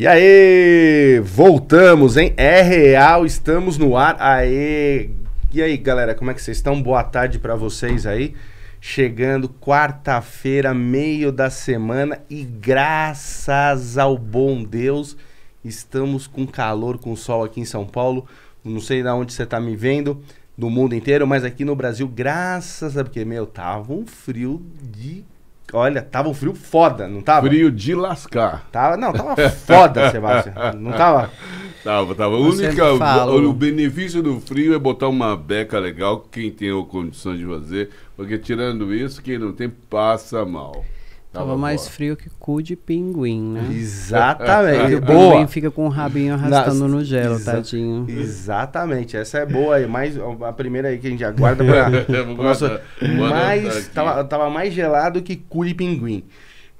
E aí, voltamos, hein? É real, estamos no ar. Aê! E aí, galera, como é que vocês estão? Boa tarde para vocês aí. Chegando quarta-feira, meio da semana, e graças ao bom Deus, estamos com calor, com sol aqui em São Paulo. Não sei de onde você tá me vendo, do mundo inteiro, mas aqui no Brasil, graças a porque meu, tava um frio de Olha, tava um frio foda, não tava? Frio de lascar. Tava, não, tava foda, Sebastião. Não tava? Tava, tava. única, o, o benefício do frio é botar uma beca legal, quem tem a condição de fazer, porque tirando isso, quem não tem, passa mal. Tava, mais boa. frio que cu de pinguim, né? Exatamente. o boa. pinguim fica com o rabinho arrastando no gelo, Exa... tadinho. Exatamente. Essa é boa aí. Mais, a primeira aí que a gente aguarda pra. pra Mas tava, tava mais gelado que cu de pinguim.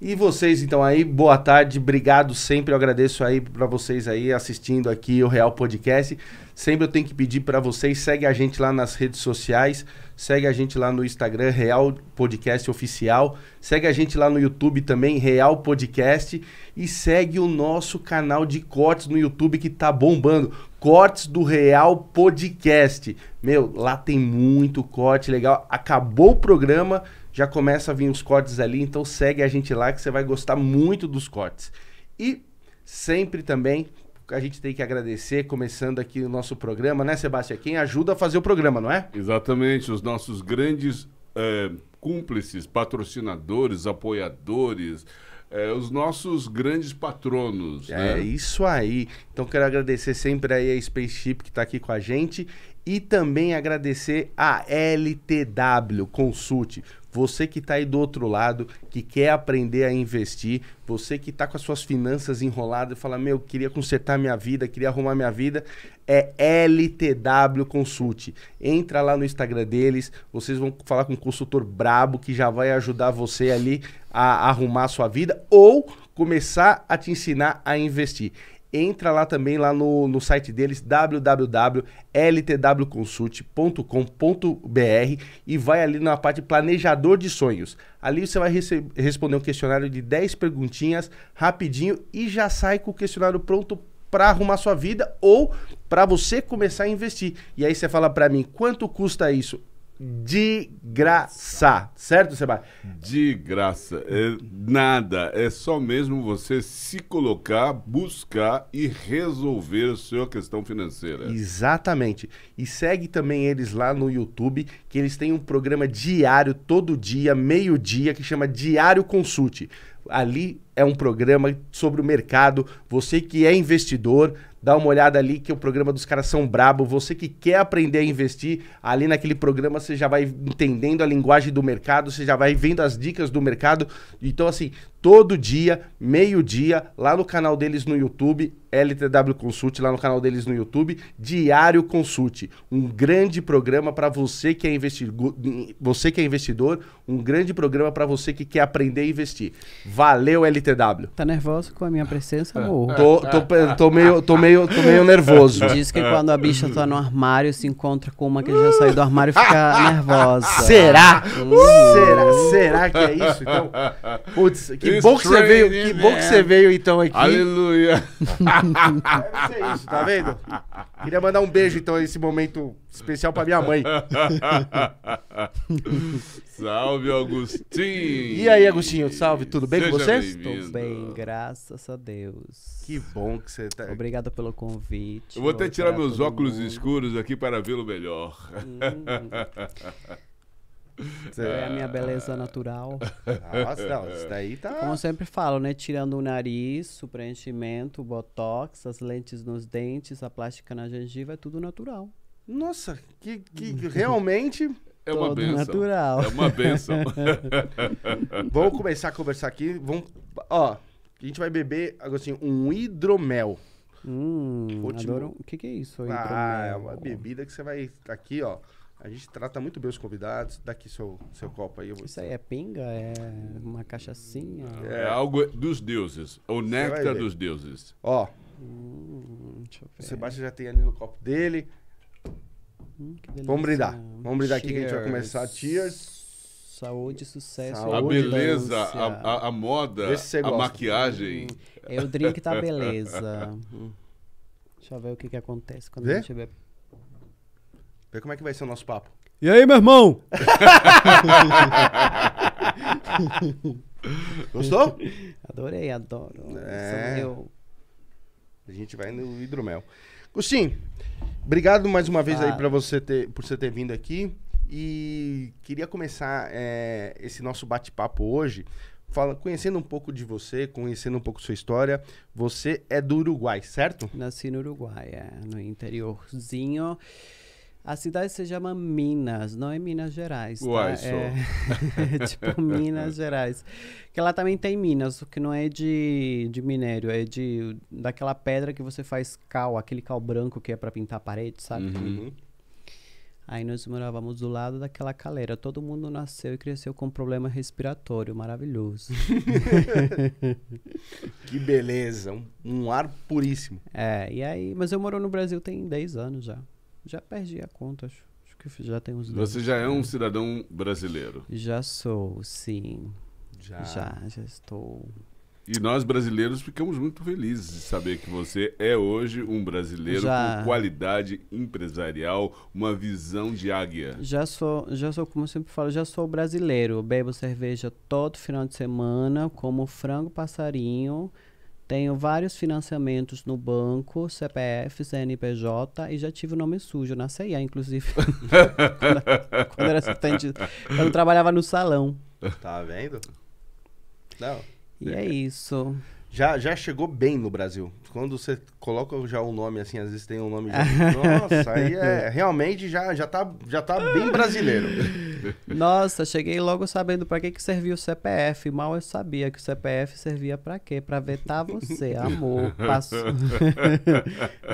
E vocês, então, aí, boa tarde, obrigado sempre. Eu agradeço aí para vocês aí assistindo aqui o Real Podcast. Sempre eu tenho que pedir para vocês, segue a gente lá nas redes sociais, segue a gente lá no Instagram, Real Podcast Oficial, segue a gente lá no YouTube também, Real Podcast, e segue o nosso canal de cortes no YouTube que tá bombando. Cortes do Real Podcast. Meu, lá tem muito corte legal. Acabou o programa já começa a vir os cortes ali, então segue a gente lá que você vai gostar muito dos cortes. E sempre também a gente tem que agradecer, começando aqui o nosso programa, né, Sebastião? Quem ajuda a fazer o programa, não é? Exatamente, os nossos grandes é, cúmplices, patrocinadores, apoiadores. É, os nossos grandes patronos. É né? isso aí. Então quero agradecer sempre aí a Spaceship que está aqui com a gente e também agradecer a LTW Consulte. Você que está aí do outro lado, que quer aprender a investir, você que está com as suas finanças enroladas e fala: Meu, queria consertar minha vida, queria arrumar minha vida, é LTW Consulte. Entra lá no Instagram deles, vocês vão falar com um consultor brabo que já vai ajudar você ali a arrumar a sua vida ou começar a te ensinar a investir entra lá também lá no, no site deles www.ltwconsult.com.br e vai ali na parte planejador de sonhos. Ali você vai responder um questionário de 10 perguntinhas rapidinho e já sai com o questionário pronto para arrumar sua vida ou para você começar a investir. E aí você fala para mim, quanto custa isso? de graça, certo, Sebastião? De graça, é nada, é só mesmo você se colocar, buscar e resolver a sua questão financeira. Exatamente. E segue também eles lá no YouTube, que eles têm um programa diário, todo dia, meio-dia, que chama Diário Consulte. Ali é um programa sobre o mercado. Você que é investidor, dá uma olhada ali que o programa dos caras são brabo. Você que quer aprender a investir, ali naquele programa você já vai entendendo a linguagem do mercado, você já vai vendo as dicas do mercado. Então, assim, todo dia, meio-dia, lá no canal deles no YouTube, LTW Consult, lá no canal deles no YouTube, Diário Consult. Um grande programa para você que é investidor, você que é investidor, um grande programa para você que quer aprender a investir. Valeu, LTW. Tá nervoso com a minha presença, amor? É. Tô, tô, tô, tô meio, tô meio meio, tô meio nervoso. Diz que quando a bicha tá no armário, se encontra com uma que já saiu do armário e fica nervosa. Será? Uh. Será? Será que é isso? Então, putz, que It's bom que você veio, que man. bom que você veio então aqui. Aleluia. Deve ser é isso, tá vendo? Queria mandar um beijo, então, nesse momento especial pra minha mãe. salve, Augustinho! E aí, Agostinho, salve, tudo bem Seja com vocês? Tudo bem, graças a Deus. Que bom que você tá Obrigado pelo convite. Eu vou até tirar meus óculos mundo. escuros aqui para vê-lo melhor. Hum. É a minha ah. beleza natural. Nossa, não, isso daí tá. Como eu sempre falo, né? Tirando o nariz, o preenchimento, o botox, as lentes nos dentes, a plástica na gengiva, é tudo natural. Nossa, que, que realmente. É uma Todo benção. natural. É uma benção. vamos começar a conversar aqui. Vamos, ó, a gente vai beber, assim um hidromel. Hum, Último. adoro. O que, que é isso? Hidromel? Ah, é uma bebida que você vai. Aqui, ó. A gente trata muito bem os convidados. Daqui seu, seu copo aí. Vou... Isso aí é pinga? É uma cachaçinha? É, é algo dos deuses. O néctar dos deuses. Ó. Hum, o Sebastião já tem ali no copo dele. Hum, Vamos brindar. Vamos brindar Cheers. aqui que a gente vai começar. Cheers. Saúde, sucesso. Saúde, a beleza, a, a, a, moda, a maquiagem. Hum, é o drink da tá beleza. Deixa eu ver o que, que acontece quando Vê? a gente bebe. Vê como é que vai ser o nosso papo. E aí, meu irmão? Gostou? Adorei, adoro. É. é. A gente vai no hidromel. Gustin, obrigado mais uma vez ah. aí para você ter, por você ter vindo aqui. E queria começar é, esse nosso bate-papo hoje fala, conhecendo um pouco de você, conhecendo um pouco sua história. Você é do Uruguai, certo? Nasci no Uruguai, é, no interiorzinho. A cidade se chama Minas, não é Minas Gerais. Tá? Uai, é... é tipo Minas Gerais. Que ela também tem Minas, o que não é de, de minério, é de daquela pedra que você faz cal, aquele cal branco que é para pintar a parede, sabe? Uhum. Aí nós morávamos do lado daquela calera. Todo mundo nasceu e cresceu com problema respiratório, maravilhoso. que beleza, um, um, ar puríssimo. É, e aí, mas eu moro no Brasil tem 10 anos já. Já perdi a conta, acho. acho que já tem uns Você já é um cidadão brasileiro? Já sou, sim. Já. Já, já estou. E nós brasileiros ficamos muito felizes de saber que você é hoje um brasileiro já. com qualidade empresarial, uma visão de águia. Já sou, já sou, como eu sempre falo, já sou brasileiro. bebo cerveja todo final de semana, como frango passarinho. Tenho vários financiamentos no banco, CPF, CNPJ e já tive o nome sujo na CIA, inclusive. quando, quando era assistente. trabalhava no salão. Tá vendo? Não. E é, é isso. Já, já chegou bem no Brasil quando você coloca já o nome, assim, às vezes tem um nome já. Nossa, aí é. Realmente já, já, tá, já tá bem brasileiro. Nossa, cheguei logo sabendo para que, que servia o CPF. Mal eu sabia que o CPF servia para quê? Para vetar você, amor. Passou.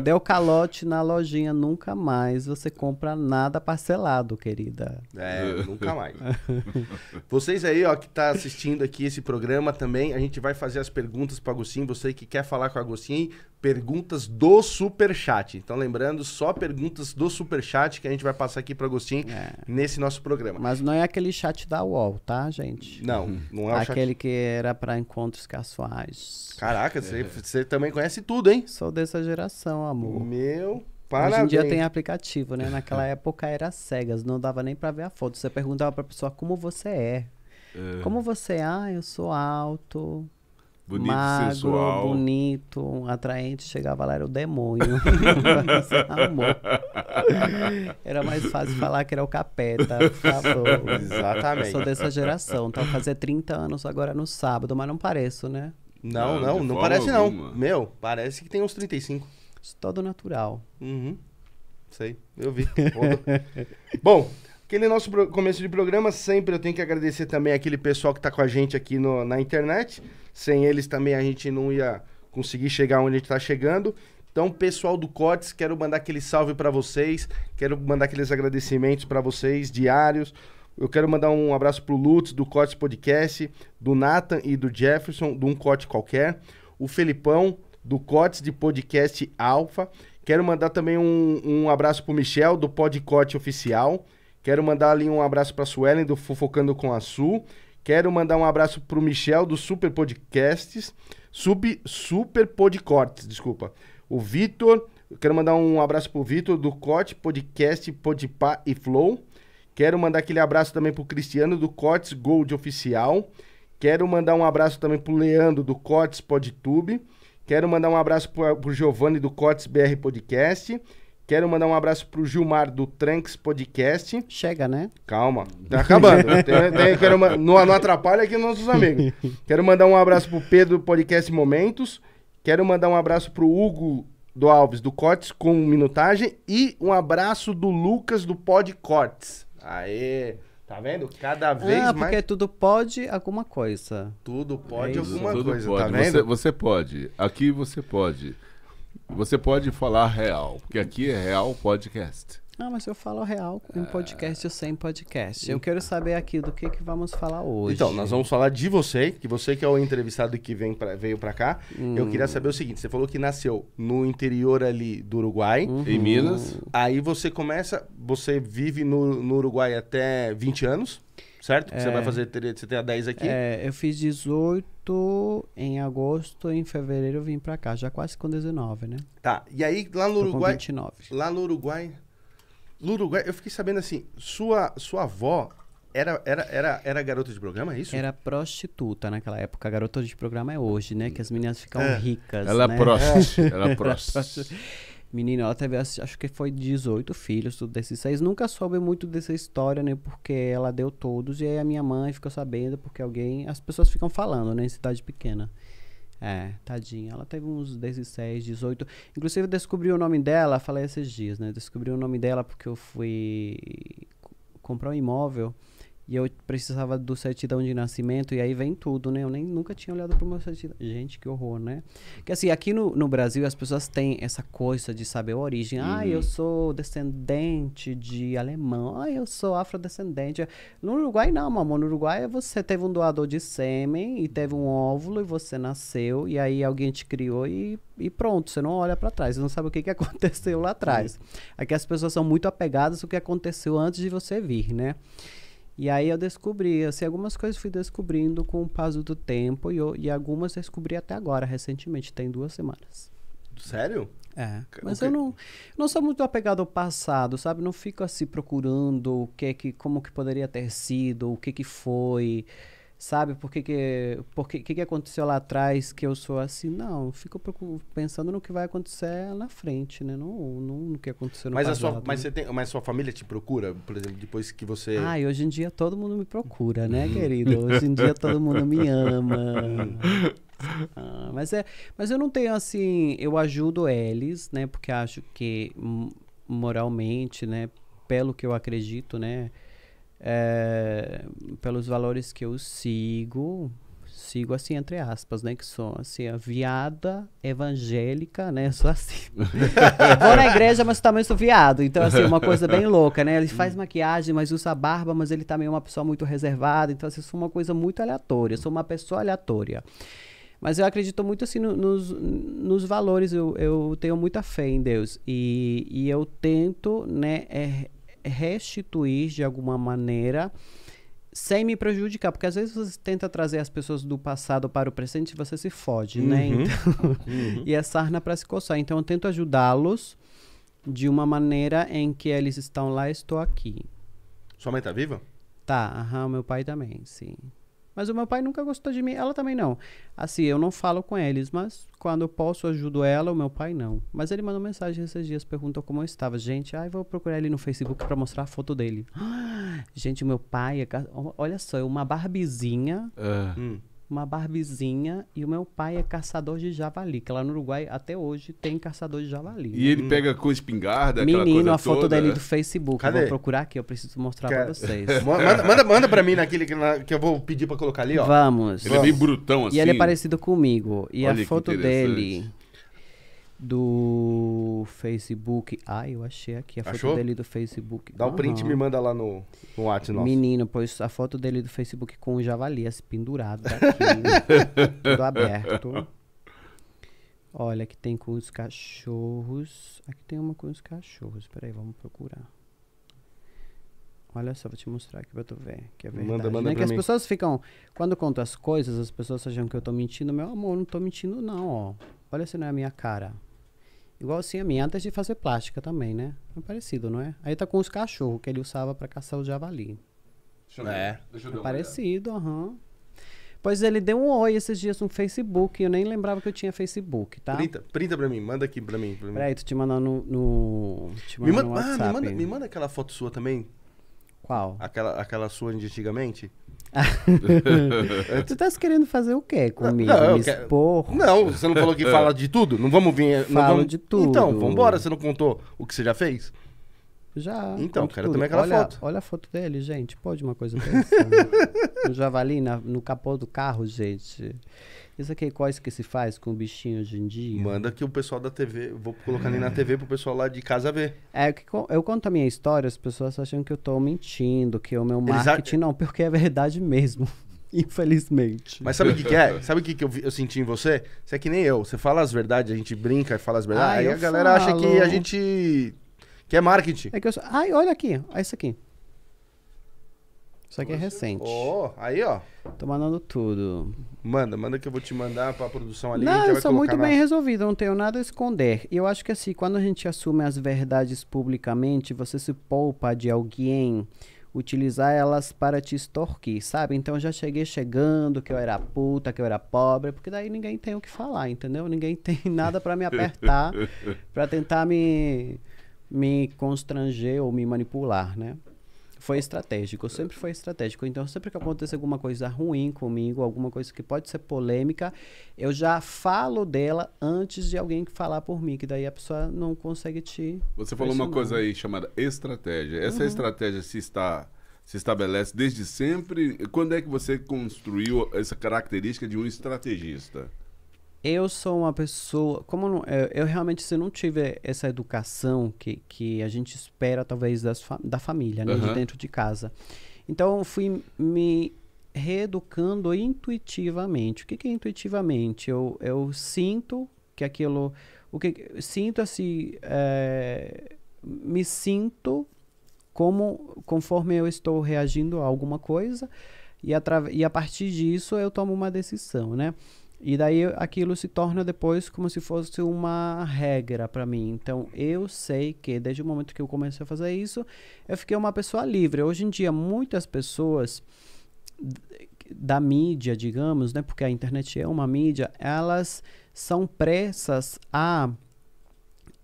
Deu calote na lojinha, nunca mais você compra nada parcelado, querida. É, nunca mais. Vocês aí, ó, que tá assistindo aqui esse programa também, a gente vai fazer as perguntas para Agostinho. Você que quer falar com o Agostinho, perguntas do superchat. Então, lembrando, só perguntas do superchat que a gente vai passar aqui para Agostinho é. nesse nosso programa. Mas não é aquele chat da UOL, tá, gente? Não, não é o Aquele chat... que era para encontros casuais. Caraca, é. você também conhece tudo, hein? Sou dessa geração, amor. Meu Parabéns. Hoje em dia tem aplicativo, né? Naquela época era cegas, não dava nem para ver a foto. Você perguntava para pessoa como você é. é. Como você é? Ah, eu sou alto, Bonito, magro, sensual. bonito, atraente. Chegava lá, era o demônio. É era mais fácil falar que era o capeta. Exatamente. Eu sou dessa geração. Tá fazer 30 anos agora no sábado, mas não pareço, né? Não, não, não, não parece alguma. não. Meu, parece que tem uns 35. Isso é todo natural. Uhum. Sei, eu vi. Bom, Aquele nosso começo de programa, sempre eu tenho que agradecer também aquele pessoal que está com a gente aqui no, na internet. Sem eles também a gente não ia conseguir chegar onde a gente está chegando. Então, pessoal do Cotes, quero mandar aquele salve para vocês, quero mandar aqueles agradecimentos para vocês diários. Eu quero mandar um abraço para o Lutz, do Cotes Podcast, do Nathan e do Jefferson, do Um Cote Qualquer. O Felipão, do Cotes de Podcast Alfa. Quero mandar também um, um abraço o Michel, do Podcote Oficial. Quero mandar ali um abraço a Suelen do Fofocando com a Sul. Quero mandar um abraço pro Michel do Super Podcasts. Sub, Super Podcortes, desculpa. O Vitor. Quero mandar um abraço pro Vitor do Corte Podcast, Podipá e Flow. Quero mandar aquele abraço também pro Cristiano do Cortes Gold Oficial. Quero mandar um abraço também pro Leandro do Cortes PodTube. Quero mandar um abraço pro, pro Giovanni do Cortes BR Podcast. Quero mandar um abraço pro Gilmar do Tranks Podcast. Chega, né? Calma, tá acabando. tem, tem, quero, não, não atrapalha aqui nossos amigos. Quero mandar um abraço pro Pedro Podcast Momentos. Quero mandar um abraço pro Hugo do Alves do Cortes com minutagem e um abraço do Lucas do Pod Cortes. Aê! Tá vendo? Cada ah, vez ah, porque mais. Porque tudo pode alguma coisa. Tudo pode é alguma tudo coisa, pode. tá vendo? Você, você pode. Aqui você pode. Você pode falar real, porque aqui é real podcast. Ah, mas eu falo real em podcast podcast ou sem podcast. Eu quero saber aqui do que, que vamos falar hoje. Então, nós vamos falar de você, que você que é o entrevistado que vem pra, veio para cá. Hum. Eu queria saber o seguinte: você falou que nasceu no interior ali do Uruguai. Uhum. Em Minas. Aí você começa, você vive no, no Uruguai até 20 anos certo? É, você vai é. fazer, você tem a 10 aqui. É, eu fiz 18 em agosto, em fevereiro eu vim pra cá, já quase com 19, né? Tá, e aí lá no Uruguai... 29. Lá no Uruguai... No Uruguai, eu fiquei sabendo assim, sua, sua avó era, era, era, era garota de programa, é isso? Era prostituta naquela época. Garota de programa é hoje, né? Que as meninas ficam é. ricas. Ela é né? é prostituta, Ela é prostituta. Menina, ela teve, acho que foi 18 filhos, tudo desses seis. Nunca soube muito dessa história, né? Porque ela deu todos. E aí a minha mãe ficou sabendo, porque alguém. As pessoas ficam falando, né? Em cidade pequena. É, tadinha. Ela teve uns 16, 18. Inclusive, eu descobri o nome dela, falei esses dias, né? Descobri o nome dela porque eu fui comprar um imóvel. E eu precisava do certidão de nascimento, e aí vem tudo, né? Eu nem nunca tinha olhado para meu certidão. Gente, que horror, né? Que assim, aqui no, no Brasil as pessoas têm essa coisa de saber a origem. Uhum. Ah, eu sou descendente de alemão. Ah, eu sou afrodescendente. No Uruguai não, mamãe. No Uruguai você teve um doador de sêmen e teve um óvulo e você nasceu, e aí alguém te criou e, e pronto, você não olha para trás, você não sabe o que, que aconteceu lá atrás. Uhum. Aqui as pessoas são muito apegadas ao que aconteceu antes de você vir, né? E aí eu descobri, assim, algumas coisas fui descobrindo com o passo do tempo e, eu, e algumas descobri até agora, recentemente, tem duas semanas. Sério? É. Mas okay. eu não, não sou muito apegado ao passado, sabe? Não fico assim procurando o que é que, como que poderia ter sido, o que é que foi sabe por que que, por que, que, que aconteceu lá atrás que eu sou assim não eu fico pensando no que vai acontecer na frente né não, não no que aconteceu no mas passado, a sua mas né? você tem mas sua família te procura por exemplo depois que você ah e hoje em dia todo mundo me procura né uhum. querido hoje em dia todo mundo me ama ah, mas é mas eu não tenho assim eu ajudo eles né porque acho que moralmente né pelo que eu acredito né é, pelos valores que eu sigo, sigo assim entre aspas, né, que sou assim, a viada evangélica, né, sou assim. Vou na igreja, mas também sou viado, então assim, uma coisa bem louca, né, ele faz maquiagem, mas usa barba, mas ele também é uma pessoa muito reservada, então assim, sou uma coisa muito aleatória, sou uma pessoa aleatória. Mas eu acredito muito assim no, nos, nos valores, eu, eu tenho muita fé em Deus. E, e eu tento né, é, restituir de alguma maneira sem me prejudicar, porque às vezes você tenta trazer as pessoas do passado para o presente e você se fode, né? uhum. né? Então, uhum. e é sarna para se coçar. Então eu tento ajudá-los de uma maneira em que eles estão lá, estou aqui. Sua mãe tá viva? Tá, aham, meu pai também, sim. Mas o meu pai nunca gostou de mim, ela também não. Assim, eu não falo com eles, mas quando eu posso, ajudo ela, o meu pai não. Mas ele mandou mensagem esses dias, perguntou como eu estava. Gente, ai, vou procurar ele no Facebook para mostrar a foto dele. Ah, gente, meu pai, é olha só, é uma barbizinha. Uh. Hum uma barbizinha e o meu pai é caçador de javali, que lá no Uruguai até hoje tem caçador de javali. E né? ele pega com espingarda, Menino, a foto dele é? do Facebook, Cadê? Eu vou procurar aqui, eu preciso mostrar Cadê? pra vocês. manda, manda, manda pra mim naquele que, na, que, eu vou pedir pra colocar ali, ó. Vamos. Ele Vamos. é meio brutão assim. E ele é assim. parecido comigo. E Olha a foto dele do Facebook. Ah, eu achei aqui a Achou? foto dele do Facebook. Dá o um print e me manda lá no, no WhatsApp Menino, pois a foto dele do Facebook com o javali assim, pendurado aqui, tudo aberto. Olha, aqui tem com os cachorros. Aqui tem uma com os cachorros. Peraí, vamos procurar. Olha só, vou te mostrar aqui pra tu ver. Que é verdade. Manda, manda né? que as pessoas ficam. Quando conto as coisas, as pessoas acham que eu tô mentindo. Meu amor, não tô mentindo, não, ó. Olha se não é a minha cara. Igual assim a mim antes de fazer plástica também, né? É parecido, não é? Aí tá com os cachorros que ele usava para caçar o javali. Deixa eu ver. É. Deixa eu ver é parecido, aham. Uhum. Pois ele deu um oi esses dias no Facebook, eu nem lembrava que eu tinha Facebook, tá? Printa, printa pra mim, manda aqui pra mim. Pra mim. Peraí, tu te mandar no, no, te manda me manda, no WhatsApp. Ah, me manda, me manda aquela foto sua também. Qual? Aquela, aquela sua de antigamente. tu tá querendo fazer o quê comigo? Não, não Me expor? Quero... Não, você não falou que fala de tudo? Não vamos vir. Falo não vamos... de tudo. Então, vambora, você não contou o que você já fez? Já. Então, quero também aquela olha, foto. Olha a foto dele, gente. Pode uma coisa dessa. um javali na, no capô do carro, gente. Isso aqui é que se faz com o bichinho hoje em dia. Manda que o pessoal da TV, vou colocar ali na TV pro pessoal lá de casa ver. É, que eu conto a minha história, as pessoas acham que eu tô mentindo, que o meu marketing. Não, porque é verdade mesmo. Infelizmente. Mas sabe o que, que, é? Sabe o que, que eu, eu, senti em você? Você é que nem eu. Você fala as verdades, a gente brinca e fala as verdades. Ah, aí a galera falo. acha que a gente que é marketing. É que eu sou... Ai, olha aqui. Olha isso aqui. Isso aqui é recente. Oh, aí, ó. Tô mandando tudo. Manda, manda que eu vou te mandar pra produção ali. Não, eu sou muito na... bem resolvido, não tenho nada a esconder. E eu acho que assim, quando a gente assume as verdades publicamente, você se poupa de alguém utilizar elas para te extorquir, sabe? Então eu já cheguei chegando que eu era puta, que eu era pobre, porque daí ninguém tem o que falar, entendeu? Ninguém tem nada para me apertar, para tentar me me constranger ou me manipular, né? Foi estratégico, sempre foi estratégico. Então, sempre que acontece alguma coisa ruim comigo, alguma coisa que pode ser polêmica, eu já falo dela antes de alguém falar por mim, que daí a pessoa não consegue te. Você falou uma coisa aí chamada estratégia. Essa uhum. estratégia se está se estabelece desde sempre. Quando é que você construiu essa característica de um estrategista? eu sou uma pessoa. Como eu, não, eu, eu realmente se não tive essa educação que, que a gente espera, talvez, das, da família, né? uhum. de dentro de casa. Então, eu fui me reeducando intuitivamente. O que, que é intuitivamente? Eu, eu sinto que aquilo. O que, sinto assim. É, me sinto como conforme eu estou reagindo a alguma coisa e, e a partir disso eu tomo uma decisão, né? E daí aquilo se torna depois como se fosse uma regra para mim. Então eu sei que desde o momento que eu comecei a fazer isso, eu fiquei uma pessoa livre. Hoje em dia, muitas pessoas da mídia, digamos, né, porque a internet é uma mídia, elas são pressas a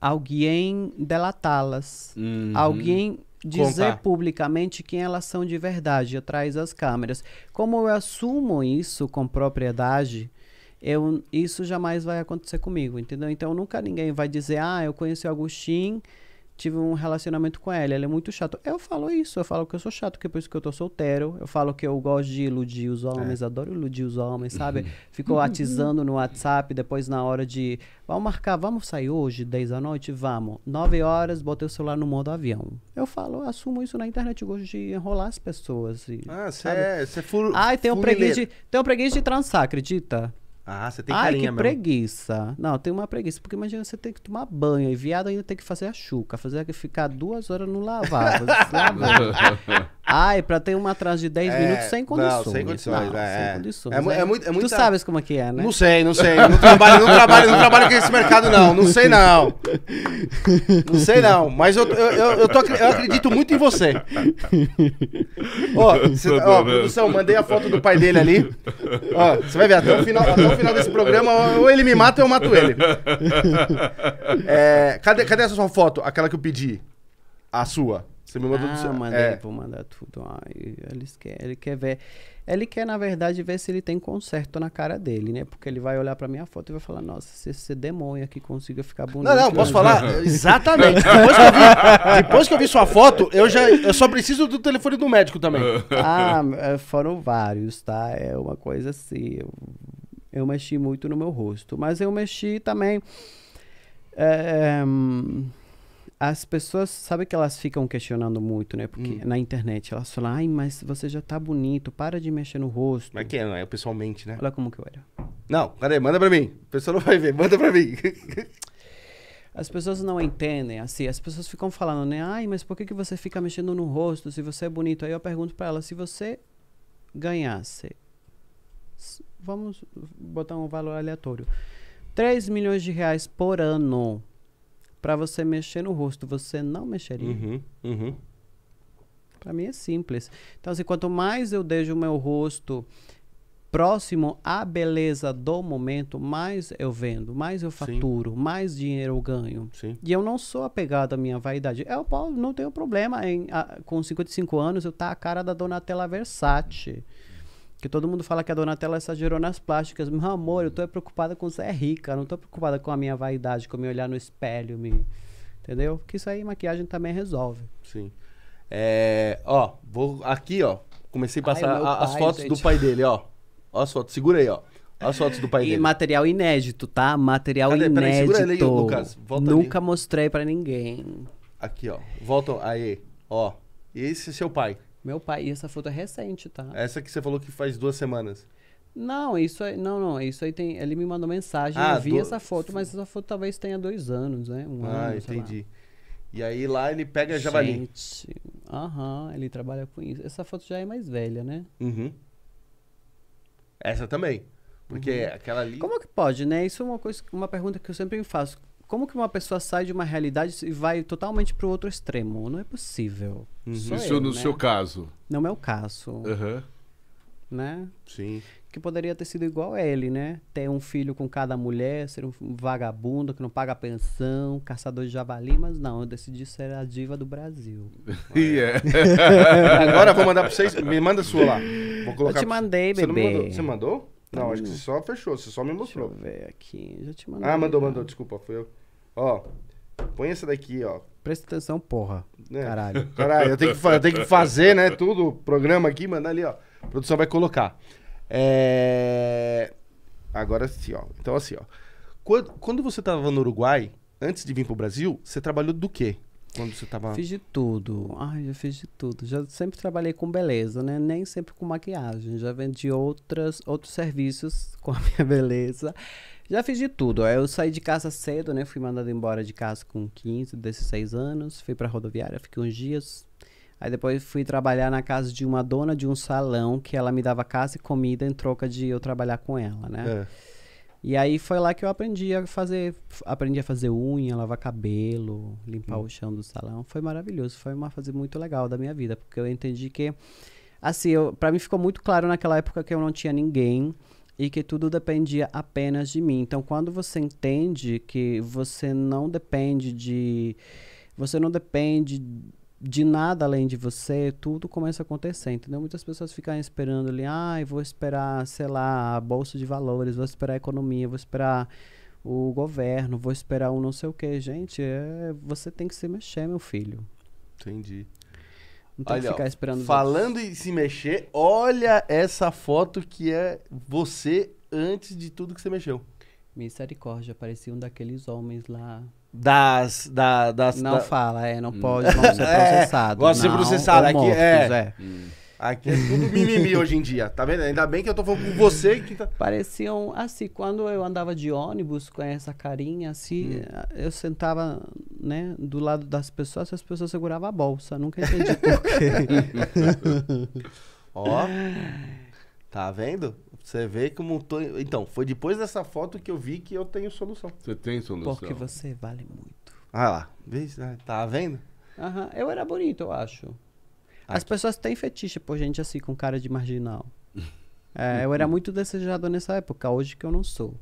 alguém delatá-las, uhum. alguém dizer publicamente quem elas são de verdade atrás das câmeras. Como eu assumo isso com propriedade, eu, isso jamais vai acontecer comigo, entendeu? Então nunca ninguém vai dizer, ah, eu conheci o Agostinho, tive um relacionamento com ela, ele é muito chato. Eu falo isso, eu falo que eu sou chato, que é por isso que eu tô solteiro, eu falo que eu gosto de iludir os é. homens, é. adoro iludir os homens, sabe? Ficou atizando no WhatsApp, depois na hora de, vamos marcar, vamos sair hoje, 10 da noite, vamos. 9 horas, botei o celular no modo avião. Eu falo, eu assumo isso na internet, eu gosto de enrolar as pessoas. E, ah, você é, você é fur... Ai, tenho preguiça, tenho preguiça de transar, acredita? Ah, você tem Ai, carinha que mesmo. preguiça. Não, tem uma preguiça. Porque imagina, você tem que tomar banho. E viado ainda tem que fazer a chuca. Fazer ficar duas horas no lavar. Você Ai, pra ter uma atrás de 10 é, minutos sem condições. Não, sem condições, não, é. Sem é. condições, é, é, muito, é muita... Tu sabes como é que é, né? Não sei, não sei. Não trabalho, não trabalho, não trabalho com esse mercado, não. Não sei, não. Não sei, não. Mas eu, eu, eu, eu, tô, eu acredito muito em você. Ó, oh, oh, produção, mandei a foto do pai dele ali. Ó, oh, você vai ver, até o, final, até o final desse programa, ou ele me mata ou eu mato ele. É, cadê, cadê essa sua foto? Aquela que eu pedi. A sua. Você me mandou ah, do seu... mandei, é. vou mandar tudo. Ai, ele, quer, ele quer ver. Ele quer, na verdade, ver se ele tem conserto na cara dele, né? Porque ele vai olhar pra minha foto e vai falar, nossa, se esse demônio aqui consiga ficar bonito. Não, não, posso né? falar? Exatamente. Depois que, vi, depois que, eu vi, sua foto, eu já eu só preciso do telefone do médico também. Ah, é, foram vários, tá? É uma coisa assim. Eu, eu mexi muito no meu rosto. Mas eu mexi também. É, é as pessoas, sabe que elas ficam questionando muito, né? Porque hum. na internet elas falam, ai, mas você já tá bonito, para de mexer no rosto. Mas que é, não é pessoalmente, né? Olha como que eu era. Não, cadê? Manda pra mim. A pessoa não vai ver, manda pra mim. as pessoas não entendem, assim, as pessoas ficam falando, né? Ai, mas por que, que você fica mexendo no rosto se você é bonito? Aí eu pergunto pra ela, se você ganhasse, vamos botar um valor aleatório, 3 milhões de reais por ano para você mexer no rosto, você não mexeria. Uhum, uhum. Para mim é simples. Então, assim, quanto mais eu deixo o meu rosto próximo à beleza do momento, mais eu vendo, mais eu faturo, Sim. mais dinheiro eu ganho. Sim. E eu não sou apegado à minha vaidade. Eu não tenho problema em, com 55 anos eu estar tá a cara da Donatella Versace. Uhum. Que todo mundo fala que a Donatella é exagerou nas plásticas. Meu amor, eu tô preocupada com ser é rica, não tô preocupada com a minha vaidade, com me olhar no espelho, me... entendeu? Porque isso aí maquiagem também resolve. Sim. É, ó, vou aqui, ó. Comecei a passar Ai, a, pai, as fotos gente. do pai dele, ó. Ó as fotos, segura aí, ó. As fotos do pai e dele. material inédito, tá? Material Cadê? inédito. Peraí, segura ele aí, Lucas. Volta Nunca ali. mostrei para ninguém. Aqui, ó. Volta aí, ó. Esse é seu pai. Meu pai, e essa foto é recente, tá? Essa que você falou que faz duas semanas. Não, isso aí, não, não, isso aí tem, ele me mandou mensagem, ah, eu vi do... essa foto, mas essa foto talvez tenha dois anos, né? Um ah, ano, entendi. E aí lá ele pega javali. Gente, aham, ele trabalha com isso. Essa foto já é mais velha, né? Uhum. Essa também. Porque uhum. aquela ali. Como que pode, né? Isso é uma coisa, uma pergunta que eu sempre me faço. Como que uma pessoa sai de uma realidade e vai totalmente para o outro extremo? Não é possível. Uhum. Isso eu, no né? seu caso. Não é o caso. Uhum. Né? Sim. Que poderia ter sido igual a ele, né? Ter um filho com cada mulher, ser um vagabundo que não paga pensão, caçador de javali, mas não, eu decidi ser a diva do Brasil. E Yeah. É. Agora eu vou mandar para vocês. Me manda sua lá. Vou colocar. Eu te mandei, bebê. Você mandou? Você mandou? Não, acho que hum. você só fechou, você só me mostrou. Deixa eu ver aqui, já te ah, mandei. Ah, mandou, né? mandou, desculpa, foi eu. Ó, põe essa daqui, ó. Presta atenção, porra. É. Caralho. Caralho, eu tenho, que, eu tenho que fazer, né? Tudo, o programa aqui, mandar ali, ó. A produção vai colocar. É... Agora sim, ó. Então, assim, ó. Quando, quando você tava no Uruguai, antes de vir pro Brasil, você trabalhou do quê? Quando você tava. Fiz de tudo. Ai, ah, já fiz de tudo. Já sempre trabalhei com beleza, né? Nem sempre com maquiagem. Já vendi outras, outros serviços com a minha beleza. Já fiz de tudo. Eu saí de casa cedo, né? Fui mandado embora de casa com 15, 16 anos. Fui pra rodoviária, fiquei uns dias. Aí depois fui trabalhar na casa de uma dona de um salão que ela me dava casa e comida em troca de eu trabalhar com ela, né? É. E aí foi lá que eu aprendi a fazer, aprendi a fazer unha, lavar cabelo, limpar hum. o chão do salão. Foi maravilhoso, foi uma fase muito legal da minha vida, porque eu entendi que assim, eu, para mim ficou muito claro naquela época que eu não tinha ninguém e que tudo dependia apenas de mim. Então, quando você entende que você não depende de você não depende de nada além de você, tudo começa a acontecer, entendeu? Muitas pessoas ficam esperando ali, ai, ah, vou esperar, sei lá, a bolsa de valores, vou esperar a economia, vou esperar o governo, vou esperar o um não sei o que. Gente, é, você tem que se mexer, meu filho. Entendi. Não tem olha, que ficar esperando. falando outros. em se mexer, olha essa foto que é você antes de tudo que você mexeu. Misericórdia, parecia um daqueles homens lá das, da, das não da... fala, é, não hum. pode, vamos é ser é, processado. Pode de ser processado aqui, é. mortos, é. é. Hum. Aqui é tudo mimimi hoje em dia, tá vendo? Ainda bem que eu tô falando com você que tá... Pareciam assim, quando eu andava de ônibus com essa carinha, assim, hum. eu sentava, né, do lado das pessoas, e as pessoas seguravam a bolsa. Nunca entendi por quê. Ó, tá vendo? Você vê como tô... Então, foi depois dessa foto que eu vi que eu tenho solução. Você tem solução. Porque você vale muito. Ah lá, né, tá vendo? Aham, eu era bonito, eu acho. As pessoas têm fetiche por gente assim, com cara de marginal. É, eu era muito desejado nessa época, hoje que eu não sou.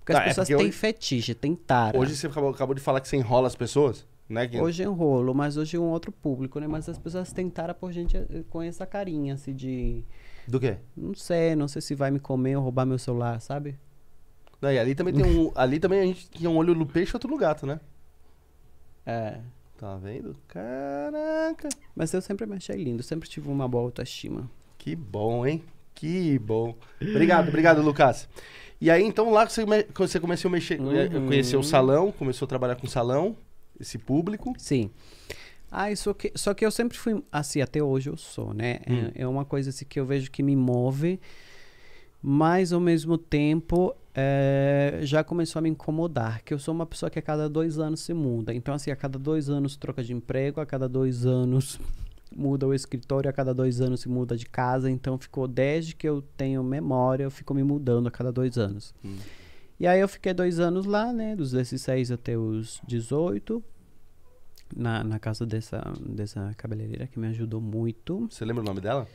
Porque tá, as é, pessoas é porque têm hoje... fetiche, têm tara. Hoje você acabou, acabou, de falar que você enrola as pessoas, né? Que... Hoje enrolo, mas hoje é um outro público, né? Mas as pessoas tentaram por gente eh, com essa carinha, assim, de... Do quê? Não sei, não sei se vai me comer ou roubar meu celular, sabe? e ali também tem um... ali também a gente tem um olho no peixe e outro no gato, né? É... Tá vendo? Caraca! Mas eu sempre me achei lindo, sempre tive uma boa autoestima. Que bom, hein? Que bom. Obrigado, obrigado, Lucas. E aí, então, lá você, você começou a mexer, uhum. Eh, conheceu o salão, começou a trabalhar com o salão, esse público. Sim. Ah, só que, só que eu sempre fui assim, até hoje eu sou, né? É, hum. É uma coisa assim, que eu vejo que me move mas ao mesmo tempo é, já começou a me incomodar, que eu sou uma pessoa que a cada dois anos se muda. Então, assim, a cada dois anos troca de emprego, a cada dois anos muda o escritório, a cada dois anos se muda de casa. Então, ficou desde que eu tenho memória, eu fico me mudando a cada dois anos. Hum. E aí eu fiquei dois anos lá, né, dos 16 até os 18. Na, na casa dessa, dessa cabeleireira que me ajudou muito. Você lembra o nome dela?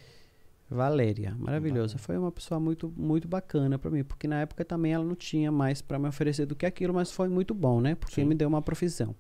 Valéria, maravilhosa. Foi uma pessoa muito, muito bacana para mim, porque na época também ela não tinha mais para me oferecer do que aquilo, mas foi muito bom, né? Porque Sim. me deu uma profissão.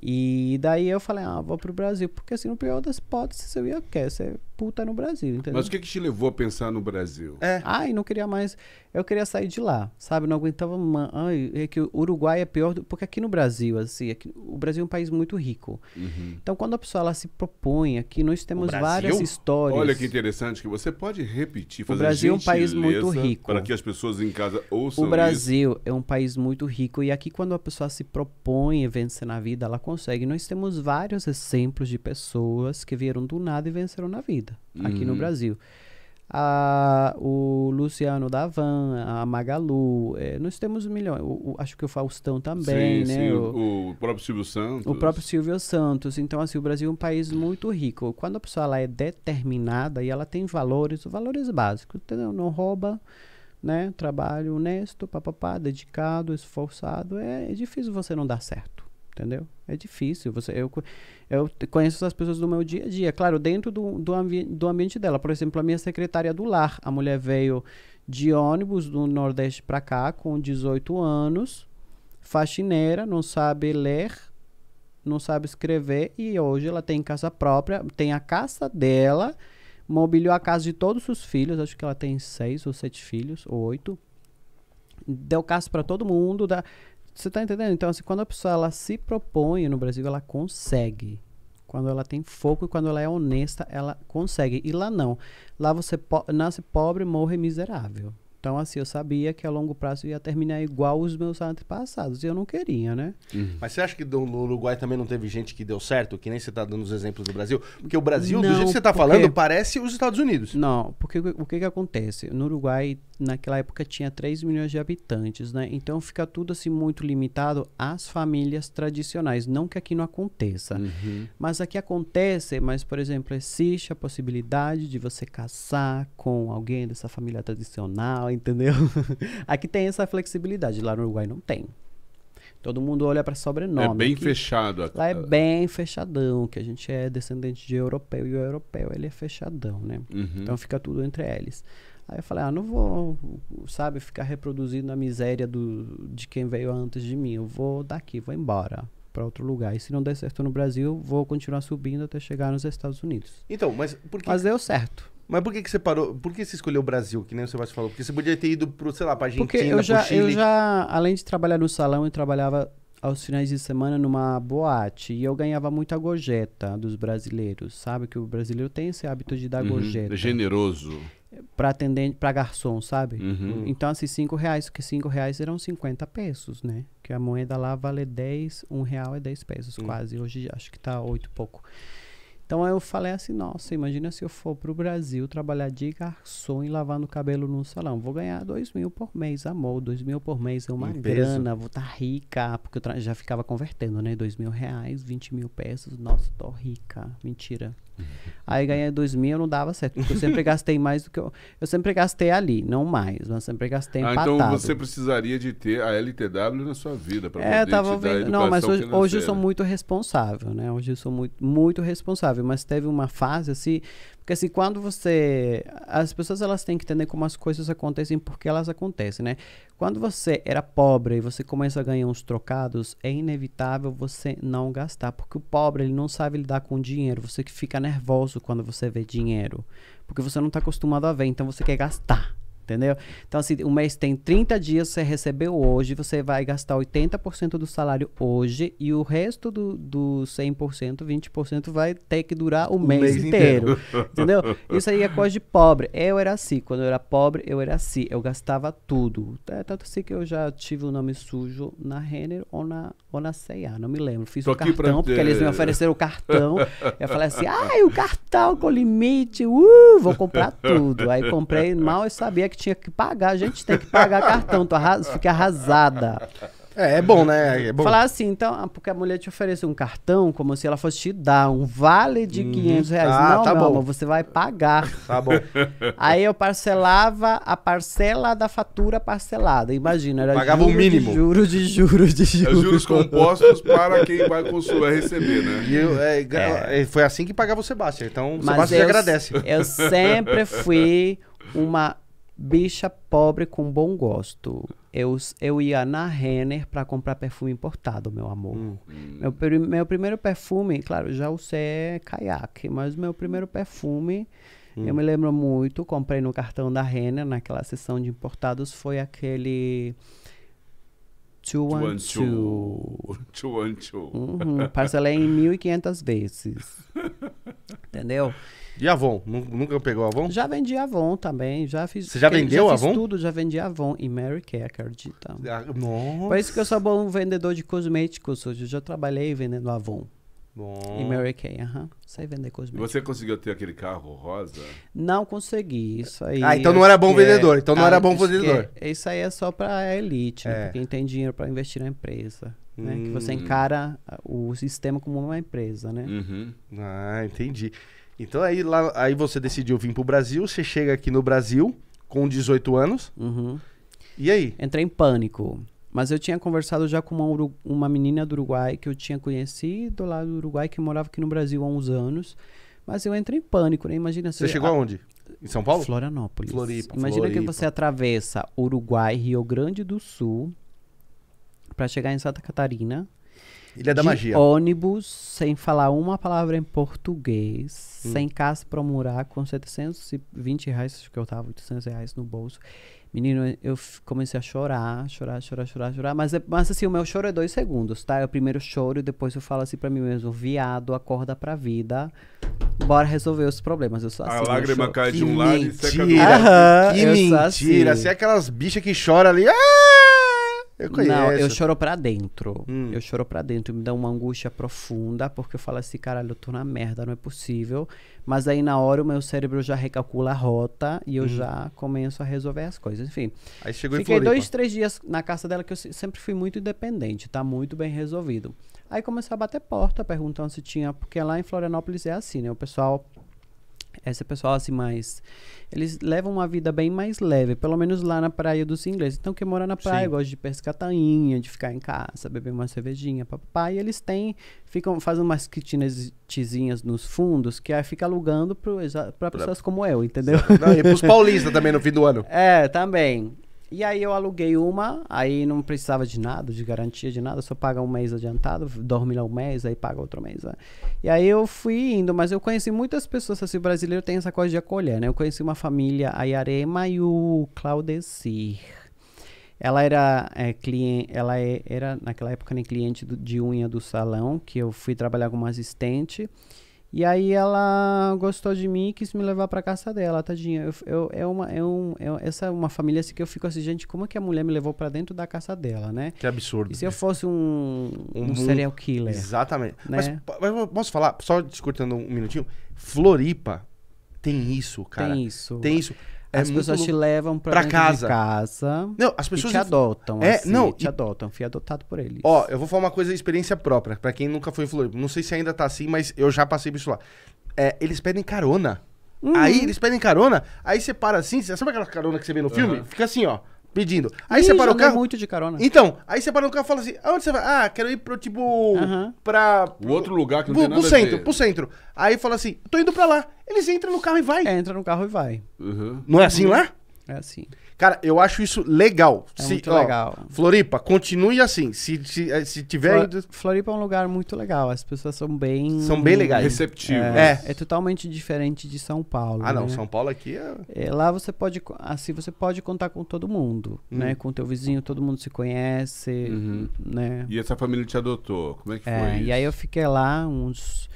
E daí eu falei, ah, vou pro Brasil, porque assim, no pior das hipóteses, eu ia querer, você puta no Brasil, entendeu? Mas o que que te levou a pensar no Brasil? É. Ai, não queria mais. Eu queria sair de lá, sabe? Não aguentava. Ai, é que o Uruguai é pior. Do... Porque aqui no Brasil, assim, aqui... o Brasil é um país muito rico. Uhum. Então, quando a pessoa ela se propõe aqui, nós temos várias histórias. Olha que interessante que você pode repetir, fazer O Brasil é um país muito rico. Para que as pessoas em casa ouçam. O Brasil isso. é um país muito rico. E aqui, quando a pessoa se propõe a vencer na vida, ela consegue. Nós temos vários exemplos de pessoas que vieram do nada e venceram na vida aqui no uhum. Brasil. A, o Luciano Davan, a Magalu, é, nós temos milhões. O, o, acho que o Faustão também, sim, né? Sim, o, o, próprio Silvio Santos. O próprio Silvio Santos. Então, assim, o Brasil é um país muito rico. Quando a pessoa lá é determinada e ela tem valores, valores básicos, entendeu? Não rouba, né? Trabalho honesto, papapá, dedicado, esforçado. É, é difícil você não dar certo entendeu? É difícil. Você, eu, eu conheço as pessoas do meu dia a dia, claro, dentro do, do, ambi do ambiente dela. Por exemplo, a minha secretária do lar, a mulher veio de ônibus do Nordeste para cá com 18 anos, faxineira, não sabe ler, não sabe escrever e hoje ela tem casa própria, tem a casa dela, mobiliou a casa de todos os filhos, acho que ela tem seis ou sete filhos, ou oito. Deu casa para todo mundo, você tá entendendo? Então, assim, quando a pessoa ela se propõe no Brasil, ela consegue. Quando ela tem foco e quando ela é honesta, ela consegue. E lá não. Lá você po nasce pobre, morre miserável. Então, assim, eu sabia que a longo prazo ia terminar igual os meus antepassados. E eu não queria, né? Uhum. Mas você acha que no Uruguai também não teve gente que deu certo? Que nem você está dando os exemplos do Brasil? Porque o Brasil, não, do jeito que você está porque... falando, parece os Estados Unidos. Não, porque o que, que acontece? No Uruguai naquela época tinha 3 milhões de habitantes, né? Então fica tudo assim muito limitado às famílias tradicionais. Não que aqui não aconteça, uhum. mas aqui acontece. Mas, por exemplo, existe a possibilidade de você casar com alguém dessa família tradicional, entendeu? aqui tem essa flexibilidade, lá no Uruguai não tem. Todo mundo olha para sobrenome. É bem aqui, fechado. até. Lá é bem fechadão, que a gente é descendente de europeu e o europeu ele é fechadão, né? Uhum. Então fica tudo entre eles. Aí eu falei, ah, não vou, sabe, ficar reproduzindo a miséria do, de quem veio antes de mim. Eu vou daqui, vou embora para outro lugar. E se não der certo no Brasil, vou continuar subindo até chegar nos Estados Unidos. Então, mas por que... Mas deu certo. Mas por que, que você parou? Por que você escolheu o Brasil, que nem o Sebastião falou? Porque você podia ter ido pro, sei lá, pra Argentina, Porque eu já, Chile. Eu já, além de trabalhar no salão, eu trabalhava aos finais de semana numa boate e eu ganhava muita gojeta dos brasileiros, sabe? Que o brasileiro tem esse hábito de dar uhum, gorjeta. É generoso para atendente, para garçom, sabe? Uhum. uhum. Então, assim, cinco reais, que cinco reais eram 50 pesos, né? Que a moeda lá vale 10, um real é 10 pesos uhum. quase. Hoje acho que tá oito e pouco. Então eu falei assim, nossa, imagina se eu for pro Brasil trabalhar de garçom e lavando cabelo num salão. Vou ganhar dois mil por mês, amor. Dois mil por mês é uma grana, vou estar tá rica. Porque eu já ficava convertendo, né? Dois mil reais, vinte mil pesos. Nossa, tô rica. Mentira. Aí ganhei dois mil, eu não dava certo. Porque eu sempre gastei mais do que eu. Eu sempre gastei ali, não mais, mas sempre gastei ah, então empatado. então você precisaria de ter a LTW na sua vida para é, poder tava te vendo, Não, mas hoje, hoje, eu sou muito responsável, né? Hoje eu sou muito, muito responsável. Mas teve uma fase assim. Porque assim, quando você. As pessoas elas têm que entender como as coisas acontecem porque elas acontecem, né? Quando você era pobre e você começa a ganhar uns trocados, é inevitável você não gastar. Porque o pobre ele não sabe lidar com dinheiro. Você que fica nervoso quando você vê dinheiro. Porque você não está acostumado a ver, então você quer gastar. Entendeu? Então, assim, o mês tem 30 dias, você recebeu hoje, você vai gastar 80% do salário hoje e o resto do, do 100%, 20% vai ter que durar o, o mês, mês, inteiro. inteiro. entendeu? Isso aí é coisa de pobre. Eu era assim. Quando eu era pobre, eu era assim. Eu gastava tudo. É, tanto assim que eu já tive o um nome sujo na Renner ou na, ou na C&A, não me lembro. Fiz Tô o cartão, porque eles me ofereceram o cartão. eu falei assim, ai, o cartão com limite, uh, vou comprar tudo. Aí comprei, mal eu sabia que tinha que pagar. A gente tem que pagar cartão, tu arras... fica arrasada. É, é bom, né? É bom. Falar assim, então, ah, porque a mulher te oferece um cartão como se ela fosse te dar um vale de hum, 500 reais. Ah, não, tá meu bom. amor, você vai pagar. Tá bom. Aí eu parcelava a parcela da fatura parcelada. Imagina, era Pagava o mínimo. juros de juros de é juros. É, juros compostos para quem vai consumir, receber, né? E eu, é, é. é foi assim que pagava o Sebastião. Então, o Sebastião agradece. Eu sempre fui uma Bicha pobre com bom gosto. Eu, eu ia na Renner para comprar perfume importado, meu amor. Hum. Meu, meu primeiro perfume, claro, já usei é caiaque, mas meu primeiro perfume, hum. eu me lembro muito, comprei no cartão da Renner, naquela sessão de importados, foi aquele. 212. 212. Uhum, parcelei em 1.500 vezes. Entendeu? E Avon? Nunca pegou Avon? Já vendi Avon também, já fiz. Você já vendeu já Avon? tudo, já vendi Avon e Mary Kay, acredita. Ah, nossa. Por isso que eu sou bom vendedor de cosméticos hoje. Eu já trabalhei vendendo Avon. Bom. E Mary Kay, aham. Uhum. vender cosméticos. Você conseguiu ter aquele carro rosa? Não consegui, isso aí. Ah, então não era bom é vendedor, é então não ah, era bom é vendedor. Isso aí é só pra elite, né, é. né? Pra quem tem dinheiro pra investir na empresa. Né? Hum. Que você hum. encara o sistema como uma empresa, né? Uhum. Ah, entendi. Então aí, lá, aí você decidiu vir pro Brasil, você chega aqui no Brasil com 18 anos. Uhum. E aí? Entrei em pânico. Mas eu tinha conversado já com uma, uma menina do Uruguai que eu tinha conhecido lá do Uruguai, que morava aqui no Brasil há uns anos. Mas eu entrei em pânico, né? Imagina se. Você chegou aonde? Em São Paulo? Florianópolis. Floripa, Imagina Floripa. que você atravessa Uruguai, Rio Grande do Sul, para chegar em Santa Catarina. Ilha da de Magia. ônibus, sem falar uma palavra em português, hum. sem casa pra morar, com 720 reais, acho que eu tava, 800 reais no bolso. Menino, eu comecei a chorar, chorar, chorar, chorar, chorar. Mas, é, mas assim, o meu choro é dois segundos, tá? Eu é primeiro choro e depois eu falo assim pra mim mesmo: viado, acorda pra vida, bora resolver os problemas. Eu sou assim. A lágrima cai de um lado e seca do outro. Que mentira! Assim. Se é aquelas bichas que choram ali. Ah! Eu conheço. Não, eu choro pra dentro. Hum. Eu choro pra dentro. Me dá uma angústia profunda, porque eu falo assim, caralho, eu tô na merda, não é possível. Mas aí na hora o meu cérebro já recalcula a rota e eu hum. já começo a resolver as coisas. Enfim. Aí chegou Fiquei em dois, três dias na casa dela, que eu sempre fui muito independente, tá muito bem resolvido. Aí começou a bater porta, perguntando se tinha, porque lá em Florianópolis é assim, né? O pessoal essa pessoa assim mais eles levam uma vida bem mais leve, pelo menos lá na praia dos ingleses. Então quem mora na praia Sim. gosta de pescar tainha, de ficar em casa, beber uma cervejinha, papai, e eles têm ficam fazem umas kitnetezinhas nos fundos que aí fica alugando para pessoas como eu, entendeu? Não, e pros paulistas também no fim do ano. É, também. E aí eu aluguei uma, aí não precisava de nada, de garantia, de nada, só paga um mês adiantado, dorme lá um mês, aí paga outro mês. Né? E aí eu fui indo, mas eu conheci muitas pessoas, assim, brasileiro tem essa coisa de acolher, né? Eu conheci uma família, a Yarema e o Claudecir. Ela era é, cliente, ela é, era naquela época nem né, cliente do, de unha do salão, que eu fui trabalhar como assistente. E aí ela gostou de mim e quis me levar a casa dela, tadinha. Eu, eu, é uma, é um, é, essa é uma família assim que eu fico assim, gente, como é que a mulher me levou para dentro da casa dela, né? Que absurdo. E se eu né? fosse um, um, um serial killer? Exatamente. Né? Mas, mas, posso falar, só discutindo um minutinho? Floripa tem isso, cara. Tem isso. Tem isso. É as pessoas te levam pra, pra casa. casa. Não, as pessoas te adotam. É, assim, não, te e... adotam. Fui adotado por eles. Ó, eu vou falar uma coisa de experiência própria, para quem nunca foi em Floripa. Não sei se ainda tá assim, mas eu já passei isso lá. É, eles pedem carona. Uhum. Aí eles pedem carona, aí você para assim, sabe aquela carona que você vê no filme? Uhum. Fica assim, ó. Pedindo. Aí você para o carro. muito de carona. Então, aí você para o carro e fala assim: aonde você vai? Ah, quero ir pro tipo. Uhum. Pra. O outro lugar que não pro, tem nada pro centro, pro centro. Aí fala assim: tô indo pra lá. Eles entram no carro e vai. É, entra no carro e vai. Uhum. Não é assim uhum. lá? É assim. Cara, eu acho isso legal. É se, muito ó, legal. Floripa, continue assim. Se, se, eh, se tiver. Flor, Floripa é um lugar muito legal. As pessoas são bem. São bem legais. Receptivas. É, é, é totalmente diferente de São Paulo. Ah, não. Né? São Paulo aqui é... é... Lá você pode. Assim, você pode contar com todo mundo, né? hum. né? Com teu vizinho, todo mundo se conhece, uhum. né? E essa família te adotou? Como é que é, foi? Isso? E aí eu fiquei lá uns.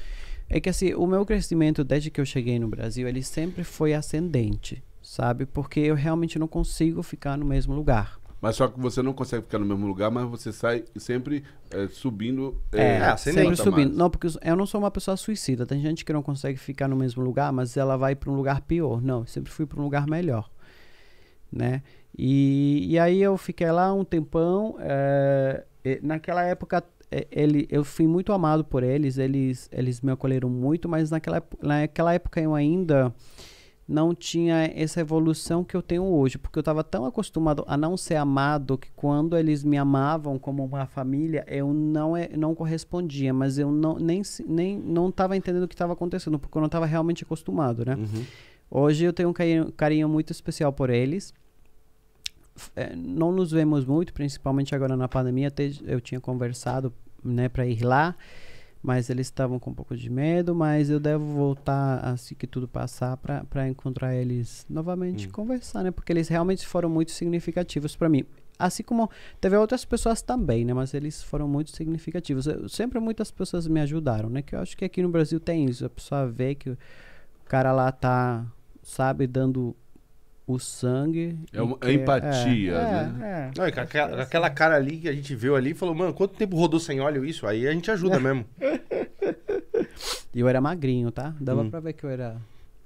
É que assim, o meu crescimento desde que eu cheguei no Brasil, ele sempre foi ascendente sabe? Porque eu realmente não consigo ficar no mesmo lugar. Mas só que você não consegue ficar no mesmo lugar, mas você sai sempre eh, eh, é, subindo. É, é sempre subindo. Mais. Não, porque eu não sou uma pessoa suicida. Tem gente que não consegue ficar no mesmo lugar, mas ela vai para um lugar pior. Não, eu sempre fui para um lugar melhor, né? E, e aí eu fiquei lá um tempão. É, naquela época ele, eu fui muito amado por eles. Eles, eles me acolheram muito, mas naquela, naquela época eu ainda não tinha essa evolução que eu tenho hoje, porque eu estava tão acostumado a não ser amado que quando eles me amavam como uma família, eu não, é, não correspondia, mas eu não, nem, nem não estava entendendo o que estava acontecendo, porque eu não estava realmente acostumado, né? Uhum. Hoje eu tenho um carinho, carinho muito especial por eles. É, não nos vemos muito, principalmente agora na pandemia, eu tinha conversado né, para ir lá mas eles estavam com um pouco de medo, mas eu devo voltar assim que tudo passar para encontrar eles novamente hum. conversar, né? Porque eles realmente foram muito significativos para mim. Assim como teve outras pessoas também, né? Mas eles foram muito significativos. Eu, sempre muitas pessoas me ajudaram, né? Que eu acho que aqui no Brasil tem isso. A pessoa vê que o cara lá tá, sabe, dando o sangue. É uma empatia, é, né? É, é. Não, aquela, aquela, cara ali que a gente viu ali falou, mano, quanto tempo rodou sem óleo isso? Aí a gente ajuda mesmo. E eu era magrinho, tá? Dava hum. pra ver que eu era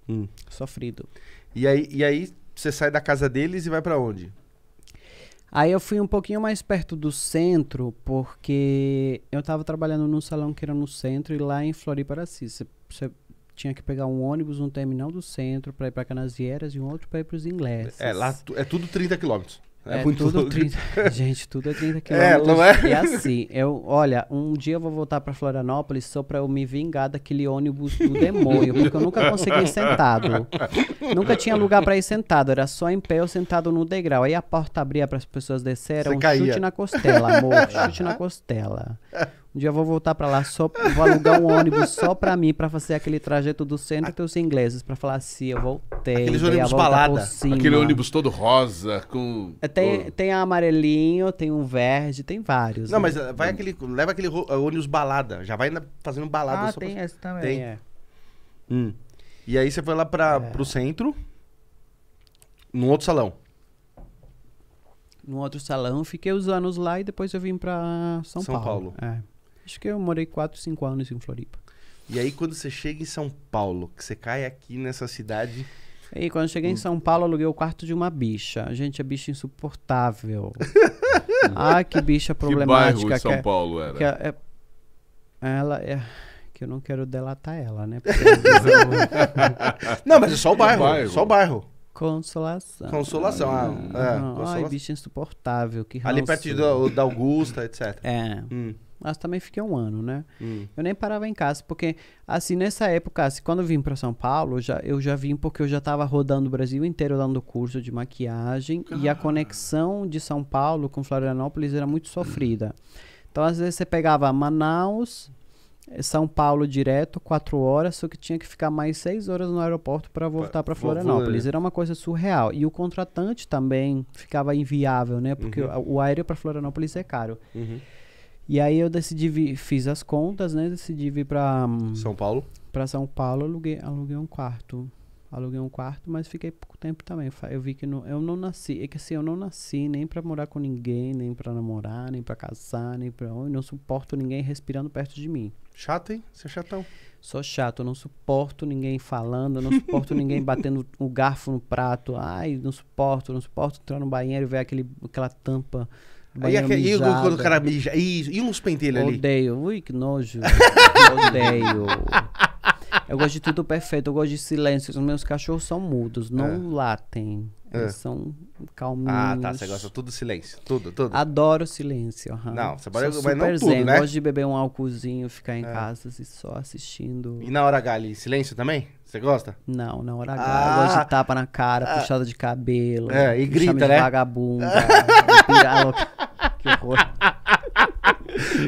hum. sofrido. E aí, e aí você sai da casa deles e vai para onde? Aí eu fui um pouquinho mais perto do centro, porque eu tava trabalhando num salão que era no centro e lá em Floripa, Assis. Você tinha que pegar um ônibus, um terminal do centro para ir para Canasieiras e um outro para ir para os ingleses. É, lá é tudo 30 quilômetros. É, é muito tudo 30, gente, tudo é 30 quilômetros. É, não é? E assim, eu, olha, um dia eu vou voltar para Florianópolis só para eu me vingar daquele ônibus do demônio, porque eu nunca consegui ir sentado. nunca tinha lugar para ir sentado, era só em pé ou sentado no degrau. Aí a porta abria para as pessoas descer, era um caía. chute na costela, amor, chute na costela. Um dia eu vou voltar pra lá, só vou alugar um ônibus só pra mim, pra fazer aquele trajeto do centro até os ingleses, pra falar assim, eu voltei. Aqueles ônibus balada. Aquele ônibus todo rosa, com... É, tem, com... tem amarelinho, tem um verde, tem vários. Não, né? mas eh, vai aquele, leva aquele eh, ônibus balada, já vai fazendo balada. Ah, tem pra... esse também, tem. é. Hum. E aí você foi lá para é. pro centro, num outro salão num outro salão, fiquei os anos lá e depois eu vim para São, São Paulo. Paulo. É. Acho que eu morei 4, 5 anos em Floripa. E aí, quando você chega em São Paulo, que você cai aqui nessa cidade. E aí, quando cheguei em hum. São Paulo, aluguei o quarto de uma bicha. Gente, a bicha é insuportável. ah, que bicha problemática. Que bairro é em São Paulo era? É, é, ela é que eu não quero delatar ela, né? É não, mas é só o bairro, é o bairro. só o bairro. Consolação. Consolação, ah, é, Ai, insuportável, que Ali perto do, da Augusta, etc. É. Hum mas também fiquei um ano, né? Hum. Eu nem parava em casa, porque, assim, nessa época, assim, quando eu vim para São Paulo, já, eu já vim porque eu já estava rodando o Brasil inteiro dando curso de maquiagem e a ah. conexão de São Paulo com Florianópolis era muito sofrida. Então, às vezes, você pegava Manaus, eh, são Paulo direto, quatro horas, só que tinha que ficar mais seis horas no aeroporto para voltar para Florianópolis. É. Era uma coisa surreal. E o contratante também ficava inviável, né? Porque uhum. o, o aéreo para Florianópolis é caro. Uhum. E aí eu decidi, vir, fiz as contas, né? Decidi vir pra. Hum, São Paulo? Pra São Paulo, aluguei, aluguei um quarto. Aluguei um quarto, mas fiquei pouco tempo também. Eu vi que não, eu não nasci. É que assim, eu não nasci nem pra morar com ninguém, nem pra namorar, nem pra casar, nem pra. onde não suporto ninguém respirando perto de mim. Chato, hein? Você é chatão. Sou chato, eu não suporto ninguém falando, eu não suporto ninguém batendo o garfo no prato. Ai, não suporto, não suporto entrar no banheiro e ver aquele, aquela tampa e, aquele, quando o cara mija. E, e uns pentelhos ali. Odeio. Ui, que nojo. Odeio. Eu gosto de tudo perfeito, eu gosto de silêncio. Os meus cachorros são mudos, não é. latem. É. Eles são calminhos. Ah, tá. Você gosta tudo silêncio. Tudo, tudo. Adoro silêncio. Uhum. Não, você pode, mas não tudo, né? gosto de beber um álcoolzinho, ficar em é. casa assim, só assistindo. E na hora H ali, silêncio também? Você gosta? Não, na hora H. Ah, eu gosto de tapa na cara, ah, puxada de cabelo. É, e grita, de né? vagabunda. vagabunda. horror.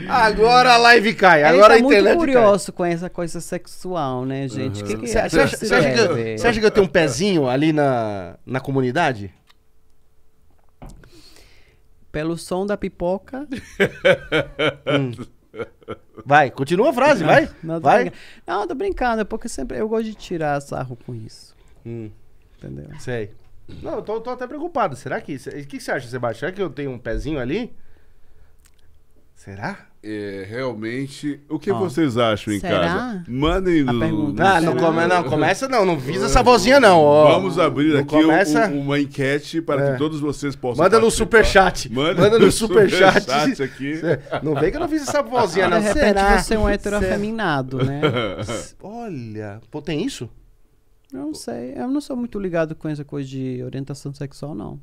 Agora a live cai, Ele agora tá a internet muito curioso cai. com essa coisa sexual, né, gente? Uhum. Que que você, é acha, você, acha eu, você acha que eu tenho um pezinho ali na, na comunidade? Pelo som da pipoca. hum. Vai, continua a frase, não, vai. Não, tô vai. Brincando. Não, tô brincando, é porque sempre eu gosto de tirar sarro com isso. Hum. Entendeu? Sei. Não, eu tô, tô até preocupado. Será que. O que você acha, Sebastião? Será que eu tenho um pezinho ali? Será? É, realmente. O que vocês acham em será? casa? Mandem no. Ah, não, come, não, começa não, não visa essa vozinha não. Vamos abrir não aqui começa... um, uma enquete para é. que todos vocês possam. Manda participar. no superchat. Manda, Manda no superchat. Super aqui. Não vem que eu não fiz essa vozinha ah, não. De repente será? você é um heterofeminado, né? Olha, pô, tem isso? Eu não sei. Eu não sou muito ligado com essa coisa de orientação sexual, não.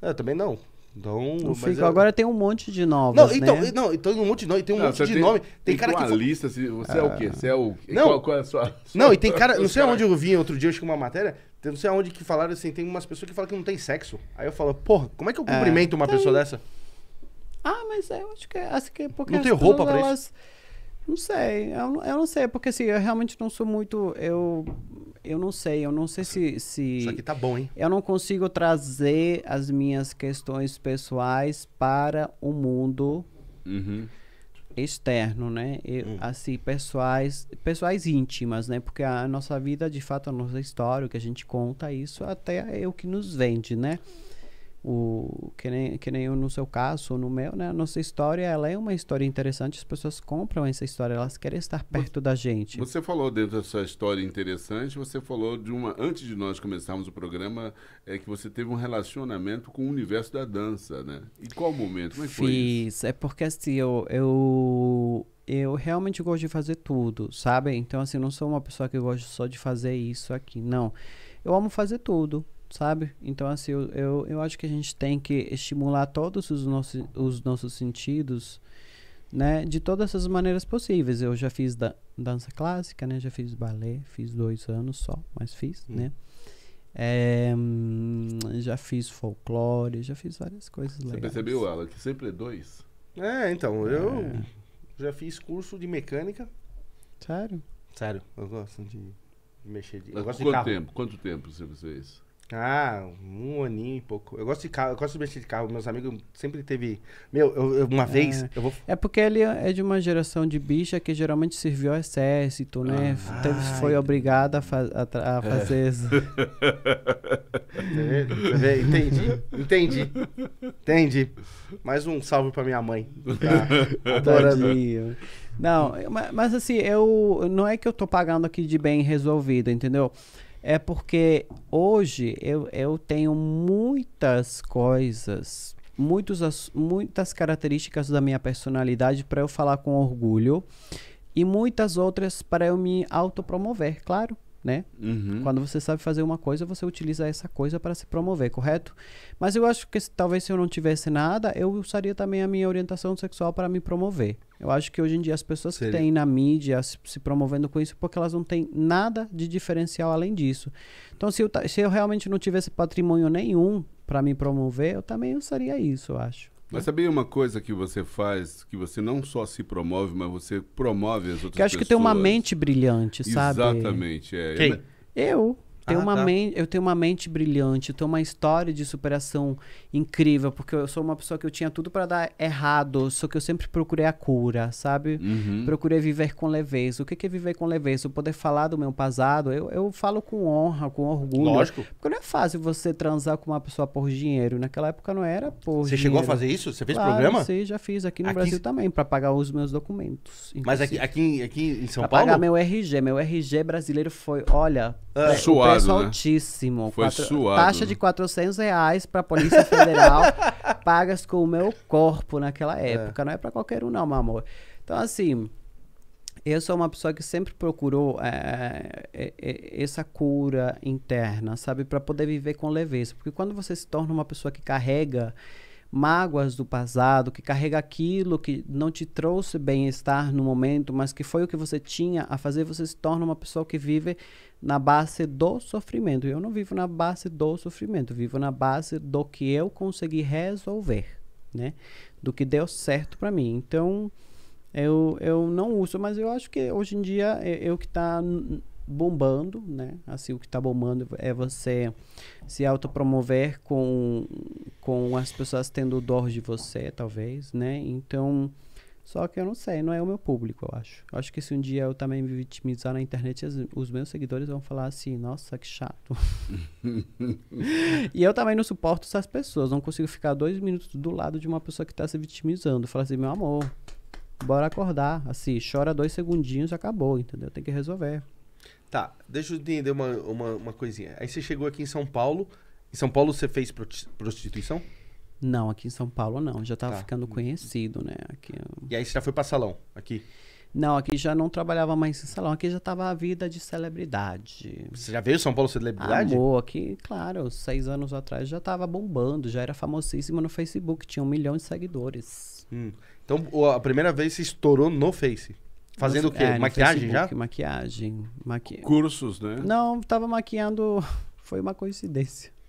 Eu também não. Então, não fica, é... agora tem um monte de novos. Não, então, né? não, então um monte de nome, tem um não, monte de tem, nome. Tem, tem cara que. lista, se você é o quê? Você é o. Não, qual, qual é a sua, sua, Não, e tem cara. Não sei aonde eu vi outro dia, acho que uma matéria. Não sei aonde que falaram assim, tem umas pessoas que falam que não tem sexo. Aí eu falo, porra, como é que eu é. cumprimento é, uma tem... pessoa dessa? Ah, mas eu acho que é, acho que é porque. Não tem roupa pra elas... isso? Não sei, eu, eu não sei, é porque assim, eu realmente não sou muito. Eu eu não sei, eu não sei se, se. Isso aqui tá bom, hein? Eu não consigo trazer as minhas questões pessoais para o mundo uhum. externo, né? Eu, uhum. Assim, pessoais, pessoais íntimas, né? Porque a nossa vida, de fato, a nossa história, o que a gente conta, isso até é o que nos vende, né? o que nem, que nem eu no seu caso ou no meu, né? A nossa história, ela é uma história interessante, as pessoas compram essa história, elas querem estar perto você, da gente. Você falou dentro dessa história interessante, você falou de uma antes de nós começarmos o programa, é que você teve um relacionamento com o universo da dança, né? E qual momento? Como é que foi Fiz, isso? é porque assim, eu, eu eu realmente gosto de fazer tudo, sabe? Então assim, não sou uma pessoa que gosta só de fazer isso aqui, não. Eu amo fazer tudo sabe? Então, assim, eu, eu, eu, acho que a gente tem que estimular todos os nossos, os nossos sentidos, né? De todas as maneiras possíveis. Eu já fiz da, dança clássica, né? Já fiz balé, fiz dois anos só, mas fiz, hum. né? É, já fiz folclore, já fiz várias coisas Você legais. percebeu, Alan, que sempre é dois? É, então, é. eu já fiz curso de mecânica. Sério? Sério, eu gosto de mexer de... Eu gosto quanto de carro. tempo? Quanto tempo você fez? Ah, um aninho e pouco. Eu gosto de carro, eu gosto de mexer de carro. Meus amigos sempre teve. Meu, eu, eu, uma é, vez. Eu vou... É porque ele é, é de uma geração de bicha que geralmente serviu ao exército, né? Ah, Teve, então foi obrigada a, a, a, é. fazer isso. Tá tá entendi, entendi. Entendi. Mais um salve pra minha mãe. Ah, tá? Adoraria. Não, mas, mas assim, eu. Não é que eu tô pagando aqui de bem resolvido, entendeu? Entendeu? é porque hoje eu, eu tenho muitas coisas, muitos, muitas características da minha personalidade para eu falar com orgulho e muitas outras para eu me autopromover, claro né? Uhum. Quando você sabe fazer uma coisa, você utiliza essa coisa para se promover, correto? Mas eu acho que talvez se eu não tivesse nada, eu usaria também a minha orientação sexual para me promover. Eu acho que hoje em dia as pessoas Seria? que têm na mídia se, se, promovendo com isso, porque elas não têm nada de diferencial além disso. Então, se eu, se eu realmente não tivesse patrimônio nenhum para me promover, eu também usaria isso, eu acho. Mas sabia uma coisa que você faz, que você não só se promove, mas você promove as outras pessoas? Que acho pessoas. que tem uma mente brilhante, sabe? Exatamente. É. Quem? Eu tenho ah, uma tá. eu tenho uma mente brilhante, eu tenho uma história de superação incrível, porque eu sou uma pessoa que eu tinha tudo para dar errado, só que eu sempre procurei a cura, sabe? Uhum. Procurei viver com leveza. O que é viver com leveza? Eu poder falar do meu passado, eu, eu falo com honra, com orgulho. Lógico. Porque não é fácil você transar com uma pessoa por dinheiro. Naquela época não era por Você dinheiro. chegou a fazer isso? Você fez claro, programa? Sim, já fiz aqui no aqui... Brasil também, para pagar os meus documentos. Inclusive. Mas aqui, aqui, aqui em São pra Paulo? Pra pagar meu RG. Meu RG brasileiro foi, olha... Ah, é, suave preço né? altíssimo. Foi Quatro, suado. Taxa de 400 né? reais para Polícia Federal, pagas com o meu corpo naquela é. época. É. Não é para qualquer um, não, meu amor. Então, assim, eu sou uma pessoa que sempre procurou é, é, é, essa cura interna, sabe? Para poder viver com leveza. Porque quando você se torna uma pessoa que carrega mágoas do passado, que carrega aquilo que não te trouxe bem-estar no momento, mas que foi o que você tinha a fazer, você se torna uma pessoa que vive na base do sofrimento. Eu não vivo na base do sofrimento, vivo na base do que eu consegui resolver, né? Do que deu certo para mim. Então, eu, eu não uso, mas eu acho que hoje em dia eu que tá bombando, né? Assim, o que está bombando é você se autopromover com, com as pessoas tendo dor de você, talvez, né? Então, só que eu não sei, não é o meu público, eu acho. Eu acho que se um dia eu também me vitimizar na internet, as, os meus seguidores vão falar assim, nossa, que chato. e eu também não suporto essas pessoas, não consigo ficar dois minutos do lado de uma pessoa que está se vitimizando. Falar assim, meu amor, bora acordar, assim, chora dois segundinhos, acabou, entendeu? Tem que resolver. Tá, deixa eu entender uma, uma, uma coisinha. Aí você chegou aqui em São Paulo. Em São Paulo você fez prostituição? Não, aqui em São Paulo não. Já tava tá. ficando conhecido, né? Aqui... E aí você já foi pra salão, aqui? Não, aqui já não trabalhava mais em salão. Aqui já tava a vida de celebridade. Você já veio São Paulo celebridade? Amor, aqui, claro, seis anos atrás já tava bombando. Já era famosíssimo no Facebook. Tinha um milhão de seguidores. Hum. Então, a primeira vez se estourou no Face? Fazendo o quê? É, maquiagem Facebook, já? Maquiagem. Maqui... Cursos, né? Não, tava maquiando. Foi uma coincidência.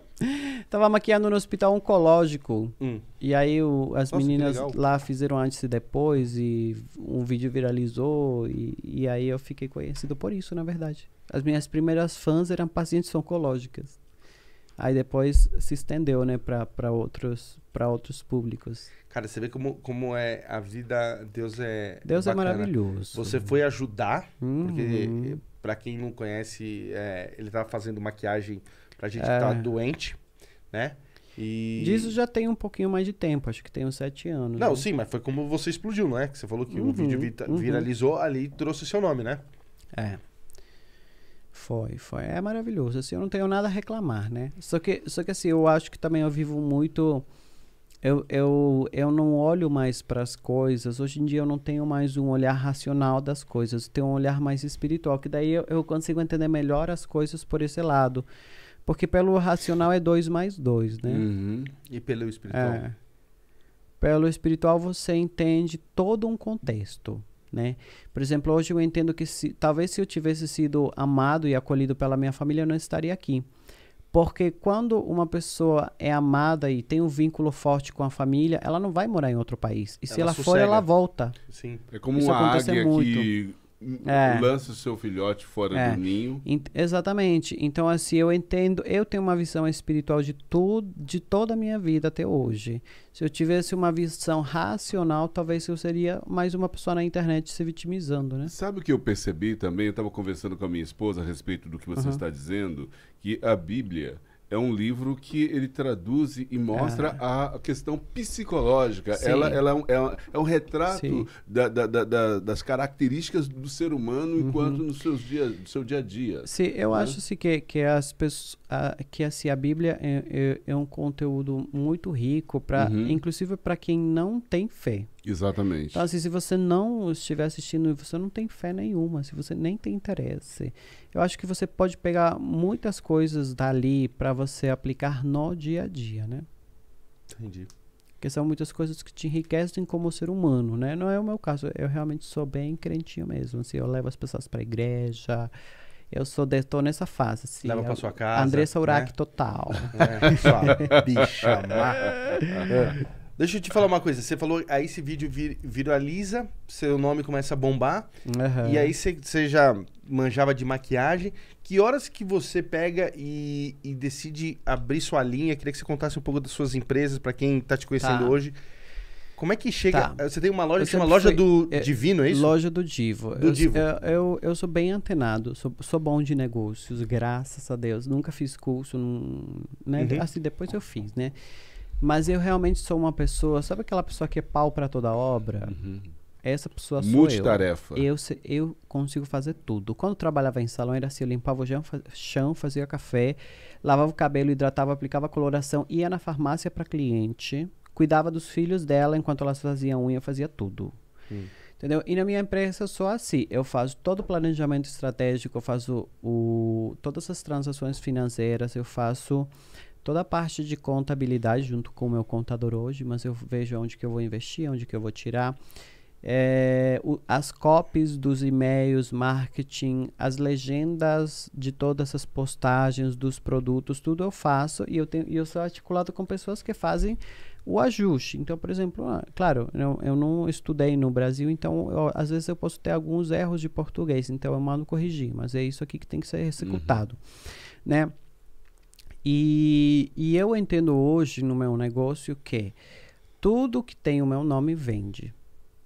Tava maquiando no hospital oncológico. Hum. E aí o, as Nossa, meninas lá fizeram antes e depois. E um vídeo viralizou. E, e aí eu fiquei conhecido por isso, na verdade. As minhas primeiras fãs eram pacientes oncológicas. Aí depois se estendeu, né, para outros, pra outros públicos. Cara, você vê como, como é a vida. Deus é. Deus é bacana. é maravilhoso. Você foi ajudar, uhum. porque, pra quem não conhece, é, ele tava fazendo maquiagem pra gente é. que tá tava doente, né? E... Disso já tem um pouquinho mais de tempo, acho que tem uns sete anos. Não, né? sim, mas foi como você explodiu, não é? Que você falou que uhum, o vídeo vita, uhum. viralizou ali e trouxe seu nome, né? É. Foi, foi. É maravilhoso. Assim, eu não tenho nada a reclamar, né? Só que, só que assim, eu acho que também eu vivo muito eu, eu, eu não olho mais para as coisas. Hoje em dia eu não tenho mais um olhar racional das coisas. Eu tenho um olhar mais espiritual, que daí eu, eu, consigo entender melhor as coisas por esse lado. Porque pelo racional é dois mais dois, né? Uhum. E pelo espiritual? É. Pelo espiritual você entende todo um contexto, né? Por exemplo, hoje eu entendo que se, talvez se eu tivesse sido amado e acolhido pela minha família, eu não estaria aqui. Porque quando uma pessoa é amada e tem um vínculo forte com a família, ela não vai morar em outro país. E ela se ela sossega. for, ela volta. Sim. É como Isso uma águia muito. que é. lança o seu filhote fora é. do ninho. Ent exatamente. Então, assim, eu entendo, eu tenho uma visão espiritual de tudo, de toda a minha vida até hoje. Se eu tivesse uma visão racional, talvez eu seria mais uma pessoa na internet se vitimizando, né? Sabe o que eu percebi também? Eu estava conversando com a minha esposa a respeito do que você uhum. está dizendo, que a Bíblia é um livro que ele traduz e mostra ah. a questão psicológica. Ela, ela é, um, ela é um retrato da, da, da, das características do ser humano uhum. enquanto nos seus dias, seu dia a dia. Sim, eu né? acho que, que as pessoas, a, que assim, a Bíblia é, é, é um conteúdo muito rico para, uhum. inclusive para quem não tem fé. Exatamente. Então, assim, se você não estiver assistindo, você não tem fé nenhuma, se você nem tem interesse. Eu acho que você pode pegar muitas coisas dali para você aplicar no dia a dia, né? Entendi. Porque são muitas coisas que te enriquecem como ser humano, né? Não é o meu caso, eu realmente sou bem crentinho mesmo, assim, eu levo as pessoas para igreja, eu sou de, tô nessa fase. Assim, Leva pra sua casa. Andressa Urac né? total. É, sua bicha. é. Deixa eu te falar uma coisa. Você falou, aí esse vídeo vir, viraliza, seu nome começa a bombar. Uhum. E aí você, você, já manjava de maquiagem. Que horas que você pega e, e, decide abrir sua linha? Queria que você contasse um pouco das suas empresas para quem tá te conhecendo tá. hoje. Como é que chega? Tá. Você tem uma loja, chama Loja fui, do é, Divino, é isso? Loja do Divo. Do eu, Divo. Eu, eu, eu, sou bem antenado, sou, sou bom de negócios, graças a Deus. Nunca fiz curso, num, né? uhum. assim, depois eu fiz, né? Mas eu realmente sou uma pessoa, sabe aquela pessoa que é pau para toda obra? Uhum. Essa pessoa sou Multitarefa. eu. Multitarefa. Eu, eu consigo fazer tudo. Quando trabalhava em salão, era assim, eu limpava o chão, fazia café, lavava o cabelo, hidratava, aplicava coloração, ia na farmácia para cliente, cuidava dos filhos dela enquanto elas faziam unha, fazia tudo. Hum. Entendeu? E na minha empresa eu sou assim. Eu faço todo o planejamento estratégico, eu faço o, todas as transações financeiras, eu faço toda a parte de contabilidade junto com o meu contador hoje, mas eu vejo onde que eu vou investir, onde que eu vou tirar. É, o, as copies dos e-mails, marketing, as legendas de todas essas postagens dos produtos, tudo eu faço e eu, tenho, e eu sou articulado com pessoas que fazem o ajuste. Então, por exemplo, ah, claro, eu, eu não estudei no Brasil, então eu, às vezes eu posso ter alguns erros de português, então eu mando corrigir, mas é isso aqui que tem que ser uhum. executado, uhum. né? E, e eu entendo hoje no meu negócio que tudo que tem o meu nome vende.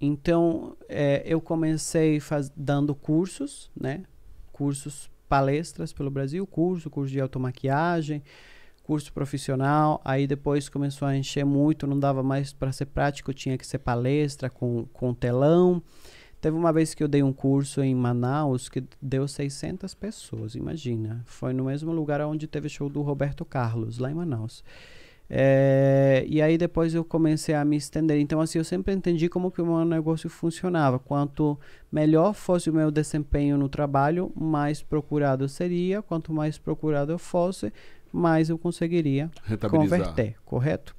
Então, é, eu comecei faz, dando cursos, né? Cursos, palestras pelo Brasil, curso, curso de automaquiagem, curso profissional. Aí depois começou a encher muito, não dava mais para ser prático, tinha que ser palestra com, com telão. Teve uma vez que eu dei um curso em Manaus que deu 600 pessoas, imagina. Foi no mesmo lugar onde teve show do Roberto Carlos, lá em Manaus. É, e aí depois eu comecei a me estender. Então, assim, eu sempre entendi como que o meu negócio funcionava. Quanto melhor fosse o meu desempenho no trabalho, mais procurado seria. Quanto mais procurado eu fosse, mais eu conseguiria converter, correto?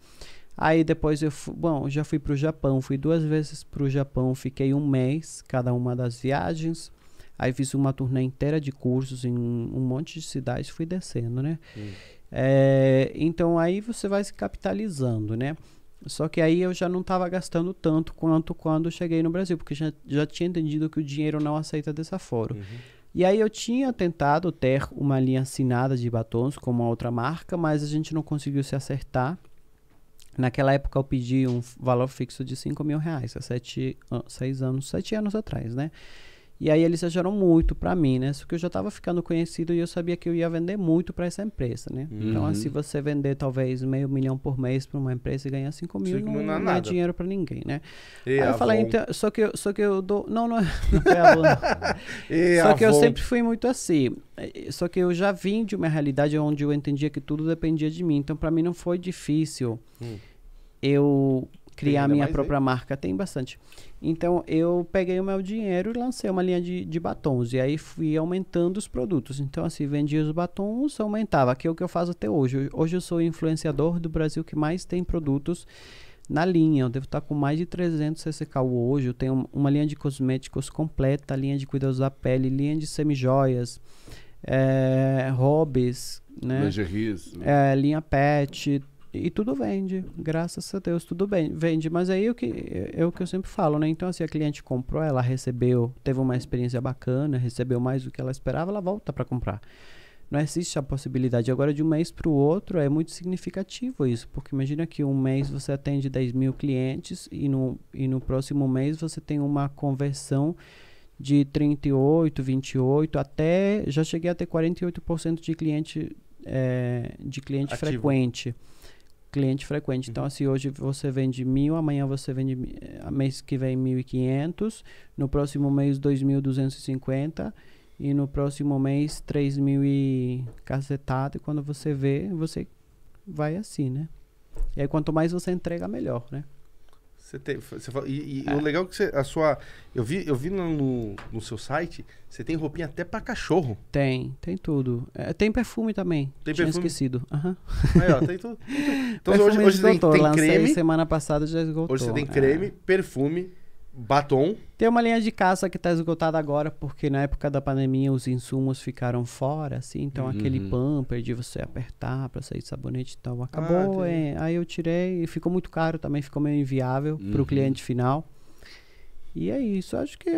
Aí depois eu fui, bom, já fui para o Japão, fui duas vezes para o Japão, fiquei um mês cada uma das viagens. Aí fiz uma turnê inteira de cursos em um monte de cidades, fui descendo, né? Hum. É, então aí você vai se capitalizando, né? Só que aí eu já não estava gastando tanto quanto quando cheguei no Brasil, porque já, já tinha entendido que o dinheiro não aceita desaforo. Uhum. E aí eu tinha tentado ter uma linha assinada de batons com uma outra marca, mas a gente não conseguiu se acertar. Naquela época eu pedi um valor fixo de 5 mil reais, há sete, anos, anos atrás, né? E aí eles exageraram muito para mim, né? Só que eu já estava ficando conhecido e eu sabia que eu ia vender muito para essa empresa, né? Então, uhum. Então, se assim, você vender talvez meio milhão por mês para uma empresa e ganhar 5 mil, não, não, é dinheiro para ninguém, né? E aí eu falei, então, só que eu, só que eu dou, não, não, não é, é Só que eu sempre fui muito assim. Eh, só que eu já vim de uma realidade onde eu entendia que tudo dependia de mim. Então, para mim não foi difícil. Hum. Eu criar a minha né? própria aí. marca. Tem bastante. Então eu peguei o meu dinheiro e lancei uma linha de, de batons. E aí fui aumentando os produtos. Então, assim, vendia os batons, aumentava, que é o que eu faço até hoje. Hoje eu sou o influenciador do Brasil que mais tem produtos na linha. Eu devo estar com mais de 300 CCKU hoje. Eu tenho uma linha de cosméticos completa, linha de cuidados da pele, linha de semijoias, é, hobbies, né? Lingeries. Né? É, linha pet, e tudo vende, graças a Deus, tudo bem, vende. Mas aí é o que, é, é o que eu sempre falo, né? Então, assim, a cliente comprou, ela recebeu, teve uma experiência bacana, recebeu mais do que ela esperava, ela volta para comprar. Não existe a possibilidade. Agora, de um mês para o outro, é muito significativo isso, porque imagina que um mês você atende 10 mil clientes e no, e no próximo mês você tem uma conversão de 38, 28, até já cheguei a ter 48% de cliente, é, de cliente frequente cliente frequente. Então, uhum. Então, assim, hoje você vende mil, amanhã você vende eh, mês que vem 1.500, no próximo mês 2.250 e no próximo mês 3.000 e cacetado. E quando você vê, você vai assim, né? E aí, quanto mais você entrega, melhor, né? Você tem, você fala, e, e é. o legal é que você, a sua. Eu vi, eu vi no, no seu site, você tem roupinha até para cachorro. Tem, tem tudo. É, tem perfume também. Tem Tinha perfume? esquecido. Uhum. Aí, ó, tem tudo. Então hoje, hoje tem, tem creme. semana passada já esgotou. Hoje você tem creme, é. perfume, Batom. Tem uma linha de caça que está esgotada agora, porque na época da pandemia os insumos ficaram fora, assim. Então uhum. aquele pamper de você apertar para sair sabonete e tal, ah, acabou. Ah, é, aí eu tirei e ficou muito caro também, ficou meio inviável uhum. para o cliente final. E é isso. Acho que,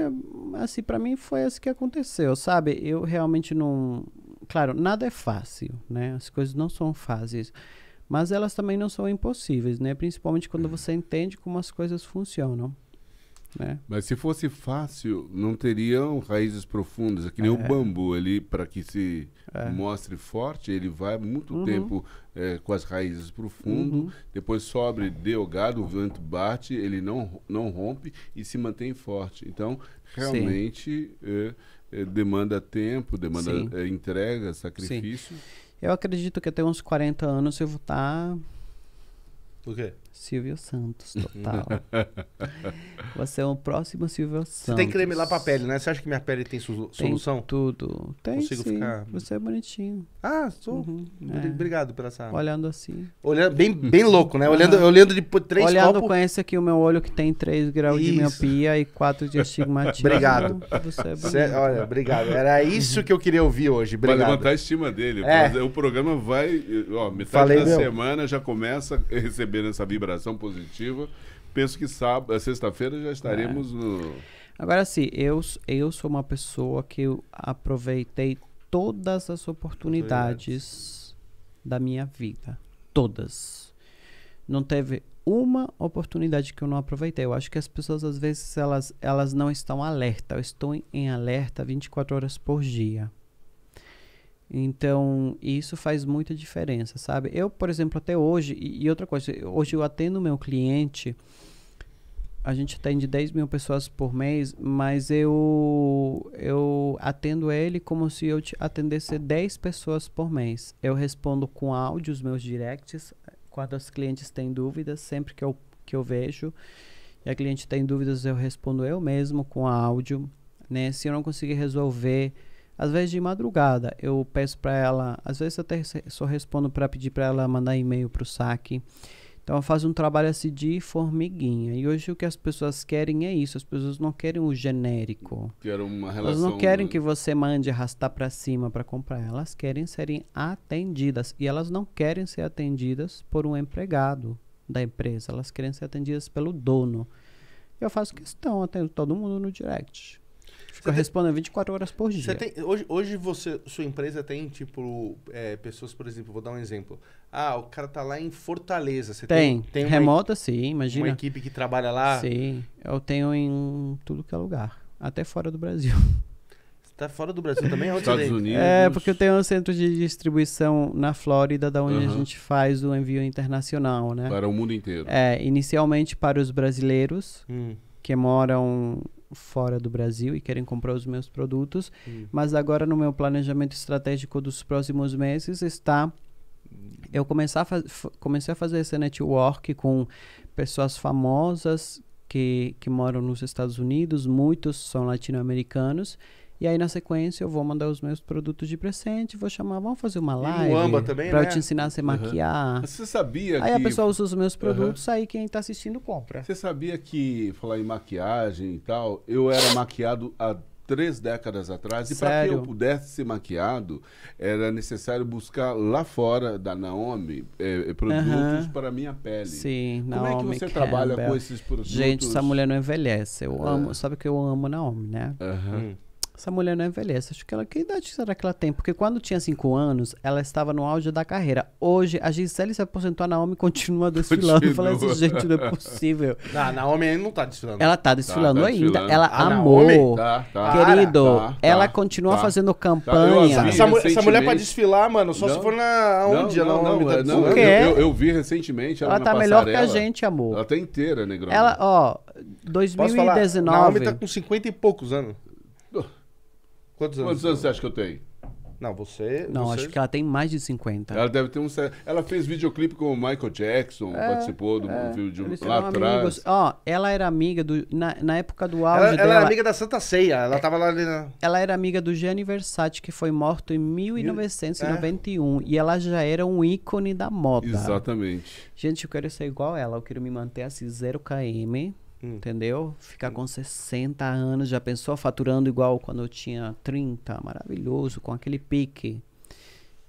assim, para mim foi isso assim que aconteceu, sabe? Eu realmente não. Claro, nada é fácil, né? As coisas não são fáceis. Mas elas também não são impossíveis, né? Principalmente quando uhum. você entende como as coisas funcionam. Né? Mas se fosse fácil, não teriam raízes profundas. É que nem é. o bambu ali, para que se é. mostre forte, ele vai muito uhum. tempo é, com as raízes para o fundo, uhum. depois sobre delgado, o vento bate, ele não, não rompe e se mantém forte. Então, realmente é, é, demanda tempo, demanda é, entrega, sacrifício. Sim. Eu acredito que até uns 40 anos eu vou estar. Tá... O quê? Silvio Santos, total. Você é o próximo Silvio Santos. Você tem creme lá pra pele, né? Você acha que minha pele tem solução? Tem tudo. Tem Consigo sim. ficar... Você é bonitinho. Ah, sou. Uhum, é. Obrigado pela essa... Olhando assim. Olhando, bem, bem louco, né? Olhando, olhando de três Olhando com esse aqui o meu olho que tem 3 graus isso. de miopia e 4 de estigmatismo. obrigado. Você é, é bonito. Cê, olha, obrigado. Era isso que eu queria ouvir hoje. Obrigado. Pra levantar a estima dele. É. O programa vai... Ó, metade Falei da meu. semana já começa recebendo essa vibra vibração positiva. Penso que sábado, eh, sexta-feira já estaremos é. no. Agora sim, eu, eu sou uma pessoa que aproveitei todas as oportunidades é. da minha vida. Todas. Não teve uma oportunidade que eu não aproveitei. Eu acho que as pessoas, às vezes, elas, elas não estão alerta. Eu estou em alerta 24 horas por dia. Então, isso faz muita diferença, sabe? Eu, por exemplo, até hoje, e, e outra coisa, hoje eu atendo meu cliente, a gente atende 10 mil pessoas por mês, mas eu, eu atendo ele como se eu atendesse 10 pessoas por mês. Eu respondo com áudio os meus directs, quando as clientes têm dúvidas, sempre que eu, que eu vejo, e a cliente tem dúvidas, eu respondo eu mesmo com áudio, né? Se eu não conseguir resolver às vezes de madrugada eu peço para ela, às vezes eu até só respondo para pedir para ela mandar e-mail para o saque. Então eu faz um trabalho assim de formiguinha. E hoje o que as pessoas querem é isso. As pessoas não querem o genérico. uma relação. Elas não querem né? que você mande arrastar para cima para comprar. Elas querem serem atendidas. E elas não querem ser atendidas por um empregado da empresa. Elas querem ser atendidas pelo dono. Eu faço questão, atendo todo mundo no direct correspondem a 24 horas por dia. Tem, hoje, hoje você, sua empresa tem, tipo, é, pessoas, por exemplo, vou dar um exemplo. Ah, o cara tá lá em Fortaleza. Você tem. Tem, tem uma, remota, sim, imagina. Uma equipe que trabalha lá. Sim, eu tenho em tudo que é lugar, até fora do Brasil. Tá fora do Brasil também? Onde Estados Unidos. É, porque eu tenho um centro de distribuição na Flórida, da onde uhum. a gente faz o envio internacional, né? Para o mundo inteiro. É, inicialmente para os brasileiros hum. que moram fora do Brasil e querem comprar os meus produtos, uhum. mas agora no meu planejamento estratégico dos próximos meses está eu comecei a, comecei a fazer esse network com pessoas famosas que, que moram nos Estados Unidos, muitos são latino-americanos, e aí, na sequência, eu vou mandar os meus produtos de presente, vou chamar, vamos fazer uma live. Luamba também, pra né? eu te ensinar a se uhum. maquiar. você sabia aí que... a pessoa usa os meus produtos, uhum. aí quem tá assistindo compra. Você sabia que, falar em maquiagem e tal, eu era maquiado há três décadas atrás. E para que eu pudesse ser maquiado, era necessário buscar lá fora da Naomi eh, eh, produtos uhum. para minha pele. Sim, Como Naomi é que você Campbell. trabalha com esses produtos? Gente, essa mulher não envelhece. Eu é. amo, sabe que eu amo Naomi, né? Uhum. Hum essa mulher não envelhece. Acho que ela. Que idade será que ela tem? Porque quando tinha 5 anos, ela estava no auge da carreira. Hoje, a Gisele se aposentou, a Naomi continua desfilando. Eu falei assim, gente, não é possível. Não, a Naomi ainda não tá desfilando. Ela tá desfilando, tá, tá desfilando. ainda. Ela a amou. Tá, tá. Querido, tá, tá, ela continua fazendo campanha. Essa, essa, mulher pra desfilar, mano, só não, se for na onde não, não, não, é, não, não eu, eu, eu, vi recentemente ela, ela tá melhor que a gente, amor. Ela tá inteira, negrão. Ela, ó, 2019. A Naomi tá com 50 e poucos anos. Quantos anos? Quantos anos você acha que eu tenho? Não, você. Não, você... acho que ela tem mais de 50. Ela deve ter um. Ela fez videoclipe com o Michael Jackson, é, participou do é, vídeo lá atrás. Ó, oh, ela era amiga do. Na, na época do auge. Ela, ela dela, era amiga da Santa Ceia. Ela é, tava lá ali na... Ela era amiga do Gianni Versace, que foi morto em 1991. É. E ela já era um ícone da moda. Exatamente. Gente, eu quero ser igual ela. Eu quero me manter assim, 0 km. Hum. Entendeu? Ficar hum. com 60 anos, já pensou faturando igual quando eu tinha 30? Maravilhoso, com aquele pique.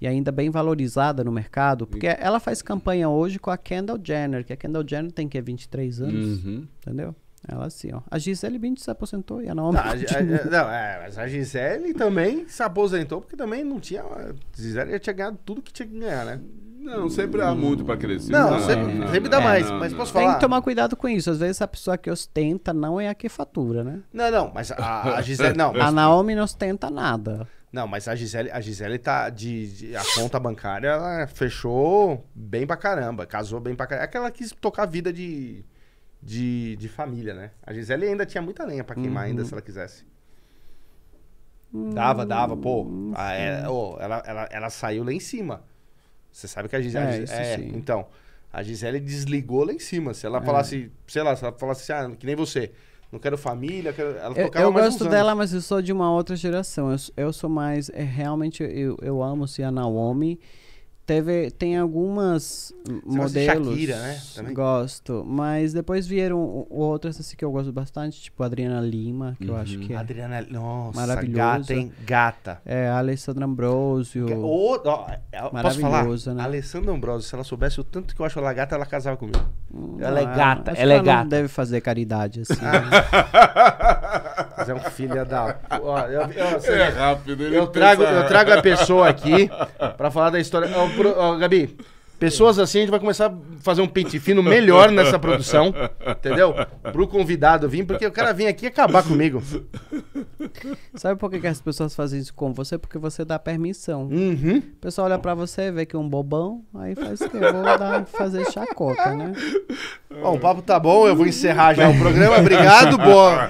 E ainda bem valorizada no mercado, porque e... ela faz campanha hoje com a Kendall Jenner, que a Kendall Jenner tem que 23 anos, uhum. entendeu? Ela assim, ó. A Gisele Bündchen se aposentou e a Naomi. Não, a, a, não é, mas a Gisele também se aposentou porque também não tinha. A Gisele já tinha ganhado tudo que tinha que ganhar, né? Não, sempre há muito para crescer. Não, não, sempre, não, sempre dá é, mais, mas posso falar. Tem que tomar cuidado com isso. Às vezes a pessoa que ostenta não é a que fatura, né? Não, não, mas a, a Gisele. Não. a Naomi não ostenta nada. Não, mas a Gisele, a Gisele tá de, de, A conta bancária ela fechou bem pra caramba. Casou bem pra caramba. É que ela quis tocar a vida de, de, de família, né? A Gisele ainda tinha muita lenha pra queimar, uhum. ainda se ela quisesse. Hum. Dava, dava, pô. A, ah, ela, é, hum. ela, ela, ela saiu lá em cima. Você sabe que a Gisele. É, é, então, a Gisele desligou lá em cima. Se ela é. falasse, sei lá, se ela falasse assim, ah, que nem você. Não quero família, quero... ela eu, eu gosto dela, mas eu sou de uma outra geração. Eu, eu sou mais. É, realmente, eu, eu amo ser a Naomi. Teve, tem algumas Você modelos. Shakira, né? Também? Gosto. Mas depois vieram outras assim que eu gosto bastante, tipo Adriana Lima, que uhum. eu acho uhum. que é. Adriana, nossa, maravilhosa. Gata, hein? Gata. É, Alessandra Ambrosio. Que, oh, oh, posso falar? Né? Alessandra Ambrosio, se ela soubesse o tanto que eu acho ela gata, ela casava comigo. Hum, ela é ah, gata, ela, é ela é gata. não deve fazer caridade assim. Né? Mas é um filho da. Ó, eu, eu, eu, é rápido, ele eu trago, pensa. eu trago a pessoa aqui pra falar da história. Eu, é pro... Gabi, Pessoas assim, a gente vai começar a fazer um pente fino melhor nessa produção, entendeu? Pro convidado vir, porque o cara vem aqui acabar comigo. Sabe por que, que as pessoas fazem isso com você? Porque você dá permissão. Uhum. O pessoal olha pra você, vê que é um bobão, aí faz que eu vou dar, fazer chacota, né? Bom, o papo tá bom, eu vou encerrar já o programa. Obrigado, boa.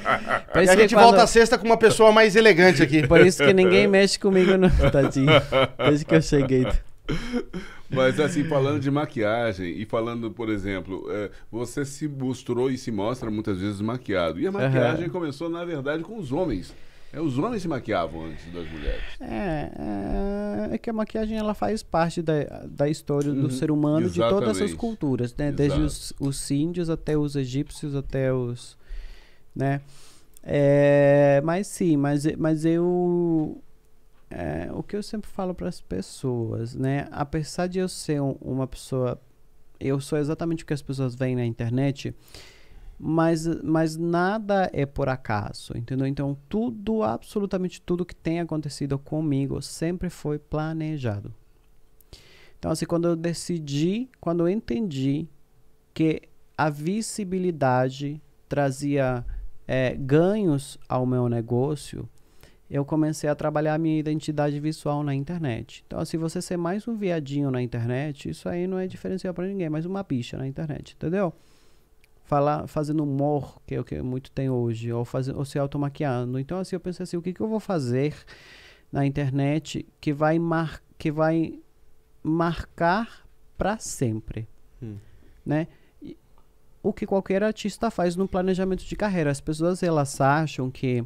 E a gente quando... volta sexta com uma pessoa mais elegante aqui. Por isso que ninguém mexe comigo, no... tadinho. Desde que eu cheguei. Mas assim, falando de maquiagem e falando, por exemplo, é, você se mostrou e se mostra muitas vezes maquiado. E a maquiagem uhum. começou, na verdade, com os homens. É, os homens se maquiavam antes das mulheres. É, é, é que a maquiagem ela faz parte da, da história uhum. do ser humano Exatamente. de todas as culturas, né? Desde os, os índios até os egípcios, até os... né? É, mas sim, mas, mas eu é, o que eu sempre falo para as pessoas, né? Apesar de eu ser um, uma pessoa, eu sou exatamente o que as pessoas veem na internet, mas, mas nada é por acaso, entendeu? Então tudo, absolutamente tudo que tem acontecido comigo sempre foi planejado. Então assim, quando eu decidi, quando eu entendi que a visibilidade trazia é, ganhos ao meu negócio, eu comecei a trabalhar a minha identidade visual na internet. Então, se assim, você ser mais um viadinho na internet, isso aí não é diferencial para ninguém, mas uma bicha na internet, entendeu? Falar, fazendo humor, que é o que muito tem hoje, ou, fazer, ou se automaquiando. Então, assim, eu pensei assim, o que, que eu vou fazer na internet que vai, mar, que vai marcar para sempre, hum. né? O que qualquer artista faz no planejamento de carreira. As pessoas, elas acham que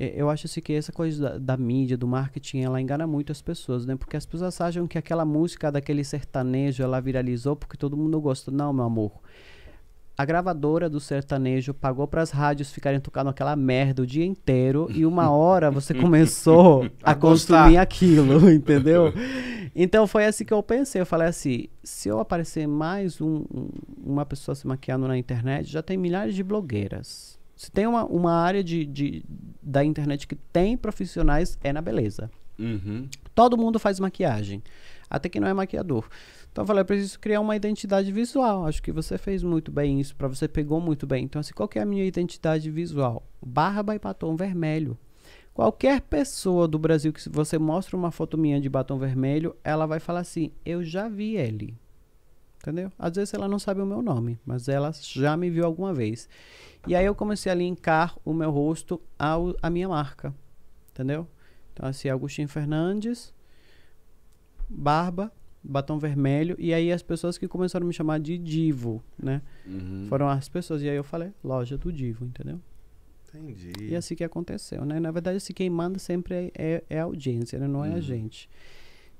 é, eu acho assim que essa coisa da, da, mídia, do marketing, ela engana muito as pessoas, né? Porque as pessoas acham que aquela música daquele sertanejo, ela viralizou porque todo mundo gosta. Não, meu amor. A gravadora do sertanejo pagou para as rádios ficarem tocando aquela merda o dia inteiro e uma hora você começou a, a consumir aquilo, entendeu? Então foi assim que eu pensei. Eu falei assim: se eu aparecer mais um, um, uma pessoa se maquiando na internet, já tem milhares de blogueiras se tem uma, uma área de, de, da internet que tem profissionais, é na beleza. Uhum. Todo mundo faz maquiagem. Até quem não é maquiador. Então eu falei, eu preciso criar uma identidade visual. Acho que você fez muito bem isso, para você pegou muito bem. Então, assim, qual é a minha identidade visual? Barba e batom vermelho. Qualquer pessoa do Brasil que você mostra uma foto minha de batom vermelho, ela vai falar assim: "Eu já vi ele" entendeu? Às vezes ela não sabe o meu nome, mas ela já me viu alguma vez. E aí eu comecei a linkar o meu rosto ao, à minha marca, entendeu? Então, assim, Agostinho Fernandes, barba, batom vermelho, e aí as pessoas que começaram a me chamar de Divo, né? Uhum. Foram as pessoas, e aí eu falei, loja do Divo, entendeu? Entendi. E é assim que aconteceu, né? Na verdade, assim, quem manda sempre é, é, é a audiência, né? não uhum. é a uhum. gente.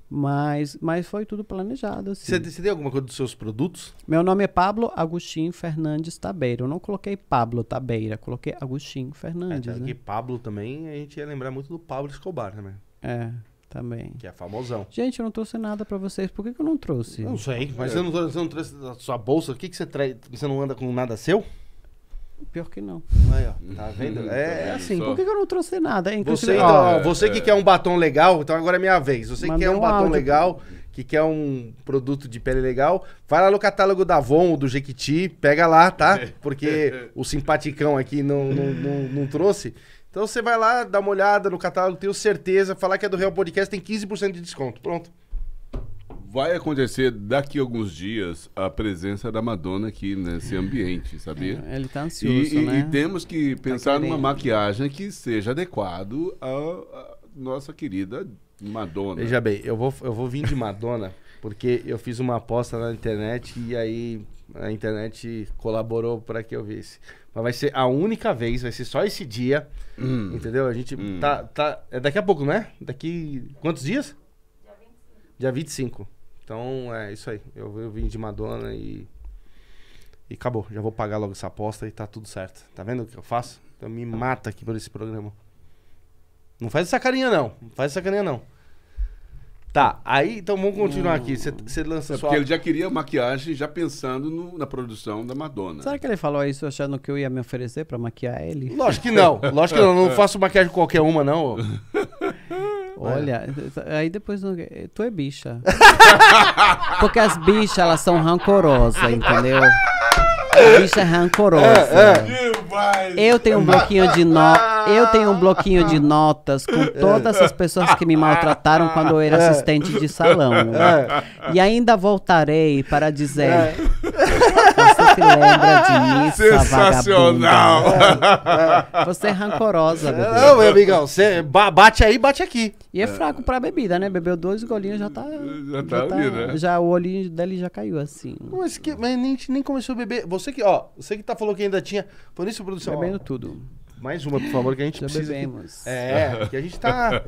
Mas, mas foi tudo planejado. Assim. Você, você tem alguma coisa dos seus produtos? Meu nome é Pablo Agostinho Fernandes Tabeira. Eu não coloquei Pablo Tabeira, coloquei Agostinho Fernandes. É, tá, né? que Pablo também, a gente ia lembrar muito do Pablo Escobar também. É, também. Que é famosão. Gente, eu não trouxe nada para vocês. Por que, que eu não trouxe? Não sei, mas é. você, não, você não trouxe a sua bolsa. O que, que você traz? Você não anda com nada seu? Pior que não. Aí, ó, tá vendo? Uhum. É, é, é assim, por que, que eu não trouxe nada? Hein? Você, então, você é. que quer um batom legal, então agora é minha vez. Você que quer um batom áudio. legal, que quer um produto de pele legal, vai lá no catálogo da Avon, do Jequiti, pega lá, tá? Porque o simpaticão aqui não, não, não, não trouxe. Então você vai lá, dá uma olhada no catálogo, tenho certeza, falar que é do Real Podcast, tem 15% de desconto. Pronto. Vai acontecer daqui a alguns dias a presença da Madonna aqui nesse ambiente, sabia? É, ele tá ansioso, e, né? E, temos que tá pensar tá numa maquiagem que seja adequado à, nossa querida Madonna. Veja bem, eu vou, eu vou vir de Madonna porque eu fiz uma aposta na internet e aí a internet colaborou para que eu visse. Mas vai ser a única vez, vai ser só esse dia, hum. entendeu? A gente hum. tá, tá... É daqui a pouco, né? Daqui quantos dias? Dia 25. Então é isso aí. Eu, eu vim de Madonna e. E acabou. Já vou pagar logo essa aposta e tá tudo certo. Tá vendo o que eu faço? Então me mata aqui por esse programa. Não faz essa carinha, não. Não faz essa carinha, não. Tá, aí então vamos continuar aqui. Você lança é sua. Porque ele já queria maquiagem já pensando no, na produção da Madonna. Será que ele falou isso achando que eu ia me oferecer pra maquiar ele? Lógico que não. Lógico que não. Não faço maquiagem qualquer uma, não. Olha, aí depois tu é bicha. Porque as bichas, elas são rancorosas, entendeu? A bicha é rancorosa. É, é. Eu tenho um bloquinho de no... eu tenho um bloquinho de notas com é. todas as pessoas que me maltrataram quando eu era é. assistente de salão. Né? É. E ainda voltarei para dizer se lembra disso. Sensacional! É, é. Você é rancorosa, bebê. Não, meu amigão, você bate aí, bate aqui. E é fraco pra bebida, né? Bebeu dois golinhos, já tá. Já, tá já tá, tá né? Já o olhinho dele já caiu assim. Mas, que, mas nem, nem começou a beber. Você que, ó, você que tá falou que ainda tinha. Por isso, produção. Bebendo ó, tudo. Mais uma, por favor, que a gente Já precisa. Bebemos. É, que a gente tá.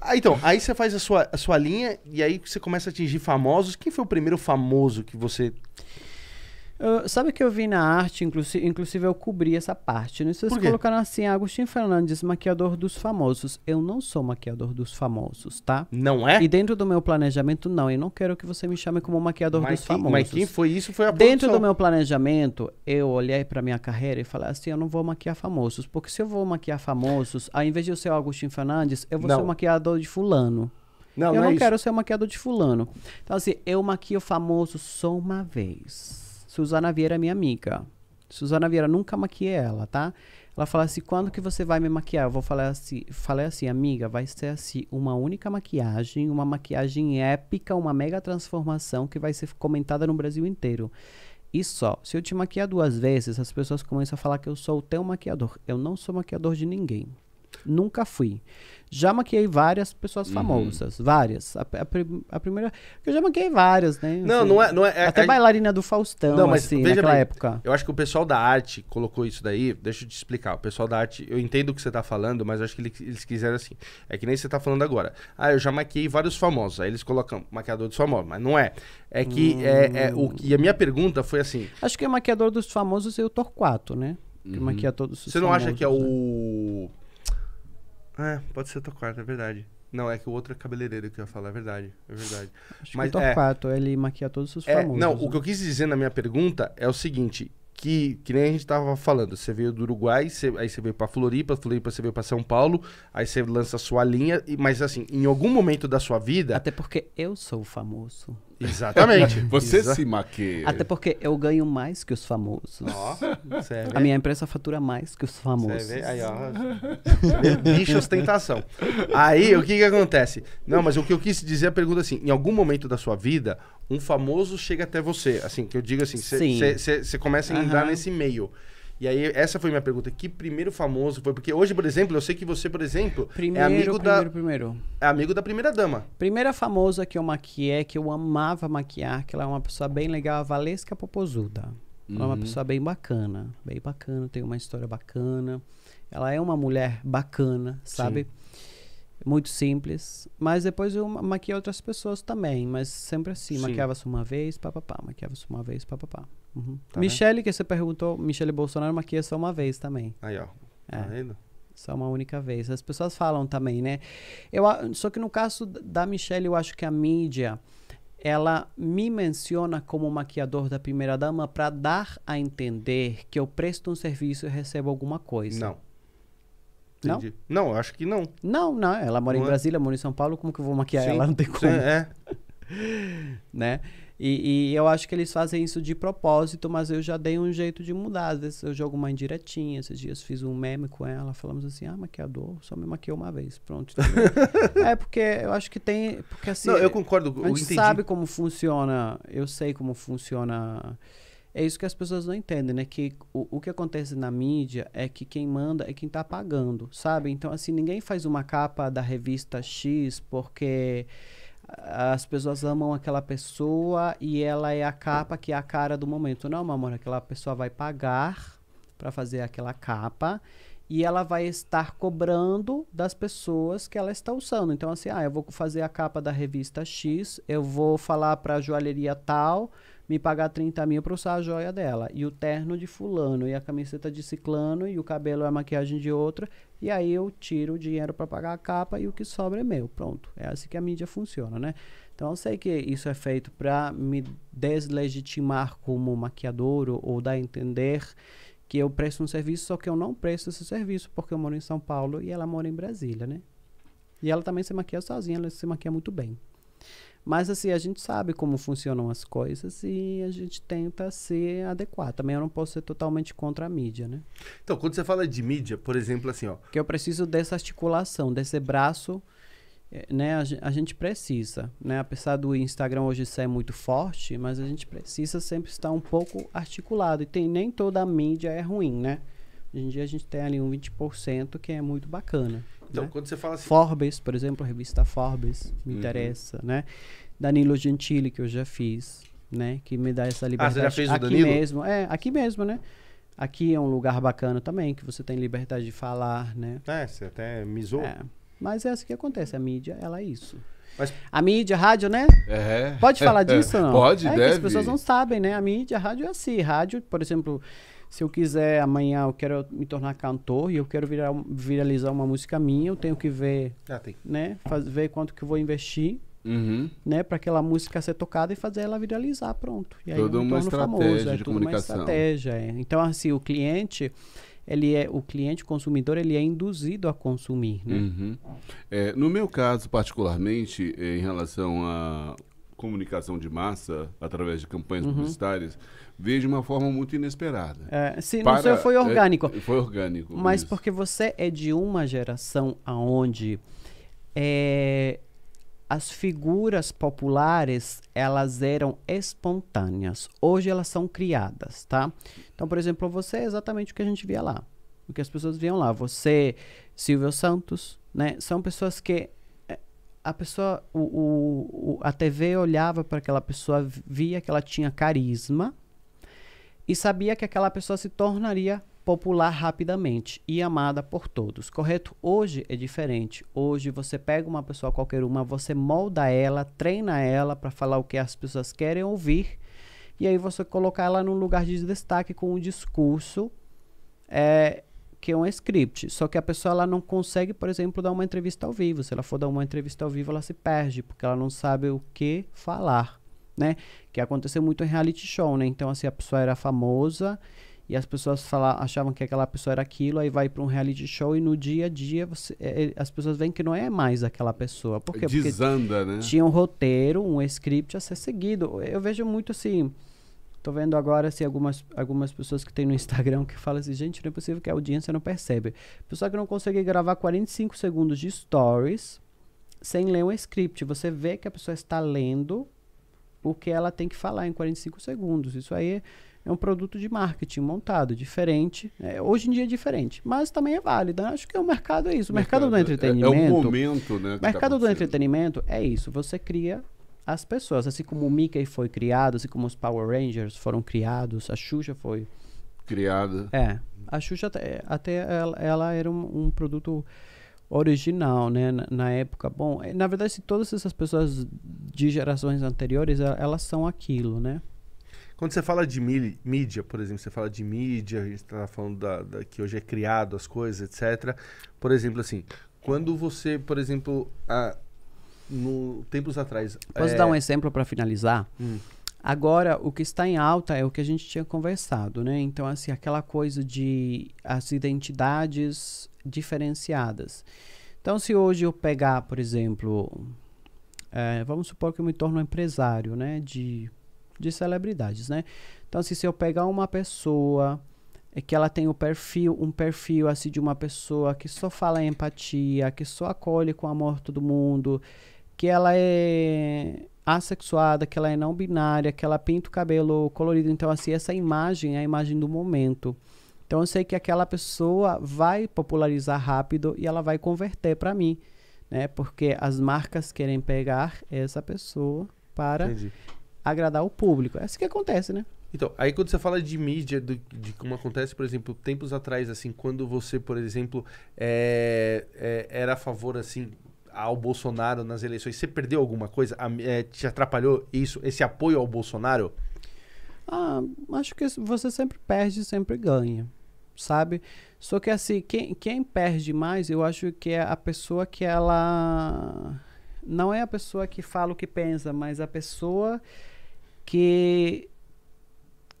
Ah, então, aí você faz a sua, a sua linha e aí você começa a atingir famosos. Quem foi o primeiro famoso que você sabe que eu vi na arte, inclusive inclusive eu cobri essa parte. Né? Vocês colocaram assim, Agostinho Fernandes, maquiador dos famosos. Eu não sou maquiador dos famosos, tá? Não é? E dentro do meu planejamento, não. Eu não quero que você me chame como maquiador mas dos quem, famosos. Mas quem foi isso foi a produção. Dentro do meu planejamento, eu olhei pra minha carreira e falei assim, eu não vou maquiar famosos. Porque se eu vou maquiar famosos, ao invés de eu ser Agostinho Fernandes, eu vou não. ser o maquiador de fulano. Não, eu não, não é quero isso. ser o maquiador de fulano. Então assim, eu maquio famoso só uma vez. Suzana Vieira, é minha amiga. Suzana Vieira, nunca maquiei ela, tá? Ela fala assim: quando que você vai me maquiar? Eu vou falar assim, falei assim, amiga, vai ser assim, uma única maquiagem, uma maquiagem épica, uma mega transformação que vai ser comentada no Brasil inteiro. E só, se eu te maquiar duas vezes, as pessoas começam a falar que eu sou o teu maquiador. Eu não sou maquiador de ninguém. Nunca fui. Já maquiei várias pessoas uhum. famosas, várias. A, a, a, primeira. Eu já maquiei várias, né? Não, assim, não é. Não é, é até é, bailarina do Faustão, não, mas assim, naquela bem, época. Eu acho que o pessoal da arte colocou isso daí. Deixa eu te explicar. O pessoal da arte, eu entendo o que você tá falando, mas acho que eles, quiseram assim. É que nem você tá falando agora. Ah, eu já maquiei vários famosos. Aí eles colocam maquiador dos famosos, mas não é. É que. Hum. É, é, o, e a minha pergunta foi assim. Acho que o maquiador dos famosos é o Torquato, né? Que uhum. maquia todos os Você não acha que é o. Né? É, pode ser teu quarto, é verdade. Não, é que o outro é cabeleireiro que eu ia falar, é verdade, é verdade. Acho Mas, que o é, ele maquia todos os é, famosos. Não, né? o que né? eu quis dizer na minha pergunta é o seguinte, que, que nem a gente tava falando, você veio do Uruguai, aí você veio pra Floripa, Floripa você veio pra São Paulo, aí você lança a sua linha, mas assim, em algum momento da sua vida... Até porque eu sou famoso. Exatamente. Você Exa se maqueia. Até porque eu ganho mais que os famosos. Ó, sério. A minha empresa fatura mais que os famosos. vê? Aí, ó. Bicho ostentação. Aí, o que que acontece? Não, mas o que eu quis dizer, é a pergunta assim, em algum momento da sua vida, um famoso chega até você, assim, que eu digo assim, você começa a uhum. entrar nesse meio. E aí, essa foi minha pergunta. Que primeiro famoso foi? Porque hoje, por exemplo, eu sei que você, por exemplo, é primeiro, é amigo primeiro, da. Primeiro. É amigo da primeira dama. Primeira famosa que eu maquiei, que eu amava maquiar, que ela é uma pessoa bem legal, a Valesca Popozuda. Ela uhum. é uma uhum. pessoa bem bacana. Bem bacana, tem uma história bacana. Ela é uma mulher bacana, sabe? Sim. Muito simples. Mas depois eu maquiei outras pessoas também. Mas sempre assim, maquiava-se uma vez, papapá, maquiava-se uma vez, papapá. Uhum. Tá Michele, vendo? que você perguntou, Michele Bolsonaro maquia só uma vez também. Aí, ó. É. Tá vendo? Só uma única vez. As pessoas falam também, né? Eu, só que no caso da Michelle, eu acho que a mídia ela me menciona como maquiador da primeira dama para dar a entender que eu presto um serviço e recebo alguma coisa. Não. Entendi. Não? Não, eu acho que não. Não, não. Ela mora não em é? Brasília, mora em São Paulo, como que eu vou maquiar Sim. ela? Não tem como. Sim, é. né? E, e, eu acho que eles fazem isso de propósito, mas eu já dei um jeito de mudar. Às vezes eu jogo uma indiretinha. Esses dias fiz um meme com ela. Falamos assim: ah, maquiador, só me maquiou uma vez. Pronto. é porque eu acho que tem. Porque assim. Não, eu concordo. Eu a gente sabe como funciona. Eu sei como funciona. É isso que as pessoas não entendem, né? Que o, o que acontece na mídia é que quem manda é quem tá pagando, sabe? Então, assim, ninguém faz uma capa da revista X porque as pessoas amam aquela pessoa e ela é a capa que é a cara do momento. Não, meu amor, aquela pessoa vai pagar para fazer aquela capa e ela vai estar cobrando das pessoas que ela está usando. Então, assim, ah, eu vou fazer a capa da revista X, eu vou falar para a joalheria tal me pagar 30 mil para usar a joia dela, e o terno de fulano, e a camiseta de ciclano, e o cabelo e a maquiagem de outra, e aí eu tiro o dinheiro para pagar a capa e o que sobra é meu. Pronto. É assim que a mídia funciona, né? Então eu sei que isso é feito para me deslegitimar como maquiador ou, ou dar a entender que eu presto um serviço, só que eu não presto esse serviço porque eu moro em São Paulo e ela mora em Brasília, né? E ela também se maquia sozinha, ela se maquia muito bem. Mas assim, a gente sabe como funcionam as coisas e a gente tenta ser adequado. Também eu não posso ser totalmente contra a mídia, né? Então, quando você fala de mídia, por exemplo, assim, ó. Que eu preciso dessa articulação, desse braço, eh, né? A, gente precisa, né? Apesar do Instagram hoje ser muito forte, mas a gente precisa sempre estar um pouco articulado. E tem, nem toda a mídia é ruim, né? Hoje em dia a gente tem ali um 20% que é muito bacana. Então, né? quando você fala assim... Forbes, por exemplo, a revista Forbes me uhum. interessa, né? Danilo Gentili, que eu já fiz, né? Que me dá essa liberdade. Ah, você já fez o aqui Danilo? mesmo, é, aqui mesmo, né? Aqui é um lugar bacana também, que você tem liberdade de falar, né? É, você até misou. É. Mas é assim que acontece, a mídia, ela é isso. Mas... A mídia, a rádio, né? É. Pode falar disso não? Pode, é deve. as pessoas não sabem, né? A mídia, a rádio é assim. Rádio, por exemplo, se eu quiser amanhã eu quero me tornar cantor e eu quero virar, viralizar uma música minha, eu tenho que ver, ah, né, faz, ver quanto que eu vou investir, uhum. né, para aquela música ser tocada e fazer ela viralizar, pronto. E aí Toda eu me uma estratégia famoso, é de comunicação. Uma estratégia, é. Então assim, o cliente ele é o cliente consumidor ele é induzido a consumir né? Uhum. É, no meu caso particularmente em relação a comunicação de massa, através de campanhas uhum. publicitárias, veio de uma forma muito inesperada. É, Para, não sei, foi é, orgânico. É, foi orgânico. Mas isso. porque você é de uma geração aonde é, as figuras populares elas eram espontâneas. Hoje elas são criadas, tá? Então, por exemplo, você é exatamente o que a gente via lá. O que as pessoas viam lá. Você, Silvio Santos, né? São pessoas que a pessoa, o, o, o a TV olhava para aquela pessoa, via que ela tinha carisma e sabia que aquela pessoa se tornaria popular rapidamente e amada por todos, correto? Hoje é diferente. Hoje você pega uma pessoa qualquer uma, você molda ela, treina ela para falar o que as pessoas querem ouvir e aí você coloca ela num lugar de destaque com um discurso é, que é um script. Só que a pessoa ela não consegue, por exemplo, dar uma entrevista ao vivo. Se ela for dar uma entrevista ao vivo, ela se perde, porque ela não sabe o que falar, né? Que aconteceu muito em reality show, né? Então, assim, a pessoa era famosa e as pessoas fala, achavam que aquela pessoa era aquilo, aí vai para um reality show e no dia a dia você, é, é, as pessoas veem que não é mais aquela pessoa. Por quê? Desanda, Porque né? tinha um roteiro, um script a ser seguido. Eu vejo muito assim Tô vendo agora assim, algumas, algumas pessoas que tem no Instagram que falam assim, gente, não é possível que a audiência não percebe. Pessoa que não consegue gravar 45 segundos de stories sem ler um script. Você vê que a pessoa está lendo o que ela tem que falar em 45 segundos. Isso aí é um produto de marketing montado, diferente. É, hoje em dia é diferente, mas também é válido. Né? Acho que o mercado é isso. O mercado, é, é né, tá mercado do entretenimento. É, é o momento, né? O mercado tá do entretenimento é isso. Você cria as pessoas. Assim como o Mickey foi criado, assim como os Power Rangers foram criados, a Xuxa foi. Criada. É. A Xuxa, até, até ela, ela, era um, um, produto original, né? Na, na, época. Bom, eh, na verdade, se todas essas pessoas de gerações anteriores, eh, elas são aquilo, né? Quando você fala de mídia, por exemplo, você fala de mídia, a gente está falando da, da, que hoje é criado as coisas, etc. Por exemplo, assim, quando você, por exemplo, a, no tempos atrás. Posso é... dar um é, exemplo para finalizar? Hum. Agora, o que está em alta é o que a gente tinha conversado, né? Então, assim, aquela coisa de as identidades diferenciadas. Então, se hoje eu pegar, por exemplo, é, vamos supor que eu me torno um empresário, né? De, de celebridades, né? Então, assim, se eu pegar uma pessoa é que ela tem o um perfil, um perfil assim de uma pessoa que só fala em empatia, que só acolhe com amor todo mundo, que ela é assexuada, que ela é não binária, que ela pinta o cabelo colorido. Então, assim, essa imagem é a imagem do momento. Então, eu sei que aquela pessoa vai popularizar rápido e ela vai converter para mim, né? Porque as marcas querem pegar essa pessoa para Entendi. agradar o público. É isso assim que acontece, né? Então, aí quando você fala de mídia, do, de como acontece, por exemplo, tempos atrás, assim, quando você, por exemplo, é, é, era a favor, assim, ao Bolsonaro nas eleições, você perdeu alguma coisa? É, te atrapalhou isso, esse apoio ao Bolsonaro? Ah, acho que você sempre perde, sempre ganha, sabe? Só que assim, quem, quem perde mais, eu acho que é a pessoa que ela. Não é a pessoa que fala o que pensa, mas a pessoa que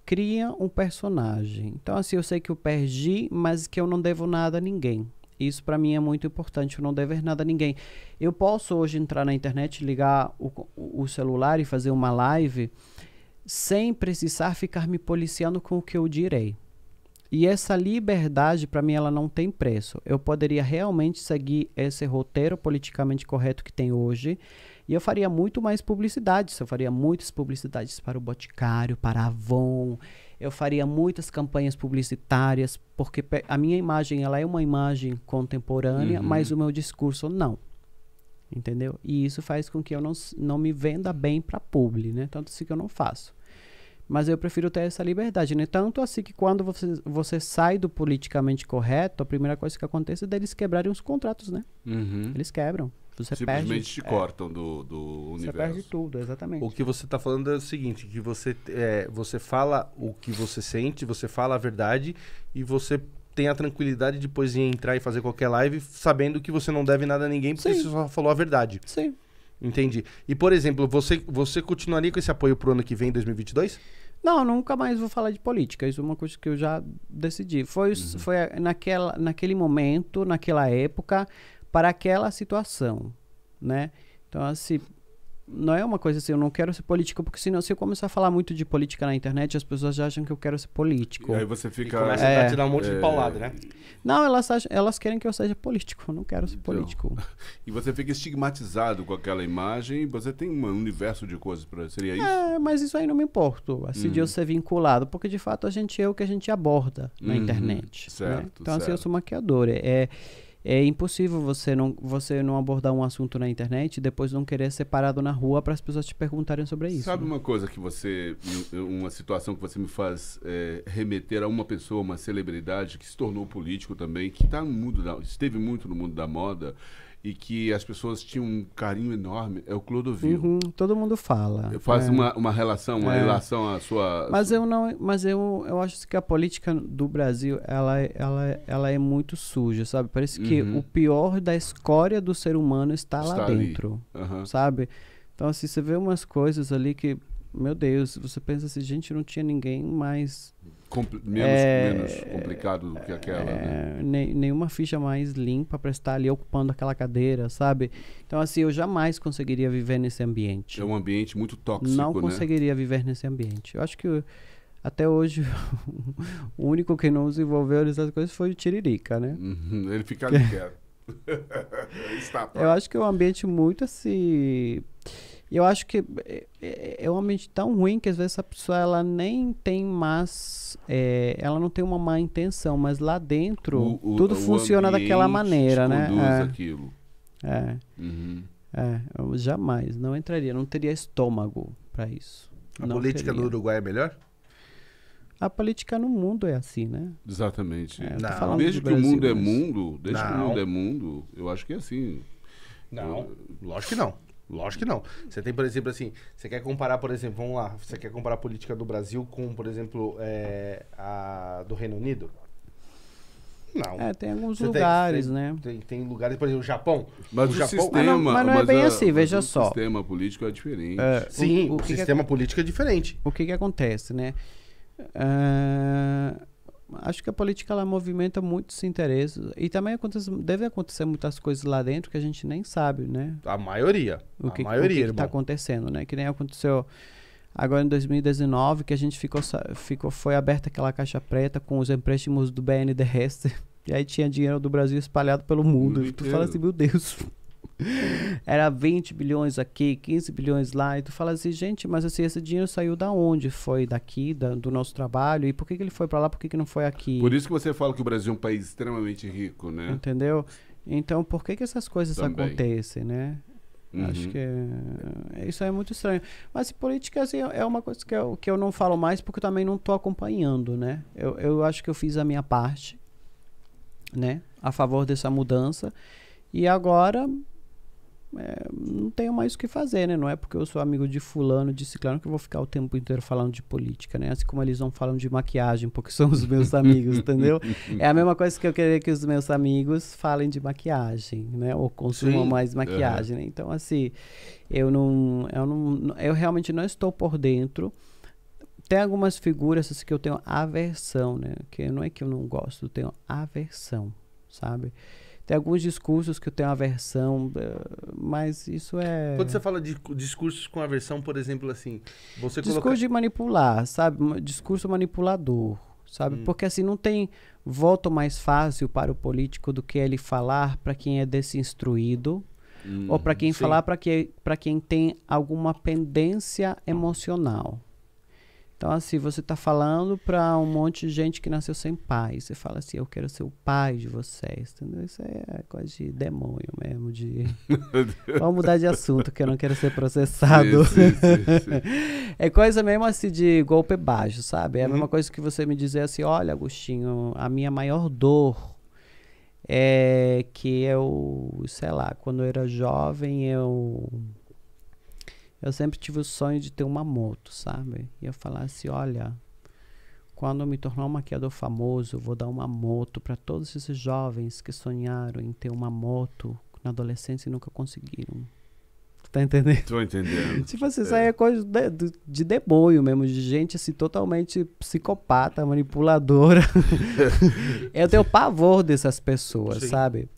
cria um personagem. Então, assim, eu sei que eu perdi, mas que eu não devo nada a ninguém. Isso para mim é muito importante, eu não dever nada a ninguém. Eu posso hoje entrar na internet, ligar o, o celular e fazer uma live sem precisar ficar me policiando com o que eu direi. E essa liberdade, para mim, ela não tem preço. Eu poderia realmente seguir esse roteiro politicamente correto que tem hoje. E eu faria muito mais publicidades. Eu faria muitas publicidades para o Boticário, para a Avon. Eu faria muitas campanhas publicitárias, porque a minha imagem ela é uma imagem contemporânea, uhum. mas o meu discurso não. Entendeu? E isso faz com que eu não, não me venda bem para publi, né? Tanto assim que eu não faço. Mas eu prefiro ter essa liberdade, né? Tanto assim que quando você, você sai do politicamente correto, a primeira coisa que acontece é deles quebrarem os contratos, né? Uhum. Eles quebram. Você Simplesmente perde, te é. cortam é, do, do universo. Você perde tudo, exatamente. O que você está falando é o seguinte, que você, é, você fala o que você sente, você fala a verdade e você tem a tranquilidade depois de entrar e fazer qualquer live sabendo que você não deve nada a ninguém porque Sim. você só falou a verdade. Sim. Entendi. E, por exemplo, você, você continuaria com esse apoio pro ano que vem, 2022? Não, nunca mais vou falar de política. Isso é uma coisa que eu já decidi. Foi, uhum. foi naquela, naquele momento, naquela época, para aquela situação, né? Então, assim, não é uma coisa assim, eu não quero ser político, porque senão se eu começar a falar muito de política na internet, as pessoas já acham que eu quero ser político. E aí você fica... E começa é, a te dar um monte é... de paulada, né? Não, elas, elas querem que eu seja político, eu não quero ser então, político. E você fica estigmatizado com aquela imagem, você tem um universo de coisas para Seria isso? É, mas isso aí não me importa. assim, uhum. de eu hum. ser vinculado, porque de fato a gente é o que a gente aborda na uhum. internet. Né? Certo, né? Então, certo. assim, eu sou maquiador, é... é é impossível você não, você não abordar um assunto na internet e depois não querer ser parado na rua para as pessoas te perguntarem sobre isso. Sabe né? uma coisa que você. Uma situação que você me faz é, remeter a uma pessoa, uma celebridade que se tornou político também, que tá no mundo da, esteve muito no mundo da moda e que as pessoas tinham um carinho enorme é o Clodovil. Uhum, todo mundo fala. Faz é. Né? uma, uma relação, uma é. relação à sua. Mas sua... eu não, mas eu, eu acho que a política do Brasil ela, ela, ela é muito suja, sabe? Parece uhum. que o pior da escória do ser humano está, está lá dentro, uhum. sabe? Então assim, você vê umas coisas ali que meu Deus, você pensa assim, gente, não tinha ninguém mais Compl menos, é, menos, complicado do que aquela, é, né? nenhuma ficha mais limpa para estar ali ocupando aquela cadeira, sabe? Então, assim, eu jamais conseguiria viver nesse ambiente. É um ambiente muito tóxico, Não né? conseguiria viver nesse ambiente. Eu acho que eu, até hoje o único que não se envolveu nessas coisas foi o Tiririca, né? Uhum, ele fica ali quieto. eu acho que é um ambiente muito assim eu acho que é, é, é um ambiente tão ruim que às vezes essa pessoa ela nem tem mais. É, ela não tem uma má intenção, mas lá dentro o, o, tudo o funciona daquela maneira, né? É. Aquilo. É. Uhum. É, eu jamais, não entraria, não teria estômago para isso. A não política teria. no Uruguai é melhor? A política no mundo é assim, né? Exatamente. É, não. Desde que o mundo é mas... é mundo, desde não. que o mundo é mundo, eu acho que é assim. Não, eu... lógico que não. Lógico que não. Você tem, por exemplo, assim, você quer comparar, por exemplo, vamos lá, você quer comparar a política do Brasil com, por exemplo, é, a do Reino Unido? Não. É, tem alguns você lugares, tem, né? Tem, tem, lugares, por exemplo, o Japão. Mas o, o Japão, sistema, ah, não, mas não é mas é bem a, assim, veja só. O sistema político é diferente. É, Sim, o, o, sistema que, político é diferente. O que que acontece, né? Uh, acho que a política ela movimenta muitos interesses e também acontece, deve acontecer muitas coisas lá dentro que a gente nem sabe, né? A maioria. O que, a maioria, está acontecendo, né? Que nem aconteceu agora em 2019 que a gente ficou, ficou foi aberta aquela caixa preta com os empréstimos do BNDES e aí tinha dinheiro do Brasil espalhado pelo mundo. e tu fala assim, meu Deus, era 20 bilhões aqui, 15 bilhões lá. E tu fala assim, gente, mas assim, esse dinheiro saiu da onde? Foi daqui, da, do nosso trabalho? E por que, que ele foi para lá? Por que, que não foi aqui? Por isso que você fala que o Brasil é um país extremamente rico, né? Entendeu? Então, por que, que essas coisas Também. acontecem, né? Uhum. Acho que é, isso é muito estranho. Mas política assim, é, é uma coisa que eu, que eu não falo mais porque eu também não estou acompanhando, né? Eu, eu acho que eu fiz a minha parte, né? A favor dessa mudança. E agora é, não tenho mais o que fazer, né? Não é porque eu sou amigo de fulano, de ciclano, que eu vou ficar o tempo inteiro falando de política, né? Assim como eles vão falando de maquiagem, porque são os meus amigos, entendeu? É a mesma coisa que eu querer que os meus amigos falem de maquiagem, né? Ou consumam Sim. mais maquiagem, uhum. né? Então, assim, eu não, eu não... Eu realmente não estou por dentro tem algumas figuras assim, que eu tenho aversão, né? Que não é que eu não gosto, eu tenho aversão, sabe? Tem alguns discursos que eu tenho aversão, eh, mas isso é. Quando você fala de discursos com aversão, por exemplo, assim, você Discurso coloca... de manipular, sabe? Discurso manipulador, sabe? Hum. Porque assim, não tem voto mais fácil para o político do que ele falar para quem é desinstruído. Hum, ou para quem sim. falar para que, quem tem alguma pendência emocional. Então, assim, você está falando para um monte de gente que nasceu sem pai. Você fala assim, eu quero ser o pai de vocês. Entendeu? Isso é coisa de demônio mesmo. De... Vamos mudar de assunto, que eu não quero ser processado. é coisa mesmo assim de golpe baixo, sabe? É a uhum. mesma coisa que você me dizer assim, olha, Agostinho, a minha maior dor é que eu, sei lá, quando eu era jovem, eu eu sempre tive o sonho de ter uma moto, sabe? E eu falasse, assim, olha, quando me tornar um maquiador famoso, eu vou dar uma moto para todos esses jovens que sonharam em ter uma moto na adolescência e nunca conseguiram. Tu tá entendendo? Tô entendendo. tipo assim, é. isso aí é coisa de, de mesmo, de gente assim totalmente psicopata, manipuladora. eu tenho pavor dessas pessoas, Sim. sabe?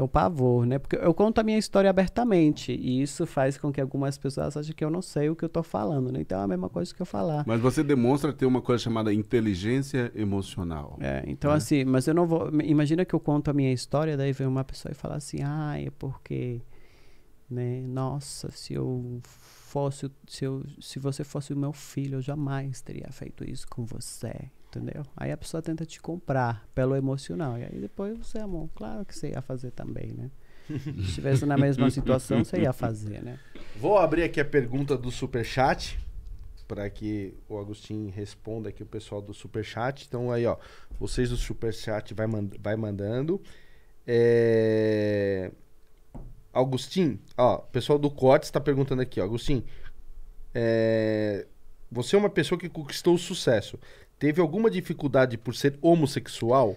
o pavor, né? Porque eu conto a minha história abertamente e isso faz com que algumas pessoas achem que eu não sei o que eu estou falando, né? Então é a mesma coisa que eu falar. Mas você demonstra ter uma coisa chamada inteligência emocional. É, então né? assim, mas eu não vou. Imagina que eu conto a minha história, daí vem uma pessoa e fala assim, ah, é porque, né? Nossa, se eu fosse, se eu, se você fosse o meu filho, eu jamais teria feito isso com você entendeu? Aí a pessoa tenta te comprar pelo emocional. E aí depois você, amor, claro que você ia fazer também, né? Se estivesse na mesma situação, você ia fazer, né? Vou abrir aqui a pergunta do Superchat para que o Agostinho responda aqui o pessoal do Superchat. Então aí, ó, vocês do Superchat vai, mand vai mandando. É... Agostinho, ó, o pessoal do Cortes está perguntando aqui, ó, Agostinho, é... você é uma pessoa que conquistou o sucesso teve alguma dificuldade por ser homossexual?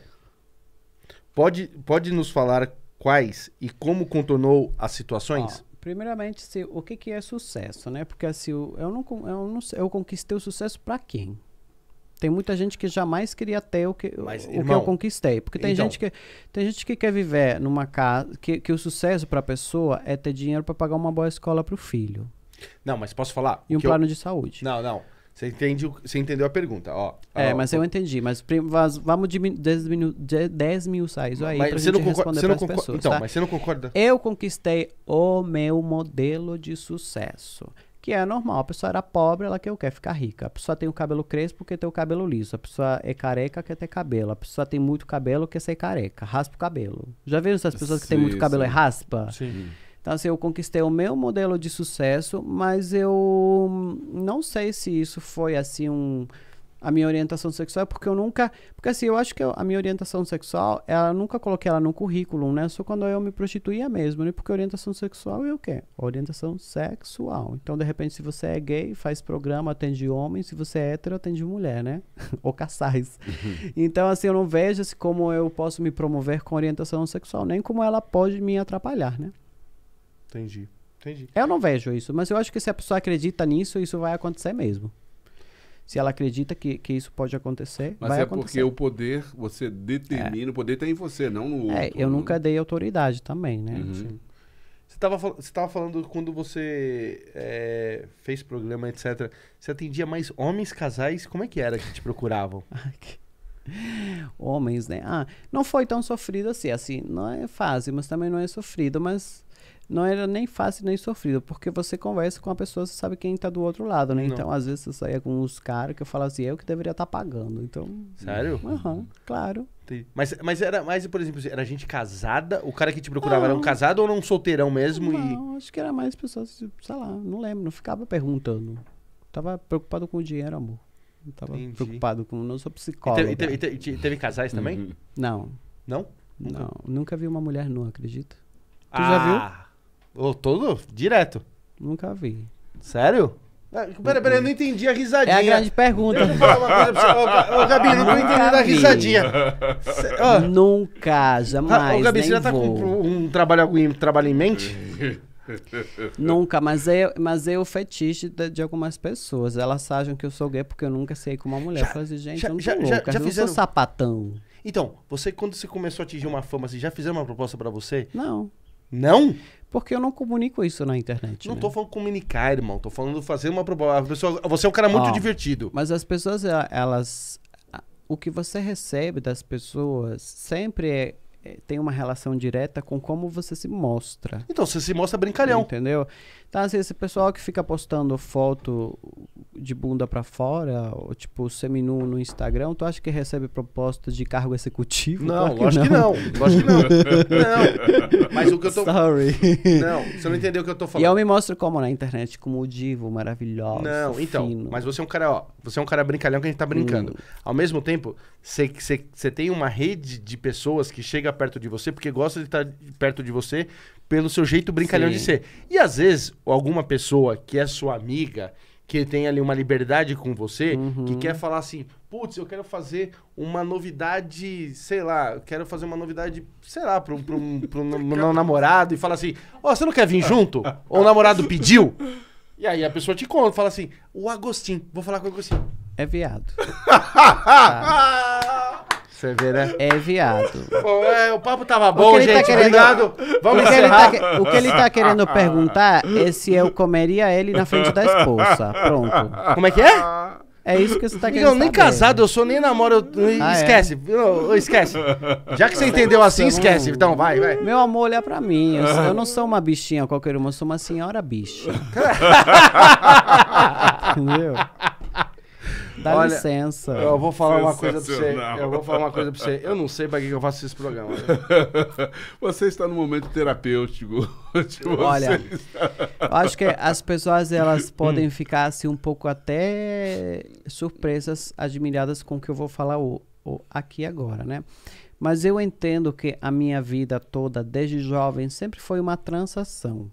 Pode, pode nos falar quais e como contornou as situações? Ó, primeiramente, se, o que, que é sucesso, né? Porque assim, eu não, eu não eu conquistei o sucesso para quem? Tem muita gente que jamais queria ter o que, Mas, o irmão, que eu conquistei. Porque tem, então, gente que, tem gente que quer viver numa casa. Que, que o sucesso para a pessoa é ter dinheiro para pagar uma boa escola para o filho. Não, mas posso falar? E um plano eu... de saúde. Não, não. Você, entende, você entendeu a pergunta, ó. É, ó, mas eu entendi. Mas vamos 10 mil sites aí mas pra você gente não concorda, responder para pessoas, Então, tá? mas você não concorda? Eu conquistei o meu modelo de sucesso. Que é normal, a pessoa era pobre, ela quer, ficar rica. A pessoa tem o cabelo crespo, quer ter o cabelo liso. A pessoa é careca, quer ter cabelo. A pessoa tem muito cabelo, quer ser careca. Raspa o cabelo. Já viram essas pessoas sim, que têm muito cabelo sim. e raspa? Sim. Então, assim, eu conquistei o meu modelo de sucesso, mas eu não sei se isso foi, assim, um, a minha orientação sexual, porque eu nunca... Porque, assim, eu acho que eu, a minha orientação sexual, ela nunca coloquei ela no currículo, né? Só quando eu me prostituía mesmo, né? Porque orientação sexual é o quê? Orientação sexual. Então, de repente, se você é gay, faz programa, atende homem. Se você é hétero, atende mulher, né? Ou casais. Uhum. Então, assim, eu não vejo assim, como eu posso me promover com orientação sexual, nem como ela pode me atrapalhar, né? Entendi. Entendi. Eu não vejo isso, mas eu acho que se a pessoa acredita nisso, isso vai acontecer mesmo. Se ela acredita que, que isso pode acontecer, mas vai é acontecer. porque o poder você determina, é. o poder está em você, não no é, outro. É, eu né? nunca dei autoridade também, né? Uhum. Assim. Você estava você tava falando quando você é, fez programa, etc. Você atendia mais homens, casais? Como é que era que te procuravam? homens, né? Ah, não foi tão sofrido assim. Assim, não é fácil, mas também não é sofrido. Mas não era nem fácil nem sofrido, porque você conversa com a pessoa, você sabe quem está do outro lado, né? Não. Então, às vezes, você saía com uns caras que eu falava assim, eu que deveria estar tá pagando. Então. Sério? Aham, uhum, claro. Mas, mas era mais, por exemplo, era gente casada? O cara que te procurava não. era um casado ou um solteirão mesmo? Não, e... acho que era mais pessoas, sei lá, não lembro, não ficava perguntando. Tava preocupado com o dinheiro, amor. Não tava Entendi. preocupado com. Não sou psicólogo. E, e, e, teve, casais também? Uhum. Não. Não? Nunca? Não. Nunca vi uma mulher nua, acredito Tu ah. já viu? Ou todo? Direto. Nunca vi. Sério? É, peraí, peraí, eu não entendi a risadinha. É a grande pergunta. Ô, Gabi, não tô entendendo a risadinha. Nunca, jamais. ô, Gabi, nem você já tá vou. com um, trabalho, algum trabalho em mente? Nunca, mas é mas eu é fetiche de, de algumas pessoas. Elas acham que eu sou gay porque eu nunca sei com uma mulher. Já- eu falo assim, gente, já- eu não já- sou louca, já sou fizeram- sapatão. Então, você, quando você começou a atingir uma fama, assim, já fizeram uma proposta pra você? Não. Não? Porque eu não comunico isso na internet. Não né? tô falando comunicar, irmão. Tô falando fazer uma proposta. Pessoa... Você é um cara muito divertido. Mas as pessoas, elas. O que você recebe das pessoas sempre é, é tem uma relação direta com como você se mostra. Então, você se mostra brincalhão. Entendeu? Tá, assim, esse pessoal que fica postando foto de bunda pra fora, ou tipo, seminu no Instagram, tu acha que recebe proposta de cargo executivo? Não, claro lógico que não. que não. Lógico que não. não. Mas o que eu tô. Sorry. Não, você não entendeu o que eu tô falando. E eu me mostro como na internet, como divo, maravilhoso. Não, então. Fino. Mas você é um cara, ó. Você é um cara brincalhão que a gente tá brincando. Hum. Ao mesmo tempo, você tem uma rede de pessoas que chega perto de você porque gosta de estar tá perto de você pelo seu jeito brincalhão Sim. de ser. E às vezes, alguma pessoa que é sua amiga, que tem ali uma liberdade com você, uhum. que quer falar assim, putz, eu quero fazer uma novidade, sei lá, quero fazer uma novidade, sei lá, pro, pro, pro meu namorado e fala assim, ó, oh, você não quer vir junto? Ou o namorado pediu? E aí a pessoa te conta, fala assim, o Agostinho, vou falar com o Agostinho. É viado. ah. Tá. Você vê, né? É viado. Bom, é, o papo tava bom, tá gente. Tá querendo... Obrigado. Vamos o tá encerrar. Tá... O que ele tá querendo perguntar é se eu comeria ele na frente da esposa. Pronto. Como é que é? É isso que você tá querendo. Não, nem saber. casado, eu sou nem namoro. Ah, é? esquece, é? eu, esquece. Já que você entendeu assim, esquece. Então vai, vai. Meu amor, olha pra mim. Eu, eu não sou uma bichinha qualquer uma, eu sou uma senhora bicha. Entendeu? Dá Olha, licença. Eu vou falar uma coisa pra você. Eu vou falar uma coisa pra você. Eu não sei pra que eu faço esse programa. Né? você está no momento terapêutico. Olha, eu acho que as pessoas elas hum. podem ficar assim um pouco até surpresas, admiradas com o que eu vou falar o, o, aqui agora, né? Mas eu entendo que a minha vida toda, desde jovem, sempre foi uma transação.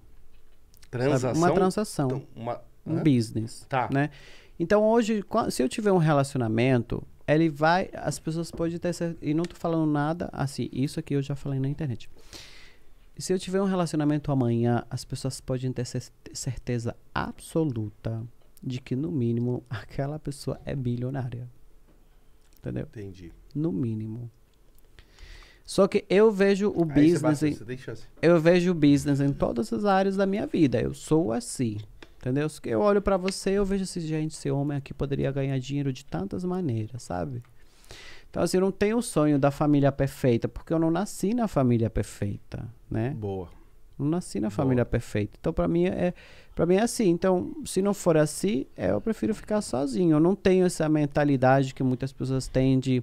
Transação? Sabe? Uma transação. Então, uma... Um business. Tá. Né? Então hoje, se eu tiver um relacionamento, ele vai. As pessoas podem ter. E não tô falando nada assim. Isso aqui eu já falei na internet. Se eu tiver um relacionamento amanhã, as pessoas podem ter certeza absoluta de que, no mínimo, aquela pessoa é bilionária. Entendeu? Entendi. No mínimo. Só que eu vejo o Aí business. Você bate, em, assim. eu vejo o business em todas as áreas da minha vida. Eu sou assim. Entendeu? Eu olho para você, eu vejo esse assim, gente, esse homem aqui poderia ganhar dinheiro de tantas maneiras, sabe? Então, assim, eu não tenho o sonho da família perfeita, porque eu não nasci na família perfeita, né? Boa. Não nasci na Boa. família perfeita. Então, para mim é, para mim é assim. Então, se não for assim, é, eu prefiro ficar sozinho. Eu não tenho essa mentalidade que muitas pessoas têm de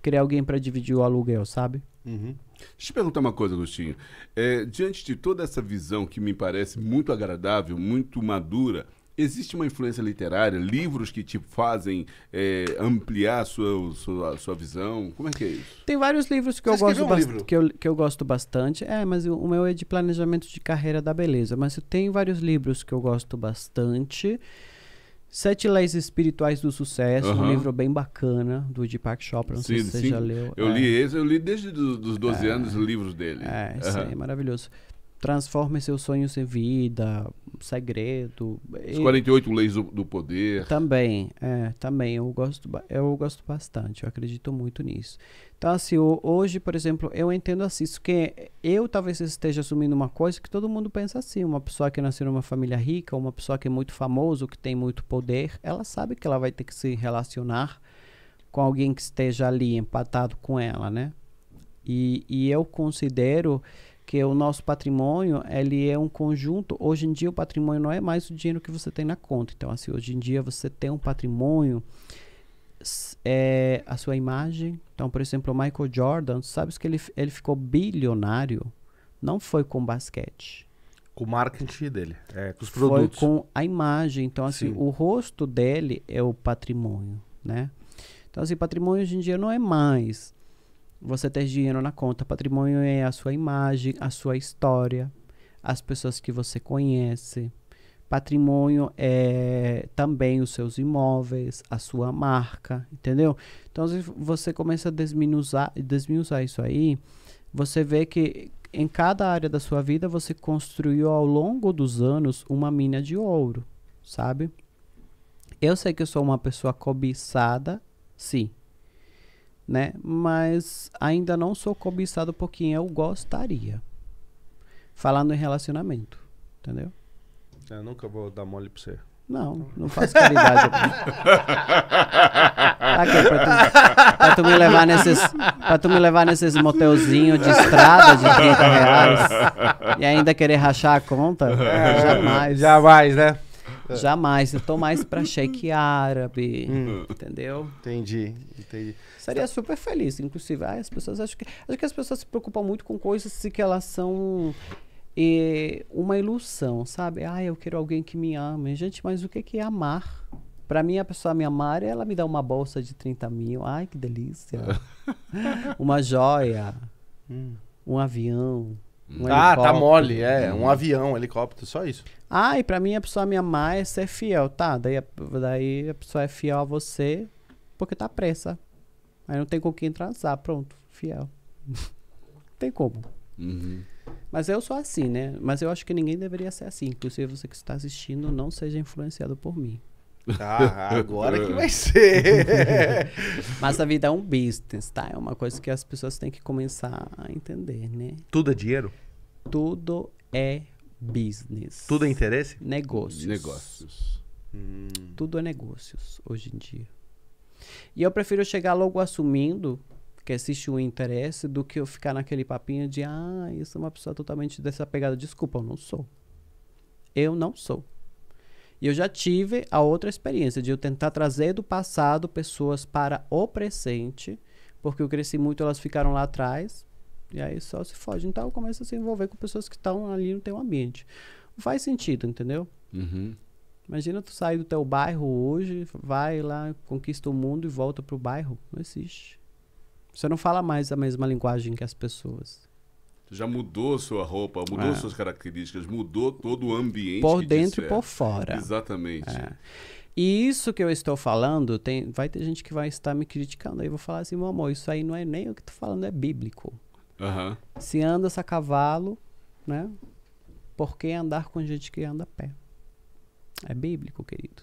criar alguém para dividir o aluguel, sabe? Uhum. Deixa eu te perguntar uma coisa, Agostinho. É, diante de toda essa visão que me parece muito agradável, muito madura, existe uma influência literária, livros que te fazem é, ampliar a sua, sua, sua, visão? Como é que é isso? Tem vários livros que, eu gosto, um livro? que, eu, que eu gosto bastante. É, mas eu, o meu é de planejamento de carreira da beleza. Mas tem vários livros que eu gosto bastante. Sete Leis Espirituais do Sucesso, uhum. um livro bem bacana do Deepak Chopra, não sim, sei se você sim. já leu. Eu é. li esse, eu li desde do, dos 12 é. anos os livros dele. É, isso uhum. é maravilhoso transforme seus sonhos em vida, segredo. Os 48 e... leis do, do, poder. Também, é, também eu gosto, eu gosto bastante, eu acredito muito nisso. Então, assim, hoje, por exemplo, eu entendo assim, isso que eu talvez esteja assumindo uma coisa que todo mundo pensa assim, uma pessoa que nasceu numa família rica, uma pessoa que é muito famoso, que tem muito poder, ela sabe que ela vai ter que se relacionar com alguém que esteja ali empatado com ela, né? E, e eu considero que o nosso patrimônio ele é um conjunto. Hoje em dia o patrimônio não é mais o dinheiro que você tem na conta. Então assim, hoje em dia você tem um patrimônio é a sua imagem. Então, por exemplo, o Michael Jordan, sabe que ele, ele ficou bilionário? Não foi com basquete. Com o marketing dele, é, com os produtos. Foi com a imagem. Então, assim, Sim. o rosto dele é o patrimônio, né? Então, assim, patrimônio hoje em dia não é mais você ter dinheiro na conta. Patrimônio é a sua imagem, a sua história, as pessoas que você conhece. Patrimônio é também os seus imóveis, a sua marca, entendeu? Então, se você começa a desminusar, desminusar isso aí, você vê que em cada área da sua vida você construiu ao longo dos anos uma mina de ouro, sabe? Eu sei que eu sou uma pessoa cobiçada, sim né? Mas ainda não sou cobiçado por quem eu gostaria. Falando em relacionamento, entendeu? Eu nunca vou dar mole pra você. Não, não faço caridade. Aqui, pra tu, pra tu, me levar nesses, pra tu me levar nesses motelzinhos de estrada de 30 reais e ainda querer rachar a conta? É, jamais. Jamais, né? Jamais. Eu tô mais pra cheque árabe, hum. entendeu? Entendi, entendi. Seria super feliz, inclusive. Ah, as pessoas acho que acho que as pessoas se preocupam muito com coisas que elas são eh, uma ilusão, sabe? Ah, eu quero alguém que me ame. Gente, mas o que é, é amar? Para mim, a pessoa me amar, ela me dá uma bolsa de 30 mil. Ai, que delícia. uma joia. Hum. Um avião. Um ah, tá mole, é. Um hum. avião, um helicóptero, só isso. Ah, e pra mim a pessoa me amar é ser fiel, tá? Daí, daí a pessoa é fiel a você porque tá pressa. Mas não tem com quem transar, pronto, fiel. tem como. Uhum. Mas eu sou assim, né? Mas eu acho que ninguém deveria ser assim. Inclusive, você que está assistindo, não seja influenciado por mim. Ah, agora que vai ser. Mas a vida é um business, tá? É uma coisa que as pessoas têm que começar a entender, né? Tudo é dinheiro? Tudo é business. Tudo é interesse? Negócios. Negócios. Hum. Tudo é negócios hoje em dia. E eu prefiro chegar logo assumindo que existe um interesse do que eu ficar naquele papinho de ah, isso é uma pessoa totalmente desapegada. Desculpa, eu não sou. Eu não sou. E eu já tive a outra experiência de eu tentar trazer do passado pessoas para o presente, porque eu cresci muito, elas ficaram lá atrás, e aí só se foge. Então começa a se envolver com pessoas que estão ali no teu ambiente. faz sentido, entendeu? Uhum. Imagina tu sair do teu bairro hoje, vai lá, conquista o mundo e volta pro bairro. Não existe. Você não fala mais a mesma linguagem que as pessoas. Tu já mudou sua roupa, mudou é. suas características, mudou todo o ambiente. Por dentro e por fora. Exatamente. É. E isso que eu estou falando, tem, vai ter gente que vai estar me criticando. Aí eu vou falar assim, meu amor, isso aí não é nem o que tu tá falando, é bíblico. Uhum. Se andas a cavalo, né? Por que andar com gente que anda a pé? É bíblico, querido.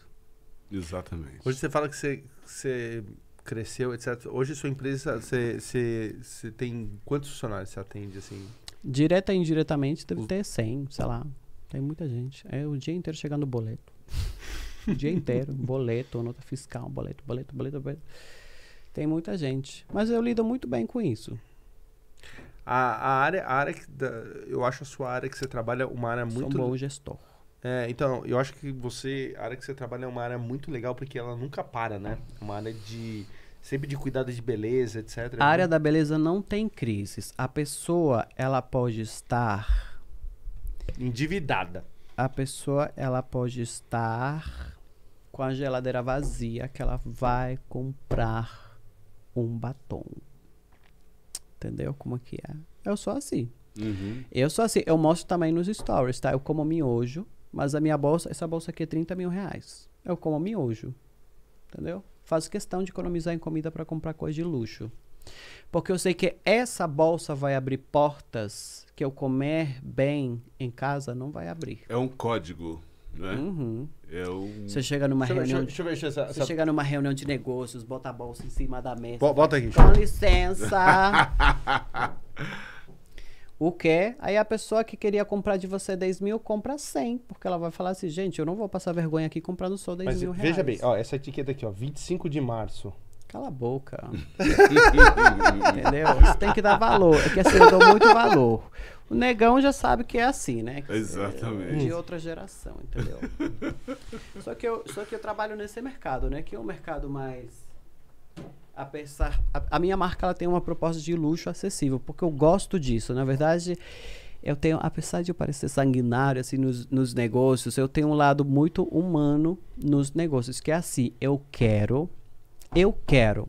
Exatamente. Hoje você fala que você, você cresceu, etc. Hoje sua empresa, você, você, você tem quantos funcionários você atende, assim? Direta e indiretamente deve o... ter 100, sei lá. Tem muita gente. É o dia inteiro chegando boleto. o dia inteiro. Boleto, nota fiscal, boleto, boleto, boleto, boleto. Tem muita gente. Mas eu lido muito bem com isso. A, a área, a área que da, eu acho a sua área que você trabalha uma área muito. Sou um bom gestor é, então, eu acho que você, a área que você trabalha é uma área muito legal porque ela nunca para, né? É uma área de sempre de cuidado de beleza, etc. É a área da beleza não tem crises. A pessoa, ela pode estar endividada. A pessoa, ela pode estar com a geladeira vazia que ela vai comprar um batom. Entendeu como é que é? Eu sou assim. Uhum. Eu sou assim, eu mostro também nos stories, tá? Eu como miojo, mas a minha bolsa, essa bolsa aqui é 30 mil reais. Eu como miojo. Entendeu? Faço questão de economizar em comida para comprar coisa de luxo. Porque eu sei que essa bolsa vai abrir portas que eu comer bem em casa não vai abrir. É um código. Né? Uhum. É um... Você chega numa deixa reunião. Ver, deixa, de... deixa essa, Você essa... chega numa reunião de negócios, bota a bolsa em cima da mesa. Bota aqui. Com licença. o que? aí a pessoa que queria comprar de você 10 mil compra 100, porque ela vai falar assim, gente, eu não vou passar vergonha aqui comprando só 10 Mas mil reais. Veja bem, ó, essa etiqueta aqui, ó, 25 de março. Cala a boca. Entendeu? Isso tem que dar valor. É que assim, eu dou muito valor. O negão já sabe que é assim, né? Que Exatamente. de outra geração, entendeu? só, que eu, só que eu trabalho nesse mercado, né? Que é um mercado mais apesar a, a minha marca ela tem uma proposta de luxo acessível, porque eu gosto disso. Na verdade, eu tenho, apesar de eu parecer sanguinário assim nos, nos negócios, eu tenho um lado muito humano nos negócios, que é assim, eu quero, eu quero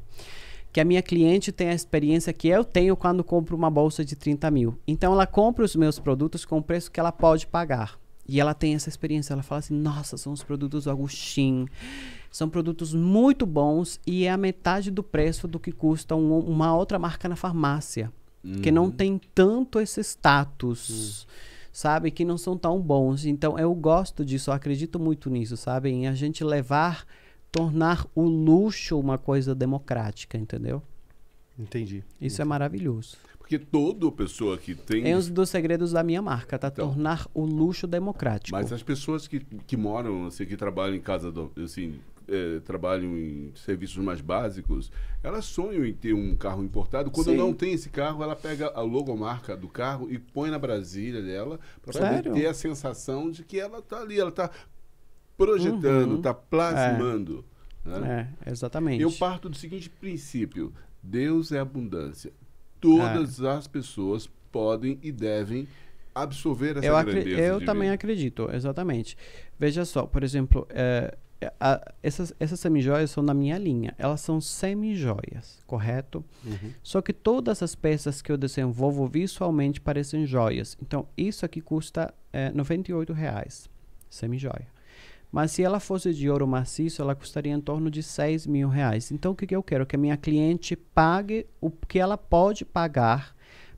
que a minha cliente tenha a experiência que eu tenho quando compro uma bolsa de 30 mil. Então ela compra os meus produtos com o preço que ela pode pagar. E ela tem essa experiência, ela fala assim, nossa, são os produtos do Agostinho são produtos muito bons e é a metade do preço do que custa um, uma outra marca na farmácia. Uhum. Que não uhum. tem tanto esse status. Uhum. Sabe? Que não são tão bons. Então, eu gosto disso, eu acredito muito nisso, sabe? Em a gente levar, tornar o luxo uma coisa democrática, entendeu? Entendi. Isso é Entendi. é maravilhoso. Porque toda pessoa que tem. É um dos segredos da minha marca, tá? Então, Tornar o luxo democrático. Mas as pessoas que, que moram, assim, que trabalham em casa, do, assim, é, trabalham em serviços mais básicos, elas sonham em ter um carro importado. Quando Sim. não tem esse carro, ela pega a logomarca do carro e põe na Brasília dela para ter a sensação de que ela está ali, ela está projetando, está uhum. Tá plasmando. É. Né? é, exatamente. Eu parto do seguinte princípio: Deus é abundância. Todas é. as pessoas podem e devem absorver essa eu grandeza. Eu também vida. acredito, exatamente. Veja só, por exemplo, é, a, essas, essas semijoias são na minha linha. Elas são semijoias, correto? Uhum. Só que todas as peças que eu desenvolvo visualmente parecem joias. Então, isso aqui custa é, 98 reais, semijoia. Mas se ela fosse de ouro maciço, ela custaria em torno de 6 mil reais. Então, o que, que eu quero? Que a minha cliente pague o que ela pode pagar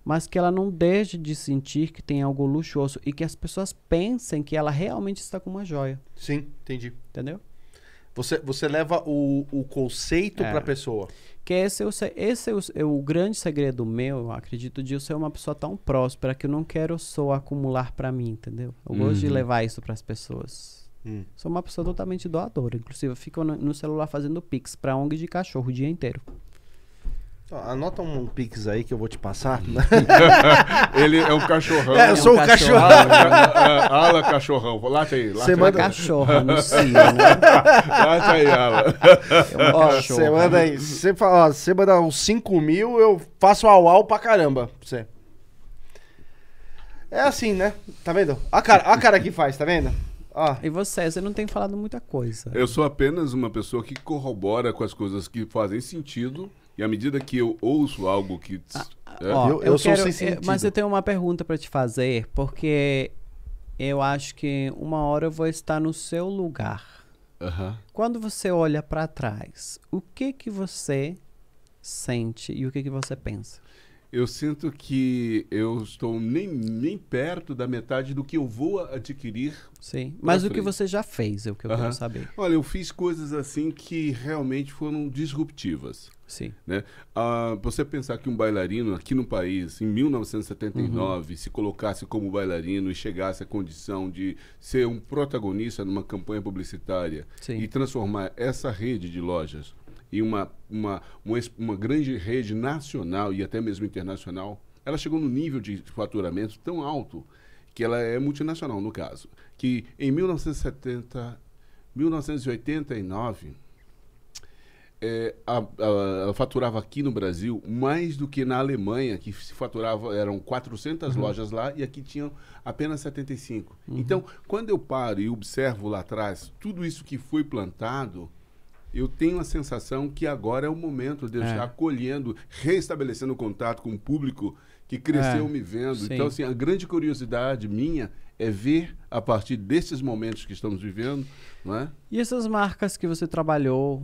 mas que ela não deixe de sentir que tem algo luxuoso e que as pessoas pensem que ela realmente está com uma joia. Sim, entendi. Entendeu? Você, você leva o, o conceito é. para a pessoa. Que esse, é o, esse é o, é o, grande segredo meu, eu acredito, de eu ser uma pessoa tão próspera que eu não quero só acumular para mim, entendeu? Eu gosto de uhum. levar isso para as pessoas. Hum. Sou uma pessoa totalmente doadora. Inclusive, eu fico no, no celular fazendo pix para ONG de cachorro o dia inteiro. Anota um pix aí que eu vou te passar. Ele é um cachorrão. É, eu sou um é o cachorrão. Ala, é, ala cachorrão. Late aí. você manda cachorro no cio, Late aí, Ala. É você manda aí. Você, fala, você manda uns 5 mil, eu faço au au pra caramba. você. É assim, né? Tá vendo? A cara, a cara que faz, tá vendo? Ah. E você, você não tem falado muita coisa. Eu sou apenas uma pessoa que corrobora com as coisas que fazem sentido e à medida que eu ouço algo que. Ah, é, Ó, eu, eu, eu, sou sem é, Mas eu tenho uma pergunta para te fazer, porque eu acho que uma hora eu vou estar no seu lugar. Uhum. Quando você olha para trás, o que que você sente e o que que você pensa? eu sinto que eu estou nem, nem perto da metade do que eu vou adquirir. Sim, mas o que você já fez é o que eu uhum. quero saber. Olha, eu fiz coisas assim que realmente foram disruptivas. Sim. Né? Ah, você pensar que um bailarino aqui no país, em 1979, uhum. se colocasse como bailarino e chegasse à condição de ser um protagonista numa campanha publicitária Sim. e transformar essa rede de lojas e uma, uma, uma, uma grande rede nacional e até mesmo internacional, ela chegou no nível de faturamento tão alto que ela é multinacional, no caso, que em 1970, 1989, é, a, a, ela faturava aqui no Brasil mais do que na Alemanha, que se faturava, eram 400 uhum. lojas lá e aqui tinham apenas 75. Uhum. Então, quando eu paro e observo lá atrás tudo isso que foi plantado, eu tenho a sensação que agora é o momento de eu é. estar acolhendo, restabelecendo o contato com o público que cresceu é, me vendo. Sim. Então, assim, a grande curiosidade minha é ver a partir desses momentos que estamos vivendo, não é? E essas marcas que você trabalhou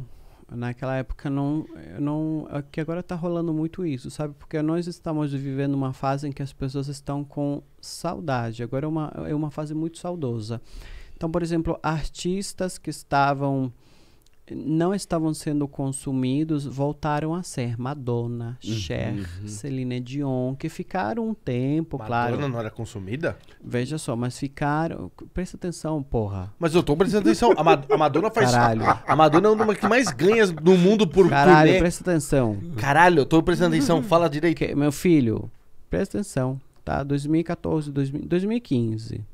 naquela época não não é que agora está rolando muito isso, sabe? Porque nós estamos vivendo uma fase em que as pessoas estão com saudade. Agora é uma é uma fase muito saudosa. Então, por exemplo, artistas que estavam não estavam sendo consumidos voltaram a ser Madonna, uhum. Cher, uhum. Celine Dion, que ficaram um tempo, Madonna claro. Madonna não era consumida? Veja só, mas ficaram. Presta atenção, porra. Mas eu tô prestando atenção. A, Ma a Madonna faz. Caralho. A Madonna é uma que mais ganha no mundo por Caralho, turnê. presta atenção. Caralho, eu tô prestando atenção. Fala direito. Que, meu filho, presta atenção, tá? 2014, 2000, 2015.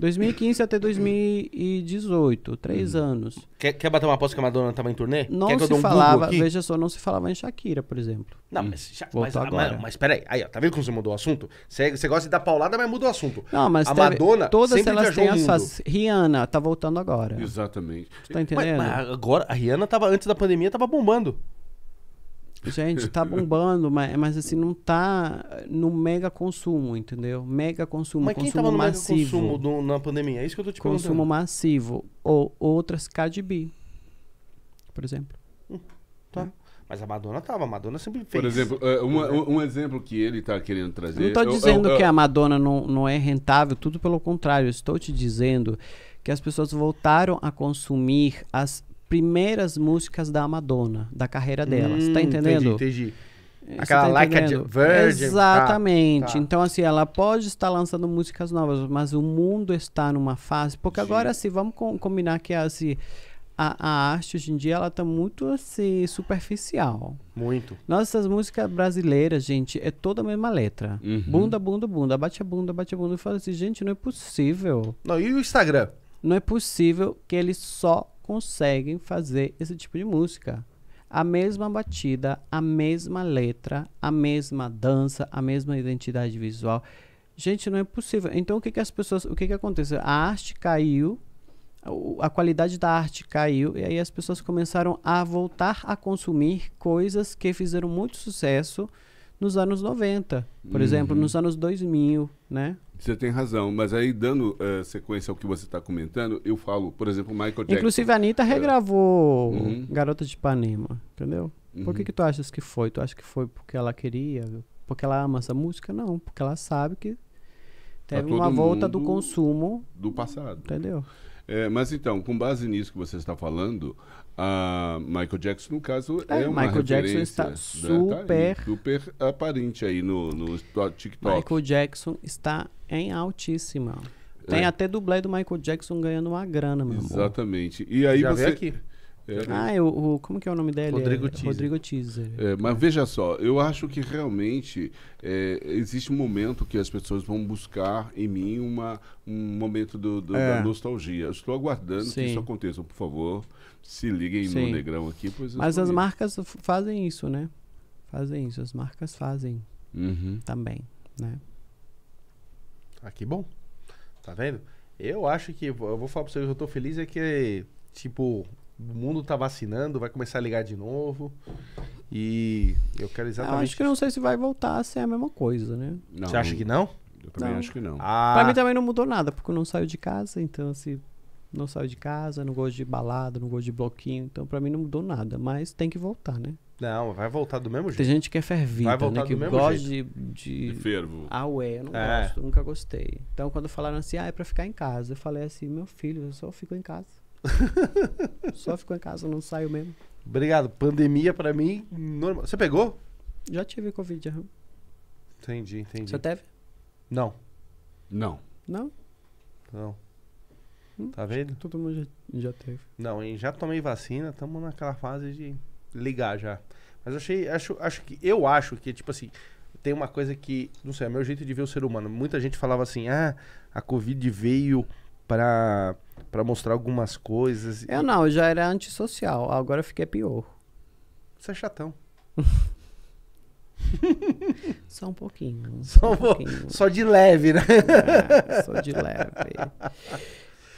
2015 até 2018, três uhum. anos. Quer, quer bater uma aposta que a Madonna tava em turnê? Não quer se um falava, veja só, não se falava em Shakira, por exemplo. Não, mas, voltou mas, ah, agora. mas, mas peraí, aí, ó, tá vendo como você mudou o assunto? Você, você gosta de dar paulada, mas mudou o assunto. Não, mas a teve, Madonna todas elas têm as suas... Rihanna tá voltando agora. Exatamente. Tu tá entendendo? Mas, mas agora, a Rihanna tava, antes da pandemia, tava bombando. Gente, tá bombando, mas, mas assim, não tá no mega consumo, entendeu? Mega consumo, mas consumo quem tava no massivo. consumo do, na pandemia? É isso que eu tô te consumo perguntando. Consumo massivo. Ou outras KDB, por exemplo. Hum, tá. É. Mas a Madonna tava, a Madonna sempre fez. Por exemplo, é, né? um, um, exemplo que ele está querendo trazer. Eu não estou é é dizendo eu, eu, que a Madonna não, não é rentável, tudo pelo contrário. estou te dizendo que as pessoas voltaram a consumir as primeiras músicas da Madonna, da carreira dela. Tá hum, tá entendendo? Entendi, entendi. Tá Aquela tá Like entendendo? a Virgin. Exatamente. tá. Então, assim, ela pode estar lançando músicas novas, mas o mundo está numa fase. Porque Sim. agora, assim, vamos com, combinar que assim, a, a, arte hoje em dia ela tá muito assim, superficial. Muito. Nossas músicas brasileiras, gente, é toda a mesma letra. Uhum. Bunda, bunda, bunda, bate a bunda, bate a bunda. e fala assim, gente, não é possível. Não, e o Instagram? Não é possível que ele só conseguem fazer esse tipo de música. A mesma batida, a mesma letra, a mesma dança, a mesma identidade visual. Gente, não é possível. Então o que, que as pessoas. O que, que aconteceu? A arte caiu, a qualidade da arte caiu, e aí as pessoas começaram a voltar a consumir coisas que fizeram muito sucesso nos anos 90, por uhum. exemplo, nos anos 2000, né? Você tem razão, mas aí dando uh, sequência ao que você está comentando, eu falo, por exemplo, Michael Jackson. Inclusive a Anitta é. regravou uhum. Garota de Ipanema, entendeu? Uhum. Por que, uhum. que tu achas que foi? Tu acha que foi porque ela queria, porque ela ama essa música? Não, porque ela sabe que teve tá uma volta do consumo do passado. Entendeu? É, mas então, com base nisso que você está falando, a Michael Jackson, no caso, é, é uma Michael Jackson está super... Né? Tá super aparente aí no, no TikTok. Michael Jackson está em altíssima. Tem é. até dublê do Michael Jackson ganhando uma grana, meu Exatamente. amor. Exatamente. E aí Já você... aqui. Era... É, ah, eu, o, como que é o nome dele? Rodrigo é, Teaser. Rodrigo Teaser. É, mas veja só, eu acho que realmente é, existe um momento que as pessoas vão buscar em mim uma, um momento do, do, é. da nostalgia. Eu estou aguardando Sim. que isso aconteça, por favor. Se liguem Sim. no Negrão aqui. Pois mas as marcas fazem isso, né? Fazem isso, as marcas fazem uhum. também, né? Ah, que bom. Tá vendo? Eu acho que, eu vou falar pra vocês, eu tô feliz é que, tipo, o mundo tá vacinando, vai começar a ligar de novo. E eu quero ah, exatamente. Eu acho que não sei se vai voltar a ser a mesma coisa, né? Não. Você acha que não? Eu também não. acho que não. Ah. Pra mim também não mudou nada, porque eu não saio de casa, então assim. Não saio de casa, não gosto de balada, não gosto de bloquinho, então pra mim não mudou nada. Mas tem que voltar, né? Não, vai voltar do mesmo jeito. Tem gente que é fervida, né? Que gosta de, de... de fervo. Ah, ué, eu não é. gosto, nunca gostei. Então, quando falaram assim, ah, é pra ficar em casa, eu falei assim, meu filho, eu só fico em casa. Só ficou em casa, não saiu mesmo. Obrigado. Pandemia pra mim, normal. Você pegou? Já tive Covid. aham. Entendi, entendi. Você teve? Não, Não. Não? não. Hum, Tá vendo? Todo mundo já, já teve. Não, hein? já tomei vacina, estamos naquela fase de ligar já. Mas achei, acho, acho que eu acho que tipo assim, tem uma coisa que, não sei, é meu jeito de ver o ser humano. Muita gente falava assim: "Ah, a COVID veio pra para mostrar algumas coisas. Eu e... não, eu já era antissocial, agora eu fiquei pior. Você é chatão. Só um pouquinho. Só, um pouquinho. só de leve, né? É, só de leve.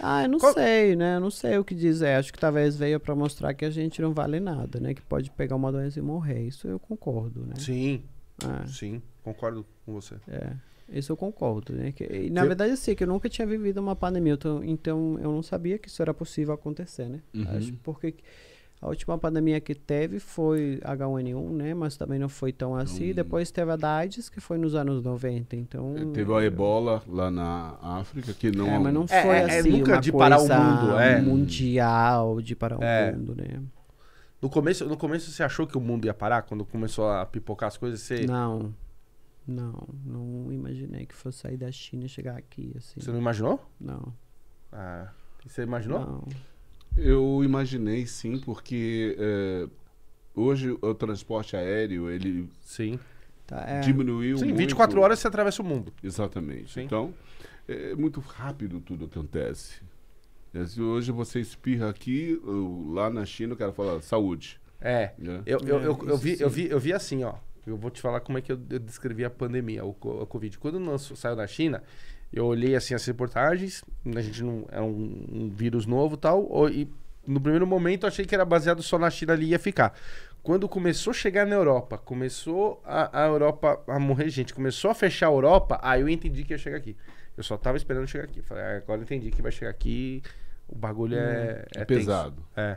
Ah, eu não Qual... sei, né? Eu não sei o que dizer. Acho que talvez veio para mostrar que a gente não vale nada, né? Que pode pegar uma doença e morrer. Isso eu concordo, né? Sim. É. Sim, concordo com você. É. Isso eu concordo, né? Que, e, na verdade, eu assim, sei que eu nunca tinha vivido uma pandemia, então eu não sabia que isso era possível acontecer, né? Uhum. Acho porque a última pandemia que teve foi H1N1, né? Mas também não foi tão assim. Então, Depois teve a da AIDS, que foi nos anos 90, então... É, teve a Ebola lá na África, que não... É, mas não é, foi é, é assim é, nunca de parar o mundo, é. mundial de parar o é. mundo, né? No começo, no começo você achou que o mundo ia parar? Quando começou a pipocar as coisas, você... Não. Não, não imaginei que fosse sair da China e chegar aqui, assim. Você não imaginou? Não. Ah, você imaginou? Não. Eu imaginei sim, porque é, hoje o transporte aéreo, ele... Sim. Tá, é. Diminuiu Sim, muito. 24 horas você atravessa o mundo. Exatamente. Sim. Então, é muito rápido tudo acontece. Hoje você espirra aqui, lá na China o cara fala saúde. É. é. Eu, eu, eu, é, eu, vi, eu, vi, eu vi assim, ó. Eu vou te falar como é que eu, eu descrevi a pandemia, o, a Covid. Quando nós saiu da China, eu olhei assim as reportagens, a gente não é um, um vírus novo tal, e no primeiro momento achei que era baseado só na China ali ia ficar. Quando começou a chegar na Europa, começou a, a Europa a morrer gente, começou a fechar a Europa, aí eu entendi que ia chegar aqui. Eu só tava esperando chegar aqui. Falei, ah, agora entendi que vai chegar aqui, o bagulho é, hum, é, é, pesado. Tenso. É.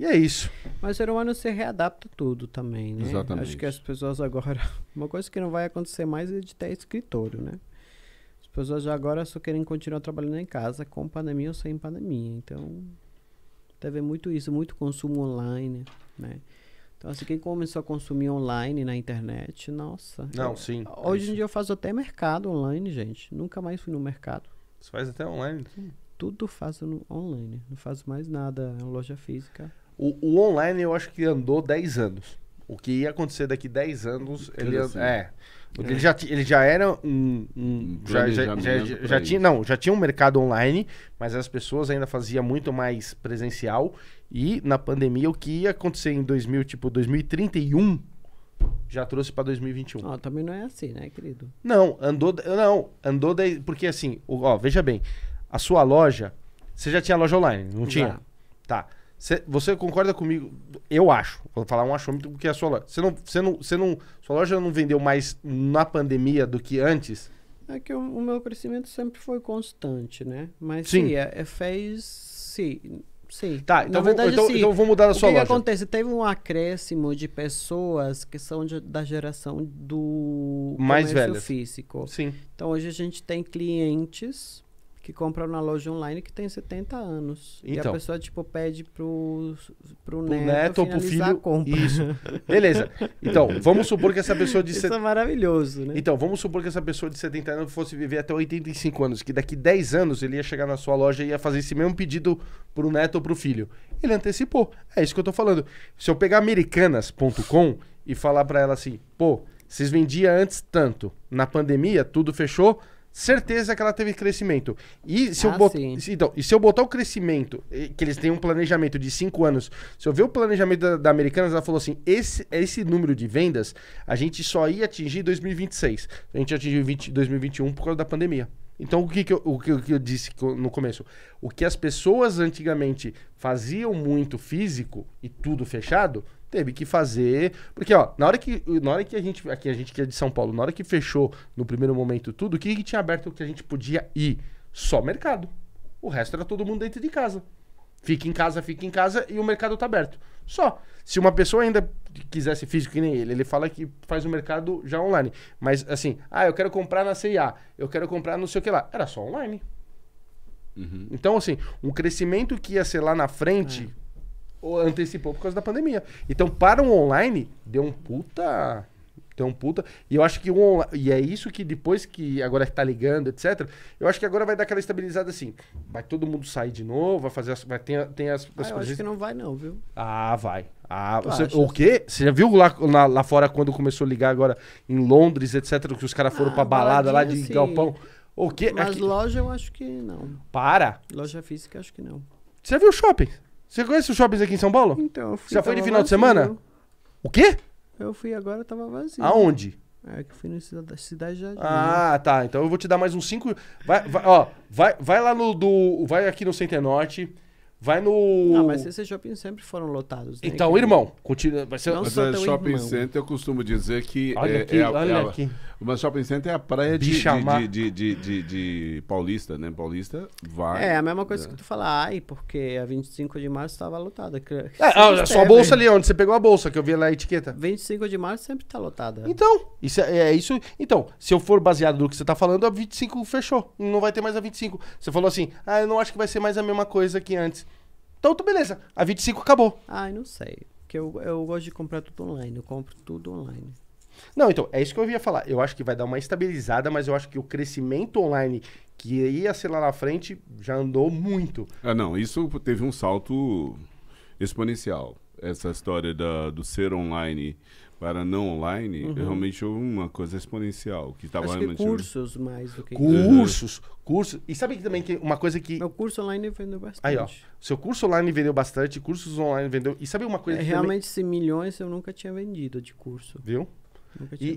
E é isso. Mas o ser humano se readapta tudo também, né? Exatamente. Acho que as pessoas agora. Uma coisa que não vai acontecer mais é de ter escritório, né? As pessoas já agora só querem continuar trabalhando em casa, com pandemia ou sem pandemia. Então, deve muito isso, muito consumo online, né? Então, assim, quem começou a consumir online na internet, nossa. Não, sim. É Hoje é em dia eu faço até mercado online, gente. Nunca mais fui no mercado. Você faz até online? Sim. Tudo faço no online. Não faço mais nada, loja física. O, o, online eu acho que andou 10 anos. O que ia acontecer daqui 10 anos, ele assim. é. é. Ele, é. já, ele já era um. um, um já, já, já, já tinha, não, já tinha um mercado online, mas as pessoas ainda faziam muito mais presencial. E na pandemia, o que ia acontecer em 2000, tipo 2031, já trouxe para 2021. Ó, também não é assim, né, querido? Não, andou. Não, andou. daí. porque assim, ó, veja bem, a sua loja. Você já tinha loja online, não tinha? Tá. Cê, você concorda comigo? Eu acho. Vou falar um achômetro porque é a sua loja. Você não, você não, você não, sua loja não vendeu mais na pandemia do que antes? É que o, o meu crescimento sempre foi constante, né? Mas sim, sim é, é, fez. Sim, sim. Tá, então, na verdade, vou, então, então vou mudar a sua que loja. O que acontece? Teve um acréscimo de pessoas que são de, da geração do mais velho físico. Sim. Então hoje a gente tem clientes que compram na loja online que tem 70 anos. Então, e a então. pessoa, tipo, pede pro, pro, pro neto, neto ou pro filho. A compra. Isso. Beleza. Então, vamos supor que essa pessoa de. Isso é set... é maravilhoso, né? Então, vamos supor que essa pessoa de 70 anos fosse viver até 85 anos, que daqui 10 anos ele ia chegar na sua loja e ia fazer esse mesmo pedido pro neto ou pro filho. Ele antecipou. É isso que eu tô falando. Se eu pegar americanas.com e falar para ela assim, pô, vocês vendiam antes tanto, na pandemia tudo fechou certeza que ela teve crescimento. E se, ah, eu bot... então, e se eu botar o crescimento, que eles têm um planejamento de cinco anos, se eu ver o planejamento da, da, Americanas, ela falou assim: esse, esse número de vendas a gente só ia atingir em 2026. A gente atingiu em 2021 por causa da pandemia. Então, o que, que eu, o que, o que eu disse no começo? O que as pessoas antigamente faziam muito físico e tudo fechado, teve que fazer. Porque, ó, na hora que, na hora que a gente. Aqui a gente que é de São Paulo, na hora que fechou no primeiro momento tudo, o que, que tinha aberto que a gente podia ir? Só mercado. O resto era todo mundo dentro de casa. Fica em casa, fica em casa e o mercado tá aberto. Só. Se uma pessoa ainda quisesse físico, que nem ele, ele fala que faz o mercado já online. Mas assim, ah, eu quero comprar na CIA, eu quero comprar não sei o que lá. Era só online. Uhum. Então, assim, um crescimento que ia ser lá na frente, é antecipou por causa da pandemia. Então, para o online, deu um puta. Deu um puta. E eu acho que o E é isso que depois que agora que tá ligando, etc., eu acho que agora vai dar aquela estabilizada assim. Vai todo mundo sair de novo, vai fazer as. Vai, ter tem as, as ah, Acho que não vai, não, viu? Ah, vai. Ah, você, o quê? Você já viu lá, lá, lá, fora quando começou a ligar agora em Londres, etc., que os caras foram ah, pra balada lá de sim. galpão? O quê? Mas Aqui... loja eu acho que não. Para! Loja física acho que não. Você já viu shopping? Você conhece os shoppings aqui em São Paulo? Então, eu fui. Já foi de final vazio. de semana? O quê? Eu fui agora, tava vazio. Aonde? É, que fui na cidade, cidade Jardim. Ah, tá. Então eu vou te dar mais uns cinco. Vai, vai, ó, vai, vai lá no. Do, vai aqui no Center Norte. Vai no. Ah, mas esses shoppings sempre foram lotados. Né? Então, que... irmão, continua. Vai ser... Não mas é, shopping irmão. center eu costumo dizer que. Olha é, aqui, é a, olha é a, aqui. O Mas Shopping Center é a praia de, de, de, de, de, de Paulista, né? Paulista vai. É a mesma coisa é. que tu fala, ai, porque a 25 de março estava lotada. É, só a ah, bolsa ali, onde você pegou a bolsa, que eu vi lá a etiqueta. 25 de março sempre tá lotada. Então, isso é, é isso. Então, se eu for baseado no que você tá falando, a 25 fechou. Não vai ter mais a 25. Você falou assim, ah, eu não acho que vai ser mais a mesma coisa que antes. Então, tu beleza. A 25 acabou. Ai, não sei. Porque eu, eu gosto de comprar tudo online. Eu compro tudo online. Não, então, é isso que eu ia falar. Eu acho que vai dar uma estabilizada, mas eu acho que o crescimento online que ia ser lá na frente já andou muito. Ah, não, isso teve um salto exponencial. Essa história da, do ser online para não online, uhum. realmente houve uma coisa exponencial que estava realmente cursos mais do que cursos, uhum. cursos. E sabe que também que uma coisa que meu curso online vendeu bastante. Aí ó, seu curso online vendeu bastante, cursos online vendeu. E sabe uma coisa é, que realmente também... se milhões eu nunca tinha vendido de curso. Viu? E, e,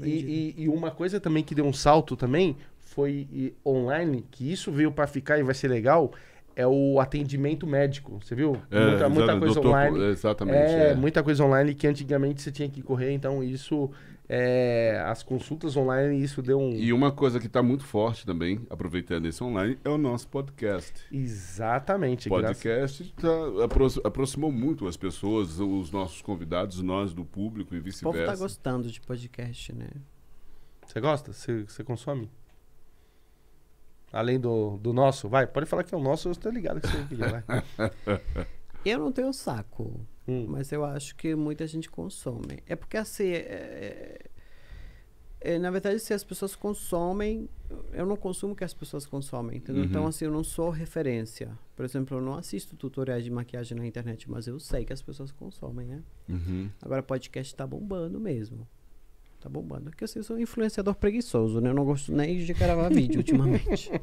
e, e, uma coisa também que deu um salto também foi online, que isso veio para ficar e vai ser legal, é o atendimento médico, você viu? É, muita, muita coisa doutor, online. Exatamente. É, é, muita coisa online que antigamente você tinha que correr, então isso é, as consultas online, isso deu um. E uma coisa que está muito forte também, aproveitando esse online, é o nosso podcast. Exatamente. O podcast graças... tá, apro aproximou muito as pessoas, os nossos convidados, nós do público e vice-versa. O povo está gostando de podcast, né? Você gosta? Você, consome? Além do, do nosso? Vai, pode falar que é o nosso, eu estou ligado que você é queria, é, vai. eu não tenho saco. Hum. Mas eu acho que muita gente consome. É porque assim. É é, é, é, na verdade, se as pessoas consomem, eu não consumo o que as pessoas consomem, então, uhum. Então, assim, eu não sou referência. Por exemplo, eu não assisto tutoriais de maquiagem na internet, mas eu sei que as pessoas consomem, né? Uhum. Agora, podcast tá bombando mesmo. Tá bombando. Porque assim, eu sou um influenciador preguiçoso, né? Eu não gosto nem de gravar vídeo ultimamente.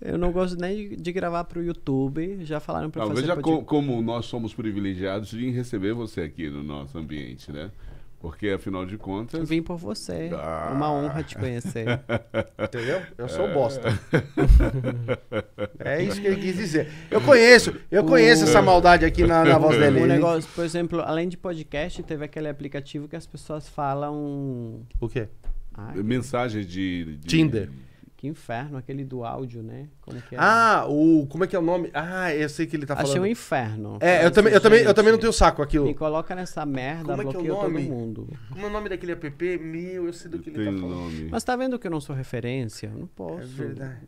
Eu não gosto nem de, de gravar para o YouTube. Já falaram para fazer... Veja pra... como nós somos privilegiados de receber você aqui no nosso ambiente, né? Porque, afinal de contas... vim por você. Ah. Uma honra te conhecer. Entendeu? Eu sou é. bosta. é isso que ele quis dizer. Eu conheço, eu conheço essa maldade aqui na, na voz dele. O negócio, por exemplo, além de podcast, teve aquele aplicativo que as pessoas falam... O quê? Ai, Mensagem de, de... Tinder. Que inferno, aquele do áudio, né? Como que é? Ah, o. Como é que é o nome? Ah, eu sei que ele tá falando. Achei um inferno. É, eu também, eu, também, eu também não tenho saco aquilo. Me coloca nessa merda, como é, é bloqueia é todo mundo. Como é o nome daquele app? Meu, eu sei do que ele tá falando. Nome. Mas tá vendo que eu não sou referência? não é posso. É verdade.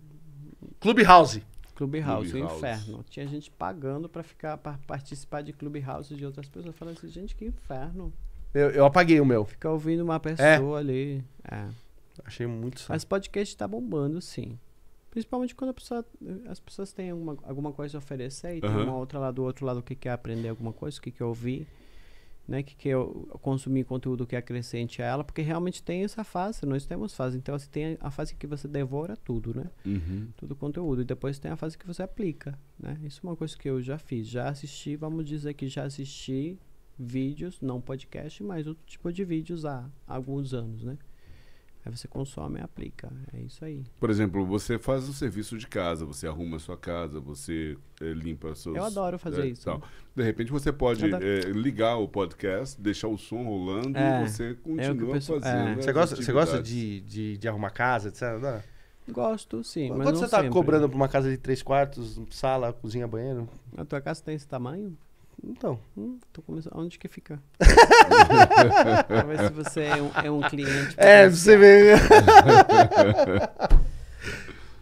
Clubhouse. Clubhouse, o inferno. Tinha gente pagando para ficar para participar de Clubhouse de outras pessoas. Eu falei assim, gente, que inferno. Eu, eu apaguei o meu. Ficar ouvindo uma é. pessoa é. ali. É. Achei muito só. Mas podcast tá bombando, sim. Principalmente quando pessoa, as pessoas têm alguma, alguma coisa a oferecer e tem uma outra lá do outro lado o que quer aprender alguma coisa, o que quer ouvir, né? Que quer consumir conteúdo que acrescente a ela, porque realmente tem essa fase, nós temos fase. Então, assim, tem a fase que você devora tudo, né? Uhum. Tudo conteúdo. E depois tem a fase que você aplica, né? Isso é uma coisa que eu já fiz. Já assisti, vamos dizer que já assisti vídeos, não podcast, mas outro tipo de vídeos há alguns anos, né? Aí você consome e aplica. É isso aí. Por exemplo, você faz o serviço de casa, você arruma a sua casa, você é, limpa suas. Eu adoro fazer é, isso. Tal. De repente você pode é, ligar o podcast, deixar o som rolando e é, você é continua penso, fazendo. É. Você gosta, você gosta de, de, de arrumar casa, etc? Gosto, sim. Mas, mas quando você está cobrando para uma casa de três quartos, sala, cozinha, banheiro? A tua casa tem esse tamanho? Então, hum, tô começando. Onde que fica? ver se você é um, é um cliente. É, você vê.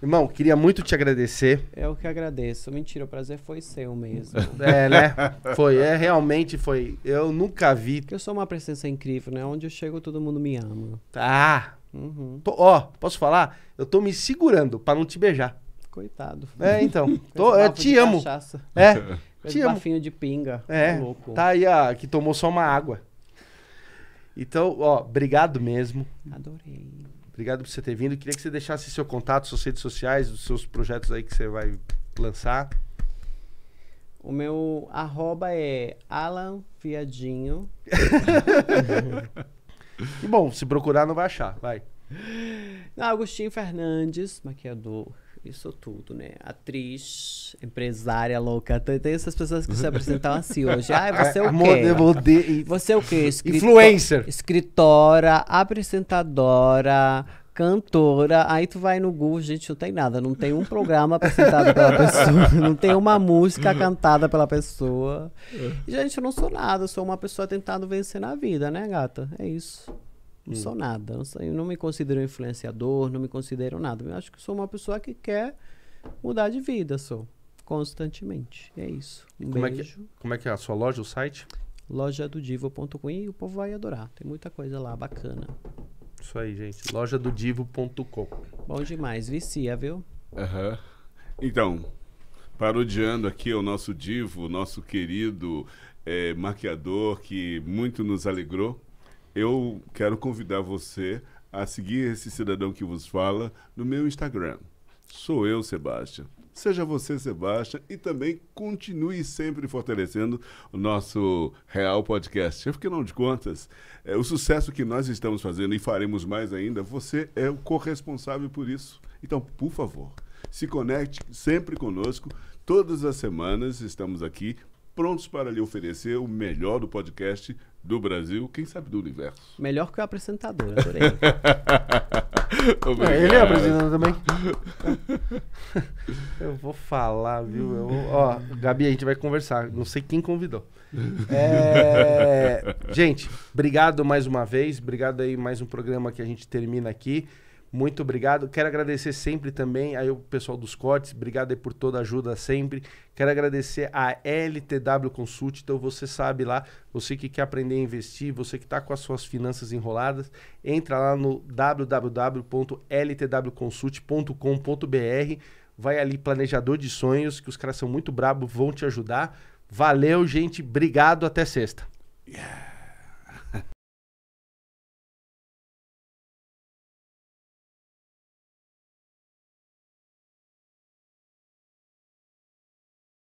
Irmão, queria muito te agradecer. é o que agradeço. Mentira, o prazer foi seu mesmo. É, né? Foi, é, realmente foi. Eu nunca vi. Porque eu sou uma presença incrível, né? Onde eu chego, todo mundo me ama. Tá. Uhum. Tô, ó, posso falar? Eu tô me segurando para não te beijar. Coitado. É, então. tô, eu te amo. Cachaça. É um é bafinho de pinga. É, tá, louco. tá aí a que tomou só uma água. Então, ó, obrigado mesmo. Adorei. Obrigado por você ter vindo. Queria que você deixasse seu contato, suas redes sociais, os seus projetos aí que você vai lançar. O meu arroba é Alan Fiadinho. e bom, se procurar não vai achar, vai. Agostinho Fernandes, maquiador isso tudo, né? Atriz, empresária louca. Tem essas pessoas que se apresentam assim hoje. Ah, você é o quê? Você é o quê? Escritor, Influencer. Escritora, apresentadora, cantora. Aí tu vai no Google, gente, não tem nada. Não tem um programa apresentado pela pessoa. Não tem uma música cantada pela pessoa. É. Gente, eu não sou nada. sou uma pessoa tentando vencer na vida, né, gata? É isso. Não sou hum. nada. Não sou, eu não me considero influenciador, não me considero nada. Eu acho que sou uma pessoa que quer mudar de vida, sou. Constantemente. É isso. Um como beijo. É que, é, como é que é a sua loja, o site? Lojadodivo.com e o povo vai adorar. Tem muita coisa lá bacana. Isso aí, gente. Lojadodivo.com. Bom demais. Vicia, viu? Aham. Uhum. Então, parodiando aqui o nosso divo, nosso querido é, maquiador que muito nos alegrou eu quero convidar você a seguir esse cidadão que vos fala no meu Instagram. Sou eu, Sebastião. Seja você, Sebastião, e também continue sempre fortalecendo o nosso Real Podcast. Afinal de contas, é, o sucesso que nós estamos fazendo e faremos mais ainda, você é o corresponsável por isso. Então, por favor, se conecte sempre conosco. Todas as semanas estamos aqui prontos para lhe oferecer o melhor do podcast do Brasil, quem sabe do universo. Melhor que o apresentador, adorei. é, ele é apresentador também. Eu vou falar, viu? Eu, ó, Gabi, a gente vai conversar. Não sei quem convidou. É... Gente, obrigado mais uma vez. Obrigado aí mais um programa que a gente termina aqui. Muito obrigado. Quero agradecer sempre também aí o pessoal dos cortes. Obrigado aí por toda a ajuda sempre. Quero agradecer a LTW Consult. Então você sabe lá, você que quer aprender a investir, você que está com as suas finanças enroladas, entra lá no www.ltwconsult.com.br. Vai ali planejador de sonhos, que os caras são muito brabos, vão te ajudar. Valeu, gente. Obrigado. Até sexta. Yeah.